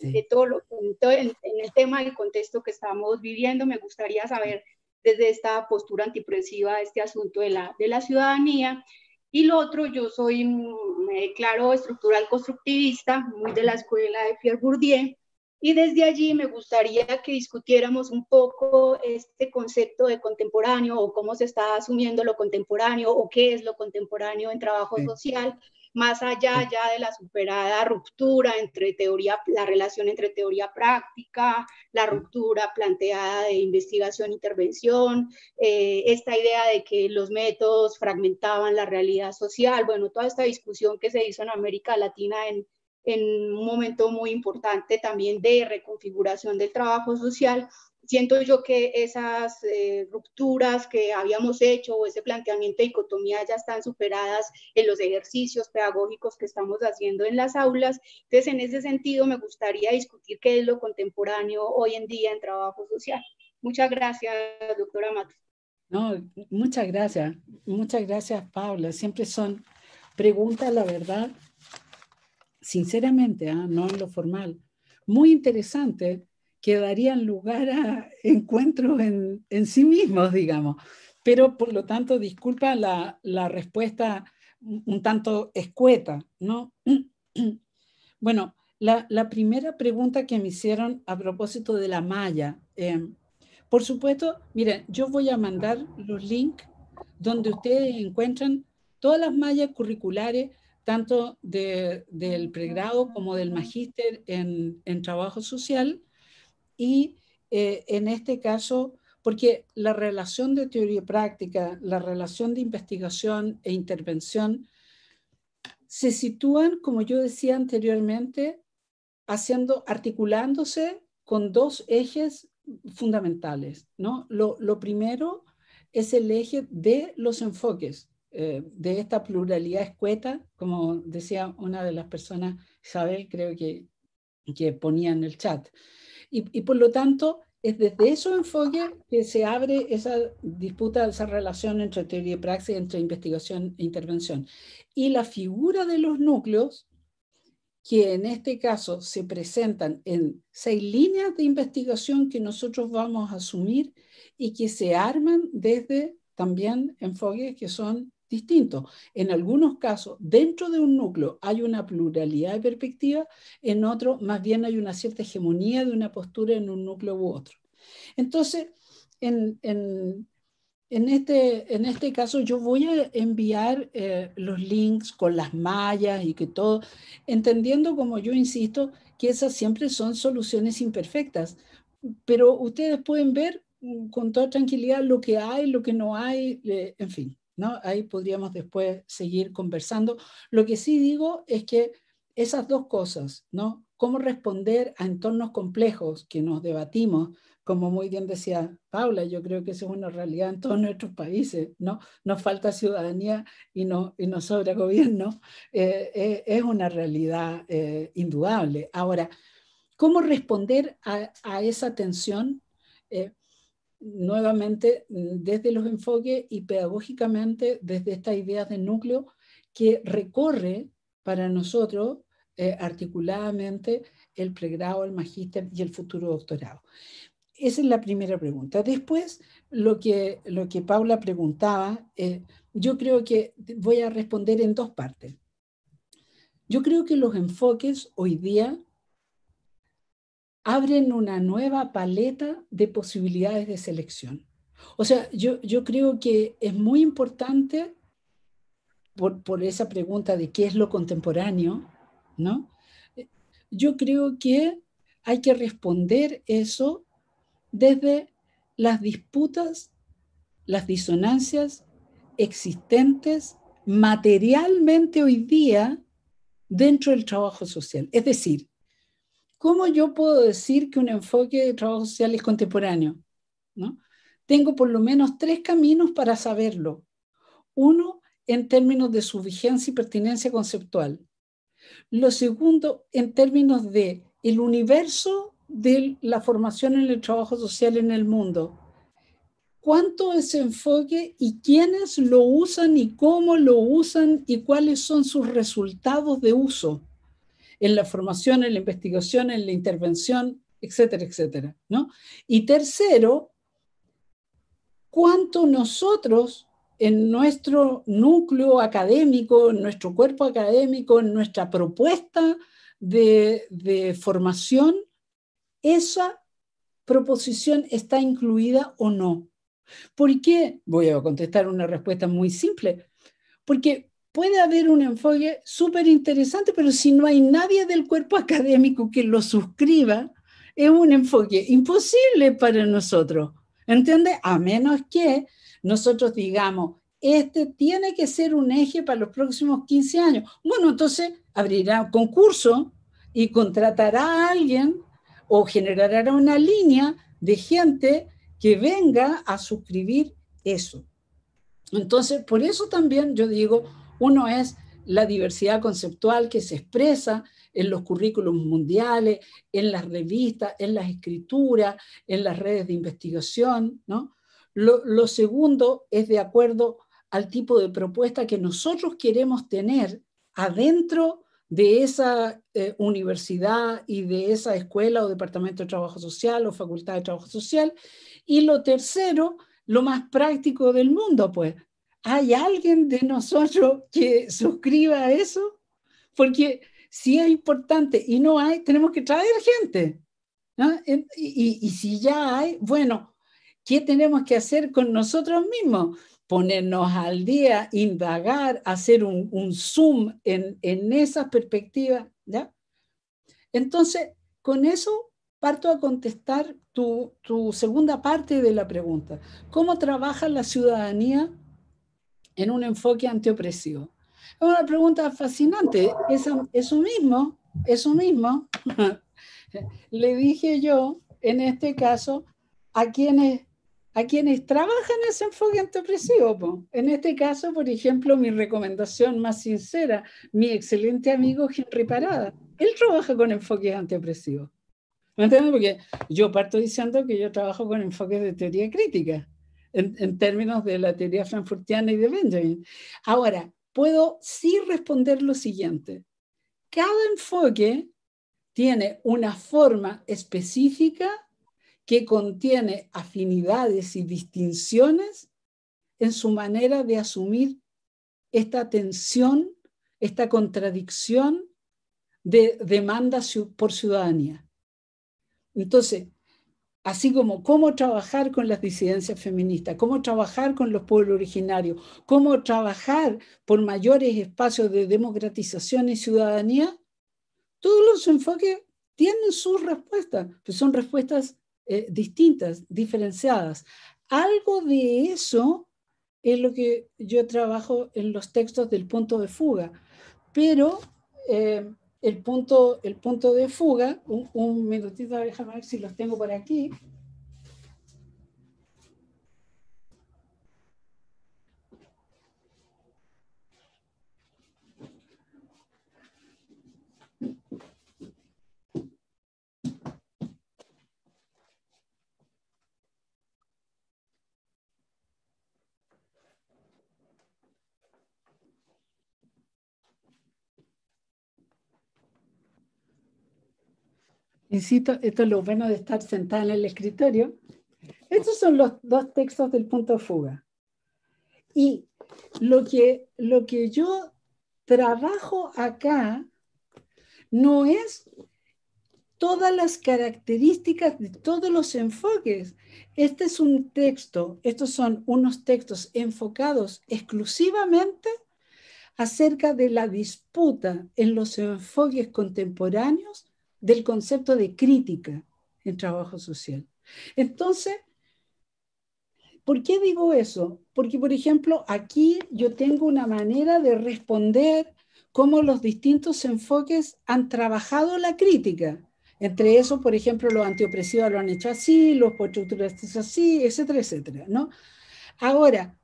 de, todo lo, en, en, el tema del contexto que estamos viviendo, me gustaría saber desde esta postura antipresiva este asunto de la, de la ciudadanía. Y lo otro, yo soy, me mm, eh, declaro estructural constructivista, muy de la escuela de Pierre Bourdieu, y desde allí me gustaría que discutiéramos un poco este concepto de contemporáneo o cómo se está asumiendo lo contemporáneo o qué es lo contemporáneo en trabajo social, más allá ya de la superada ruptura entre teoría, la relación entre teoría práctica, la ruptura planteada de investigación, intervención, eh, esta idea de que los métodos fragmentaban la realidad social, bueno, toda esta discusión que se hizo en América Latina en en un momento muy importante también de reconfiguración del trabajo social, siento yo que esas eh, rupturas que habíamos hecho o ese planteamiento de dicotomía ya están superadas en los ejercicios pedagógicos que estamos haciendo en las aulas. Entonces, en ese sentido, me gustaría discutir qué es lo contemporáneo hoy en día en trabajo social. Muchas gracias, doctora Matos. No, muchas gracias. Muchas gracias, Paula. Siempre son preguntas, la verdad, sinceramente, ¿ah? no en lo formal, muy interesante, que darían lugar a encuentros en, sí mismos, digamos. Pero por lo tanto, disculpa la, respuesta un tanto escueta, ¿no? Bueno, la, primera pregunta que me hicieron a propósito de la malla. Em, por supuesto, miren, yo voy a mandar los links donde ustedes encuentran todas las mallas curriculares tanto del pregrado como del magíster en, trabajo social y eh, en este caso, porque la relación de teoría y práctica, la relación de investigación e intervención se sitúan, como yo decía anteriormente, haciendo, articulándose con dos ejes fundamentales. ¿no? lo primero es el eje de los enfoques, eh, de esta pluralidad escueta, como decía una de las personas, Isabel, creo que, que ponía en el chat. Y, y por lo tanto, es desde esos enfoque que se abre esa disputa, esa relación entre teoría y praxis, entre investigación e intervención. Y la figura de los núcleos, que en este caso se presentan en seis líneas de investigación que nosotros vamos a asumir y que se arman desde también enfoques que son Distinto. En algunos casos, dentro de un núcleo hay una pluralidad de perspectivas, en otro más bien hay una cierta hegemonía de una postura en un núcleo u otro. Entonces, en, este, en este caso yo voy a enviar eh, los links con las mallas y que todo, entendiendo como yo insisto que esas siempre son soluciones imperfectas, pero ustedes pueden ver mm, con toda tranquilidad lo que hay, lo que no hay, eh, en fin. Ahí podríamos después seguir conversando. Lo que sí digo es que esas dos cosas, ¿no? Cómo responder a entornos complejos que nos debatimos, como muy bien decía Paula, yo creo que eso es una realidad en todos nuestros países, ¿no? Nos falta ciudadanía y, no, nos sobra gobierno, eh, eh, es una realidad eh, indudable. Ahora, ¿cómo responder a, a esa tensión? nuevamente mm, desde los enfoques y pedagógicamente desde estas ideas de núcleo que recorre para nosotros eh, articuladamente el pregrado, el magíster y el futuro doctorado. Esa es la primera pregunta. Después, lo que, lo que Paula preguntaba, eh, yo creo que voy a responder en dos partes. Yo creo que los enfoques hoy día abren una nueva paleta de posibilidades de selección. O sea, yo, yo creo que es muy importante por, por, esa pregunta de qué es lo contemporáneo, ¿no? Yo creo que hay que responder eso desde las disputas, las disonancias existentes materialmente hoy día dentro del trabajo social. Es decir, ¿Cómo yo puedo decir que un enfoque de trabajo social es contemporáneo? Tengo por lo menos tres caminos para saberlo. Uno, en términos de su vigencia y pertinencia conceptual. Lo segundo, en términos de el universo de la formación en el trabajo social en el mundo. ¿Cuánto ese enfoque y quiénes lo usan y cómo lo usan y cuáles son sus resultados de uso? en la formación, en la investigación, en la intervención, etcétera, etcétera. ¿no? Y tercero, cuánto nosotros en nuestro núcleo académico, en nuestro cuerpo académico, en nuestra propuesta de, formación, esa proposición está incluida o no. ¿Por qué? Voy a contestar una respuesta muy simple. Porque puede haber un enfoque súper interesante, pero si no hay nadie del cuerpo académico que lo suscriba, es un enfoque imposible para nosotros. ¿Entiendes? A menos que nosotros digamos, este tiene que ser un eje para los próximos 15 años. Bueno, entonces abrirá un concurso y contratará a alguien o generará una línea de gente que venga a suscribir eso. Entonces, por eso también yo digo, uno es la diversidad conceptual que se expresa en los currículums mundiales, en las revistas, en las escrituras, en las redes de investigación. ¿no? Lo, segundo es de acuerdo al tipo de propuesta que nosotros queremos tener adentro de esa eh, universidad y de esa escuela o departamento de trabajo social o facultad de trabajo social. Y lo tercero, lo más práctico del mundo, pues, ¿Hay alguien de nosotros que suscriba a eso? Porque si es importante y no hay, tenemos que traer gente. Y, si ya hay, bueno, ¿qué tenemos que hacer con nosotros mismos? ponernos al día, indagar, hacer un, un zoom en, en esas perspectivas, ¿ya? Entonces, con eso parto a contestar tu, segunda parte de la pregunta. ¿Cómo trabaja la ciudadanía en un enfoque antiopresivo? Es una pregunta fascinante. Eso, mismo, eso mismo, le dije yo, en este caso, a quienes, a quienes trabajan ese enfoque antiopresivo. En este caso, por ejemplo, mi recomendación más sincera, mi excelente amigo Henry Parada, él trabaja con enfoques antiopresivos. ¿Me entiendes? Porque yo parto diciendo que yo trabajo con enfoques de teoría crítica en, términos de la teoría frankfurtiana y de Benjamin. Ahora, puedo sí responder lo siguiente. Cada enfoque tiene una forma específica que contiene afinidades y distinciones en su manera de asumir esta tensión, esta contradicción de demanda por ciudadanía. Entonces, así como cómo trabajar con las disidencias feministas, cómo trabajar con los pueblos originarios, cómo trabajar por mayores espacios de democratización y ciudadanía, todos los enfoques tienen sus respuestas, pero son respuestas eh, distintas, diferenciadas. Algo de eso es lo que yo trabajo en los textos del punto de fuga, pero eh, el punto, el punto de fuga, un, minutito, déjame ver si los tengo por aquí, Insisto, esto es lo bueno de estar sentada en el escritorio. Estos son los dos textos del punto fuga. Y lo que, lo que yo trabajo acá no es todas las características de todos los enfoques. Este es un texto, estos son unos textos enfocados exclusivamente acerca de la disputa en los enfoques contemporáneos del concepto de crítica en trabajo social. Entonces, ¿por qué digo eso? Porque, por ejemplo, aquí yo tengo una manera de responder cómo los distintos enfoques han trabajado la crítica. Entre eso, por ejemplo, los antiopresivos lo han hecho así, los postestructuralistas así, etcétera, etcétera, ¿no? Ahora,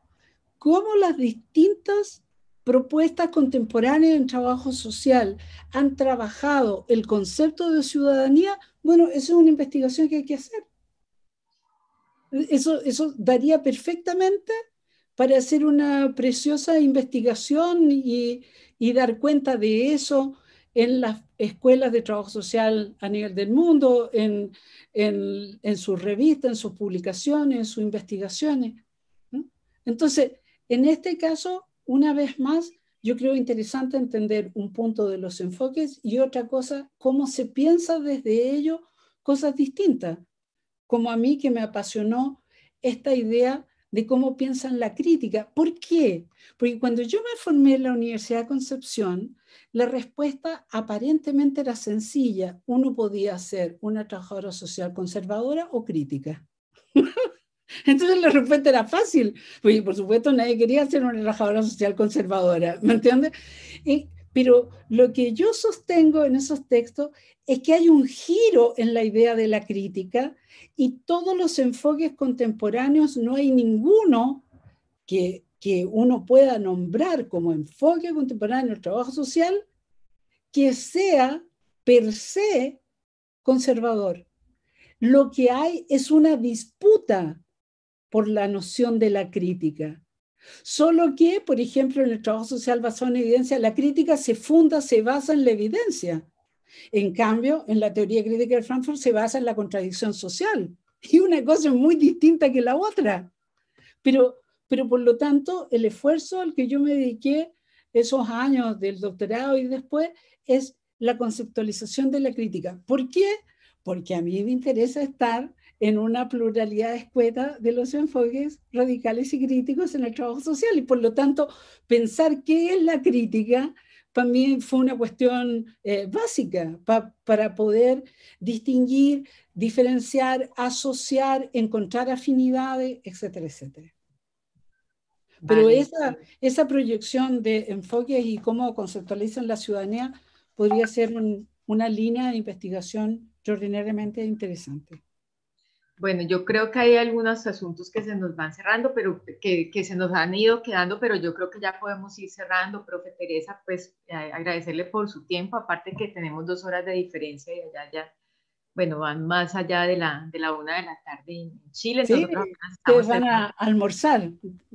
cómo las distintas propuestas contemporáneas en trabajo social han trabajado el concepto de ciudadanía, bueno, eso es una investigación que hay que hacer. Eso, eso daría perfectamente para hacer una preciosa investigación y, dar cuenta de eso en las escuelas de trabajo social a nivel del mundo, en, en, en sus revistas, en sus publicaciones, en sus investigaciones. Entonces, en este caso, una vez más, yo creo interesante entender un punto de los enfoques y otra cosa, cómo se piensa desde ello cosas distintas, como a mí que me apasionó esta idea de cómo piensan la crítica. ¿Por qué? Porque cuando yo me formé en la Universidad de Concepción, la respuesta aparentemente era sencilla. Uno podía ser una trabajadora social conservadora o crítica. Entonces la respuesta era fácil, pues, por supuesto nadie quería ser una trabajadora social conservadora, ¿me entiendes? pero lo que yo sostengo en esos textos es que hay un giro en la idea de la crítica y todos los enfoques contemporáneos, no hay ninguno que, que uno pueda nombrar como enfoque contemporáneo el trabajo social que sea per se conservador. Lo que hay es una disputa por la noción de la crítica. Solo que, por ejemplo, en el trabajo social basado en evidencia, la crítica se funda, se basa en la evidencia. En cambio, en la teoría crítica de Frankfurt se basa en la contradicción social. Y una cosa es muy distinta que la otra. Pero, pero por lo tanto, el esfuerzo al que yo me dediqué esos años del doctorado y después es la conceptualización de la crítica. ¿Por qué? Porque a mí me interesa estar en una pluralidad escueta de los enfoques radicales y críticos en el trabajo social. Y por lo tanto, pensar qué es la crítica para mí fue una cuestión eh, básica para poder distinguir, diferenciar, asociar, encontrar afinidades, etcétera, etcétera. Pero esa, proyección de enfoques y cómo conceptualizan la ciudadanía podría ser una línea de investigación extraordinariamente interesante. Bueno, yo creo que hay algunos asuntos que se nos van cerrando, pero que, se nos han ido quedando, pero yo creo que ya podemos ir cerrando. Profe Teresa, pues eh, agradecerle por su tiempo, aparte que tenemos dos horas de diferencia y allá ya, bueno, van más allá de la, de la una de la tarde en Chile. Sí, van a almorzar.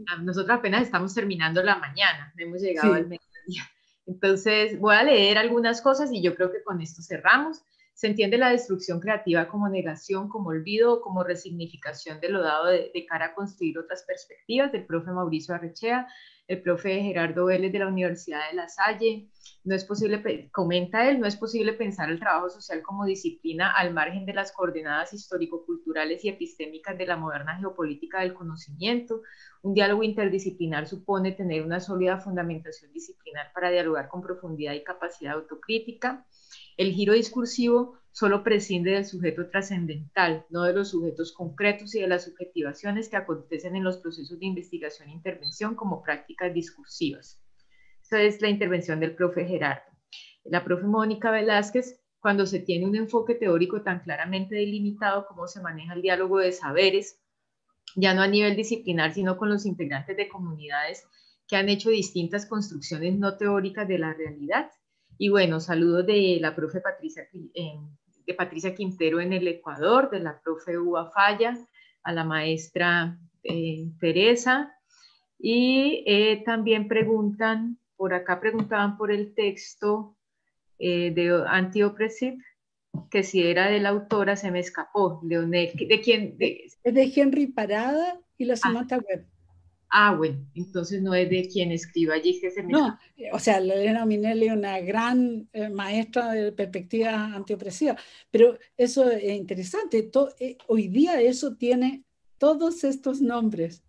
Ah, nosotros apenas estamos terminando la mañana, hemos llegado al mediodía. Entonces, voy a leer algunas cosas y yo creo que con esto cerramos. Se entiende la destrucción creativa como negación, como olvido como resignificación de lo dado de, cara a construir otras perspectivas del profe Mauricio Arrechea, el profe Gerardo Vélez de la Universidad de La Salle. No es posible, comenta él, no es posible pensar el trabajo social como disciplina al margen de las coordenadas histórico-culturales y epistémicas de la moderna geopolítica del conocimiento. Un diálogo interdisciplinar supone tener una sólida fundamentación disciplinar para dialogar con profundidad y capacidad autocrítica. El giro discursivo solo prescinde del sujeto trascendental, no de los sujetos concretos y de las subjetivaciones que acontecen en los procesos de investigación e intervención como prácticas discursivas. Esa es la intervención del profe Gerardo. La profe Mónica Velázquez, cuando se tiene un enfoque teórico tan claramente delimitado como se maneja el diálogo de saberes, ya no a nivel disciplinar, sino con los integrantes de comunidades que han hecho distintas construcciones no teóricas de la realidad, y bueno, saludos de la profe Patricia, em, de Patricia Quintero en el Ecuador, de la profe Uba Falla, a la maestra eh, Teresa. Y eh, también preguntan, por acá preguntaban por el texto eh, de Antiopresip, que si era de la autora se me escapó, Leonel, ¿de quién? De... de Henry Parada y la ah. Samantha Webb. Ah, bueno, entonces no es de quien escriba allí que se No, o sea, Lorena Minelli, una gran eh, maestra de perspectiva antiopresiva, pero eso es interesante, eh, hoy día eso tiene todos estos nombres.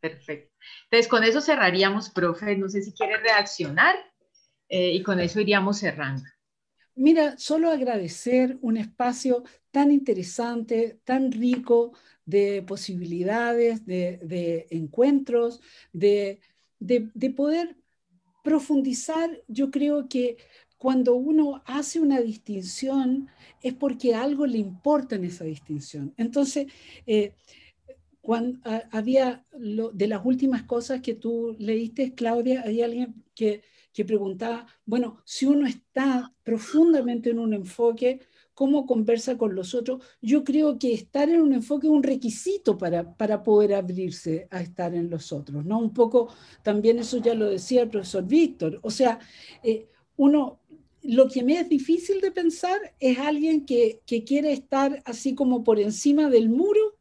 Perfecto. Entonces, con eso cerraríamos, profe, no sé si quiere reaccionar eh, y con eso iríamos cerrando. Mira, solo agradecer un espacio tan interesante, tan rico de posibilidades, de, encuentros, de, poder profundizar. Yo creo que cuando uno hace una distinción es porque algo le importa en esa distinción. Entonces, eh, cuando, había de las últimas cosas que tú leíste, Claudia, hay alguien que que preguntaba, bueno, si uno está profundamente en un enfoque, ¿cómo conversa con los otros? Yo creo que estar en un enfoque es un requisito para, para poder abrirse a estar en los otros, ¿no? Un poco, también eso ya lo decía el profesor Víctor, o sea, eh, uno lo que me es difícil de pensar es alguien que quiere estar así como por encima del muro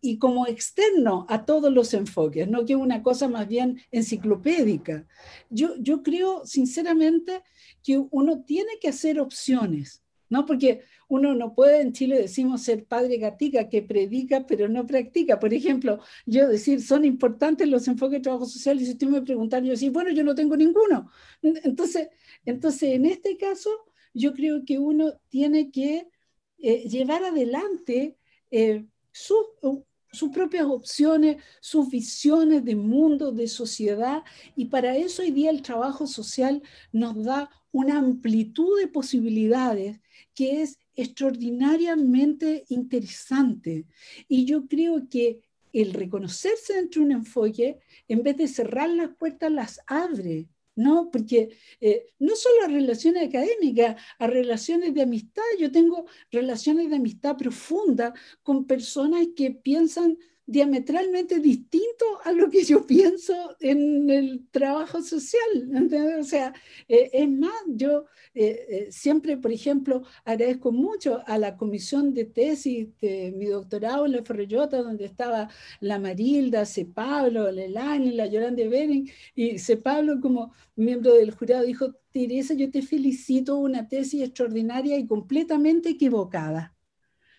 y, como externo a todos los enfoques, no que es una cosa más bien enciclopédica. Yo, yo creo sinceramente que uno tiene que hacer opciones, ¿no? Porque uno no puede, en Chile decimos ser padre gatica que predica pero no practica. Por ejemplo, yo decir, son importantes los enfoques de trabajo social y si usted me pregunta, yo decir, bueno, yo no tengo ninguno. Entonces, entonces en este caso, yo creo que uno tiene que eh, llevar adelante eh, sus, propias opciones, sus visiones de mundo, de sociedad, y para eso hoy día el trabajo social nos da una amplitud de posibilidades que es extraordinariamente interesante. Y yo creo que el reconocerse dentro de un enfoque, en vez de cerrar las puertas, las abre. ¿no? Porque eh, no solo a relaciones académicas, a relaciones de amistad. Yo tengo relaciones de amistad profunda con personas que piensan diametralmente distinto a lo que yo pienso en el trabajo social. O sea, eh, es más, yo eh, eh, siempre, por ejemplo, agradezco mucho a la comisión de tesis de mi doctorado en la Ferroyota, donde estaba la Marilda, C. Pablo, Lelani, la Yolanda Bering, y C. Pablo como miembro del jurado dijo, Teresa, yo te felicito, una tesis extraordinaria y completamente equivocada.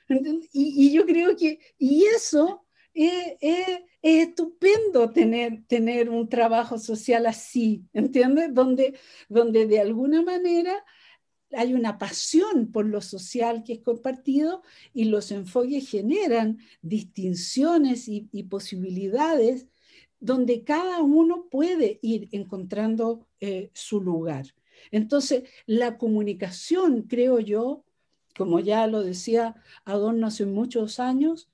Y, y yo creo que, y eso eh, eh, es, estupendo tener, tener un trabajo social así, ¿entiendes? Donde, de alguna manera hay una pasión por lo social que es compartido y los enfoques generan distinciones y, posibilidades donde cada uno puede ir encontrando eh, su lugar. Entonces, la comunicación, creo yo, como ya lo decía Adorno hace muchos años,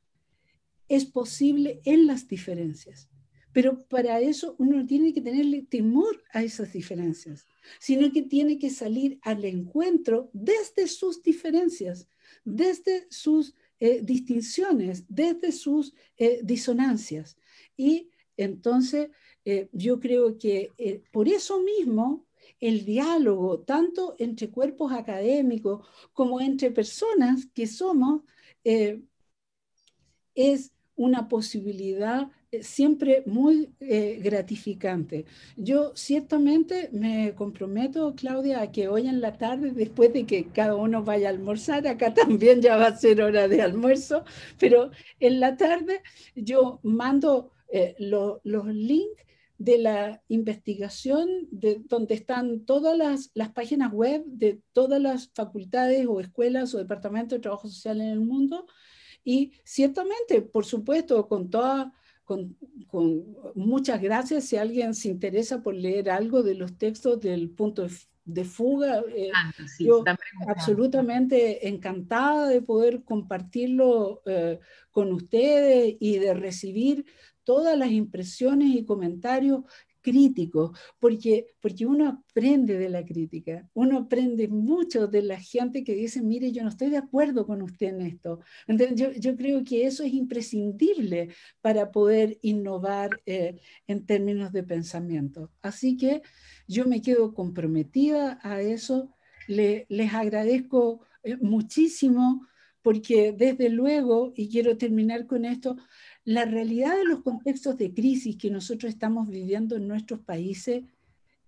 es posible en las diferencias. Pero para eso uno tiene que tenerle temor a esas diferencias, sino que tiene que salir al encuentro desde sus diferencias, desde sus eh, distinciones, desde sus eh, disonancias. Y entonces eh, yo creo que por eso mismo el diálogo, tanto entre cuerpos académicos como entre personas que somos, es una posibilidad eh, siempre muy eh, gratificante. Yo ciertamente me comprometo, Claudia, a que hoy en la tarde, después de que cada uno vaya a almorzar, acá también ya va a ser hora de almuerzo, pero en la tarde yo mando eh, los links de la investigación de donde están todas las, las, páginas web de todas las facultades o escuelas o departamentos de trabajo social en el mundo y ciertamente, por supuesto, con toda... Con, muchas gracias si alguien se interesa por leer algo de los textos del punto de, fuga. Eh, ah, yo absolutamente encantada de poder compartirlo eh, con ustedes y de recibir todas las impresiones y comentarios crítico porque, porque uno aprende de la crítica, uno aprende mucho de la gente que dice, mire, yo no estoy de acuerdo con usted en esto. yo, yo, creo que eso es imprescindible para poder innovar eh, en términos de pensamiento. Así que yo me quedo comprometida a eso, Le, les agradezco eh, muchísimo porque desde luego, y quiero terminar con esto, la realidad de los contextos de crisis que nosotros estamos viviendo en nuestros países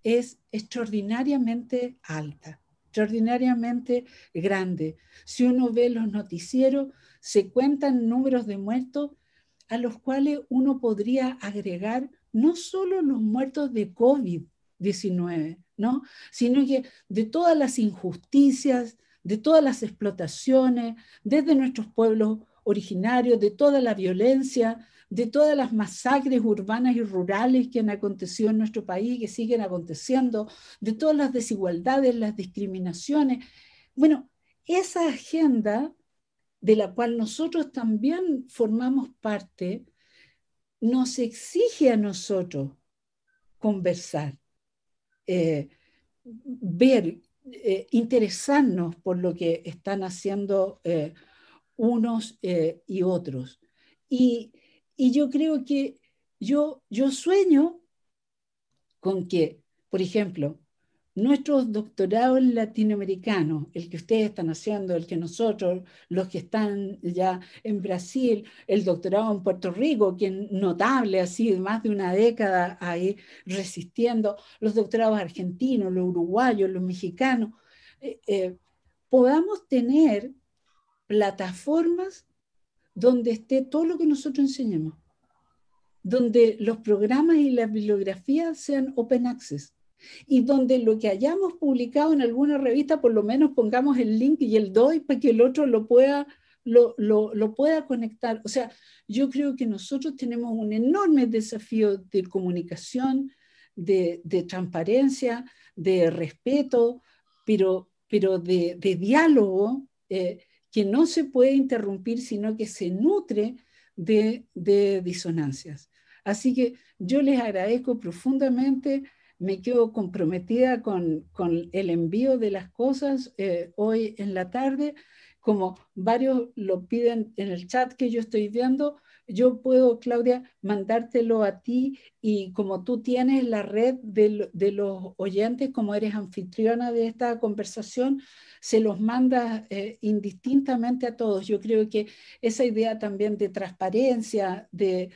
es extraordinariamente alta, extraordinariamente grande. Si uno ve los noticieros, se cuentan números de muertos a los cuales uno podría agregar no solo los muertos de COVID-19, ¿no? sino que de todas las injusticias, de todas las explotaciones, desde nuestros pueblos originario de toda la violencia, de todas las masacres urbanas y rurales que han acontecido en nuestro país, que siguen aconteciendo, de todas las desigualdades, las discriminaciones. Bueno, esa agenda de la cual nosotros también formamos parte, nos exige a nosotros conversar, eh, ver, eh, interesarnos por lo que están haciendo eh, unos eh, y otros. Y, yo creo que yo, yo sueño con que, por ejemplo, nuestros doctorados latinoamericanos, el que ustedes están haciendo, el que nosotros, los que están ya en Brasil, el doctorado en Puerto Rico, que es notable, así, más de una década ahí resistiendo, los doctorados argentinos, los uruguayos, los mexicanos, eh, eh, podamos tener plataformas donde esté todo lo que nosotros enseñamos, donde los programas y la bibliografía sean open access y donde lo que hayamos publicado en alguna revista, por lo menos pongamos el link y el DOI para que el otro lo pueda, lo, pueda conectar. O sea, yo creo que nosotros tenemos un enorme desafío de comunicación, de, transparencia, de respeto, pero, pero de, diálogo. Eh, que no se puede interrumpir, sino que se nutre de, disonancias. Así que yo les agradezco profundamente, me quedo comprometida con, el envío de las cosas eh, hoy en la tarde, como varios lo piden en el chat que yo estoy viendo, yo puedo, Claudia, mandártelo a ti y como tú tienes la red de, los oyentes, como eres anfitriona de esta conversación, se los manda eh, indistintamente a todos. Yo creo que esa idea también de transparencia, de,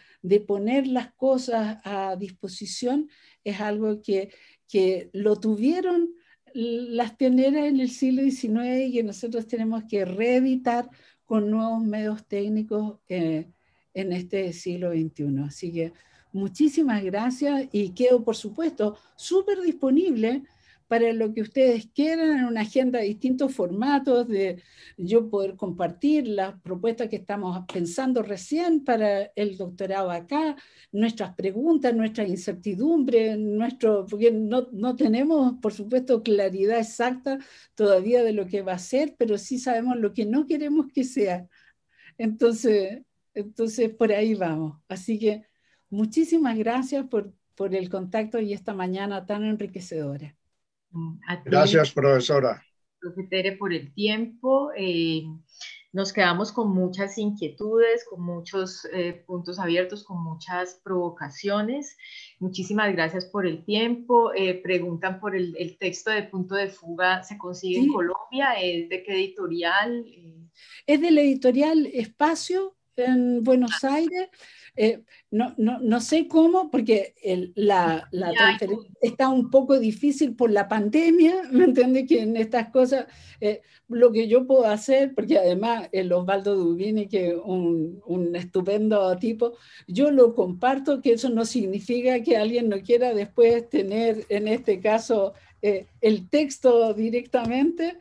poner las cosas a disposición, es algo que, que lo tuvieron las pioneras en el siglo XIX y nosotros tenemos que reeditar con nuevos medios técnicos. Eh, en este siglo XXI. Así que muchísimas gracias y quedo, por supuesto, súper disponible para lo que ustedes quieran en una agenda de distintos formatos, de yo poder compartir las propuestas que estamos pensando recién para el doctorado acá, nuestras preguntas, nuestra incertidumbre, nuestro, porque no, no tenemos, por supuesto, claridad exacta todavía de lo que va a ser, pero sí sabemos lo que no queremos que sea. Entonces, entonces, por ahí vamos. Así que muchísimas gracias por, por el contacto y esta mañana tan enriquecedora. Mm, gracias, profesora. Profetere, por el tiempo. Eh, nos quedamos con muchas inquietudes, con muchos eh, puntos abiertos, con muchas provocaciones. Muchísimas gracias por el tiempo. Eh, preguntan por el, texto de Punto de Fuga, ¿se consigue en Colombia? ¿Es de qué editorial? Es de la editorial Espacio en Buenos ah. Aires. Eh, no, no, no, sé cómo, porque la, la transferencia está un poco difícil por la pandemia, ¿me entiendes? Que en estas cosas, eh, lo que yo puedo hacer, porque además el eh, Osvaldo Dubini, que es un, un, estupendo tipo, yo lo comparto, que eso no significa que alguien no quiera después tener, en este caso, el texto directamente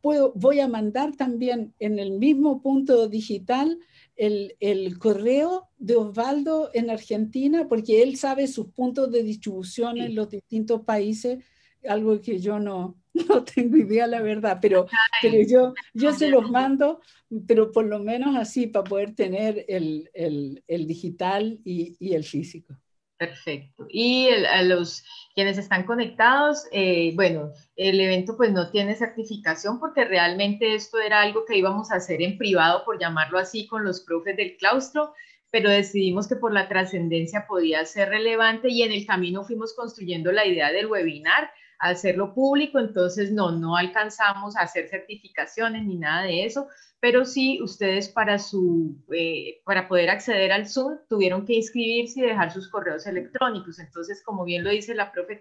puedo, voy a mandar también en el mismo punto digital el, el, correo de Osvaldo en Argentina, porque él sabe sus puntos de distribución en los distintos países, algo que yo no, no tengo idea, la verdad, pero, pero yo, yo se los mando, pero por lo menos así para poder tener el, el, el digital y, y el físico. Perfecto. Y a los quienes están conectados, eh, bueno, el evento pues no tiene certificación porque realmente esto era algo que íbamos a hacer en privado, por llamarlo así, con los profes del claustro, pero decidimos que por la trascendencia podía ser relevante y en el camino fuimos construyendo la idea del webinar hacerlo público, entonces no, no alcanzamos a hacer certificaciones ni nada de eso, pero sí ustedes para, su, eh, para poder acceder al Zoom tuvieron que inscribirse y dejar sus correos electrónicos. Entonces, como bien lo dice la profe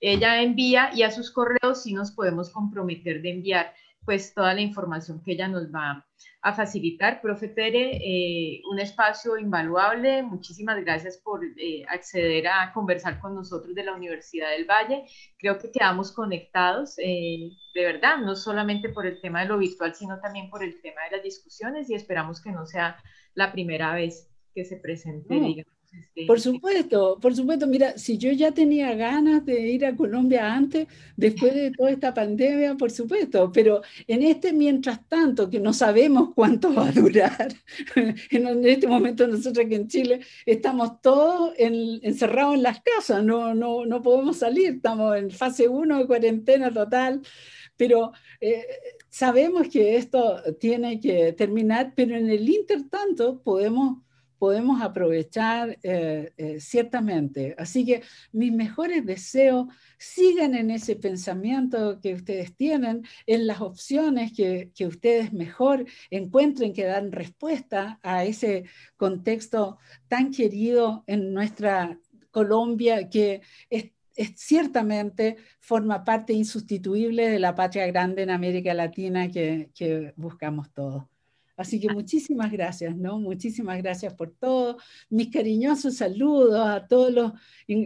ella envía y a sus correos sí nos podemos comprometer de enviar pues toda la información que ella nos va a facilitar. Profe Tere, eh, un espacio invaluable. Muchísimas gracias por eh, acceder a conversar con nosotros de la Universidad del Valle. Creo que quedamos conectados, eh, de verdad, no solamente por el tema de lo virtual, sino también por el tema de las discusiones y esperamos que no sea la primera vez que se presente, mm. digamos por supuesto, por supuesto. Mira, si yo ya tenía ganas de ir a Colombia antes, después de toda esta pandemia, por supuesto, pero en este mientras tanto, que no sabemos cuánto va a durar, en este momento nosotros que en Chile estamos todos encerrados en las casas, no, no, no podemos salir, estamos en fase 1 de cuarentena total, pero eh, sabemos que esto tiene que terminar, pero en el intertanto podemos podemos aprovechar eh, eh, ciertamente. Así que mis mejores deseos siguen en ese pensamiento que ustedes tienen, en las opciones que, ustedes mejor encuentren que dan respuesta a ese contexto tan querido en nuestra Colombia que ciertamente forma parte insustituible de la patria grande en América Latina que buscamos todos. Así que ah. muchísimas gracias, ¿no? Muchísimas gracias por todo. Mis cariñosos saludos a todos los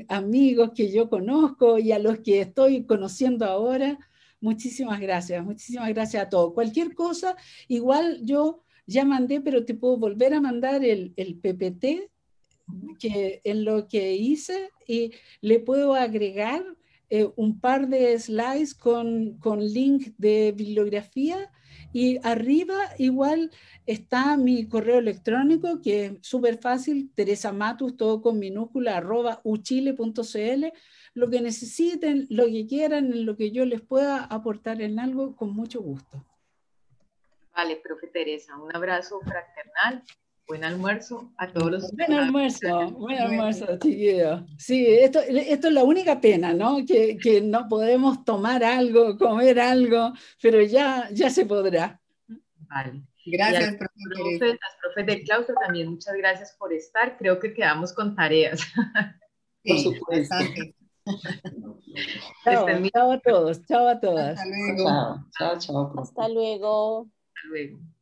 amigos que yo conozco y a los que estoy conociendo ahora. Muchísimas gracias, muchísimas gracias a todos. Cualquier cosa, igual yo ya mandé, pero te puedo volver a mandar el, PPT que, en lo que hice y le puedo agregar eh, un par de slides con, con link de bibliografía y arriba igual está mi correo electrónico, que es súper fácil, Teresa Matus, todo con minúscula, arroba uchile.cl. Lo que necesiten, lo que quieran, lo que yo les pueda aportar en algo, con mucho gusto. Vale, profe Teresa, un abrazo fraternal Buen almuerzo a todos los. Buen almuerzo, buen almuerzo, chiquillo. Sí, esto, esto es la única pena, ¿no? Que, que, no podemos tomar algo, comer algo, pero ya, ya se podrá. Vale. Gracias, profesor. Las profes del claustro también, muchas gracias por estar. Creo que quedamos con tareas. por supuesto. chao, a todos, chao a todas. Chao, chao, chao. Hasta luego. Hasta luego.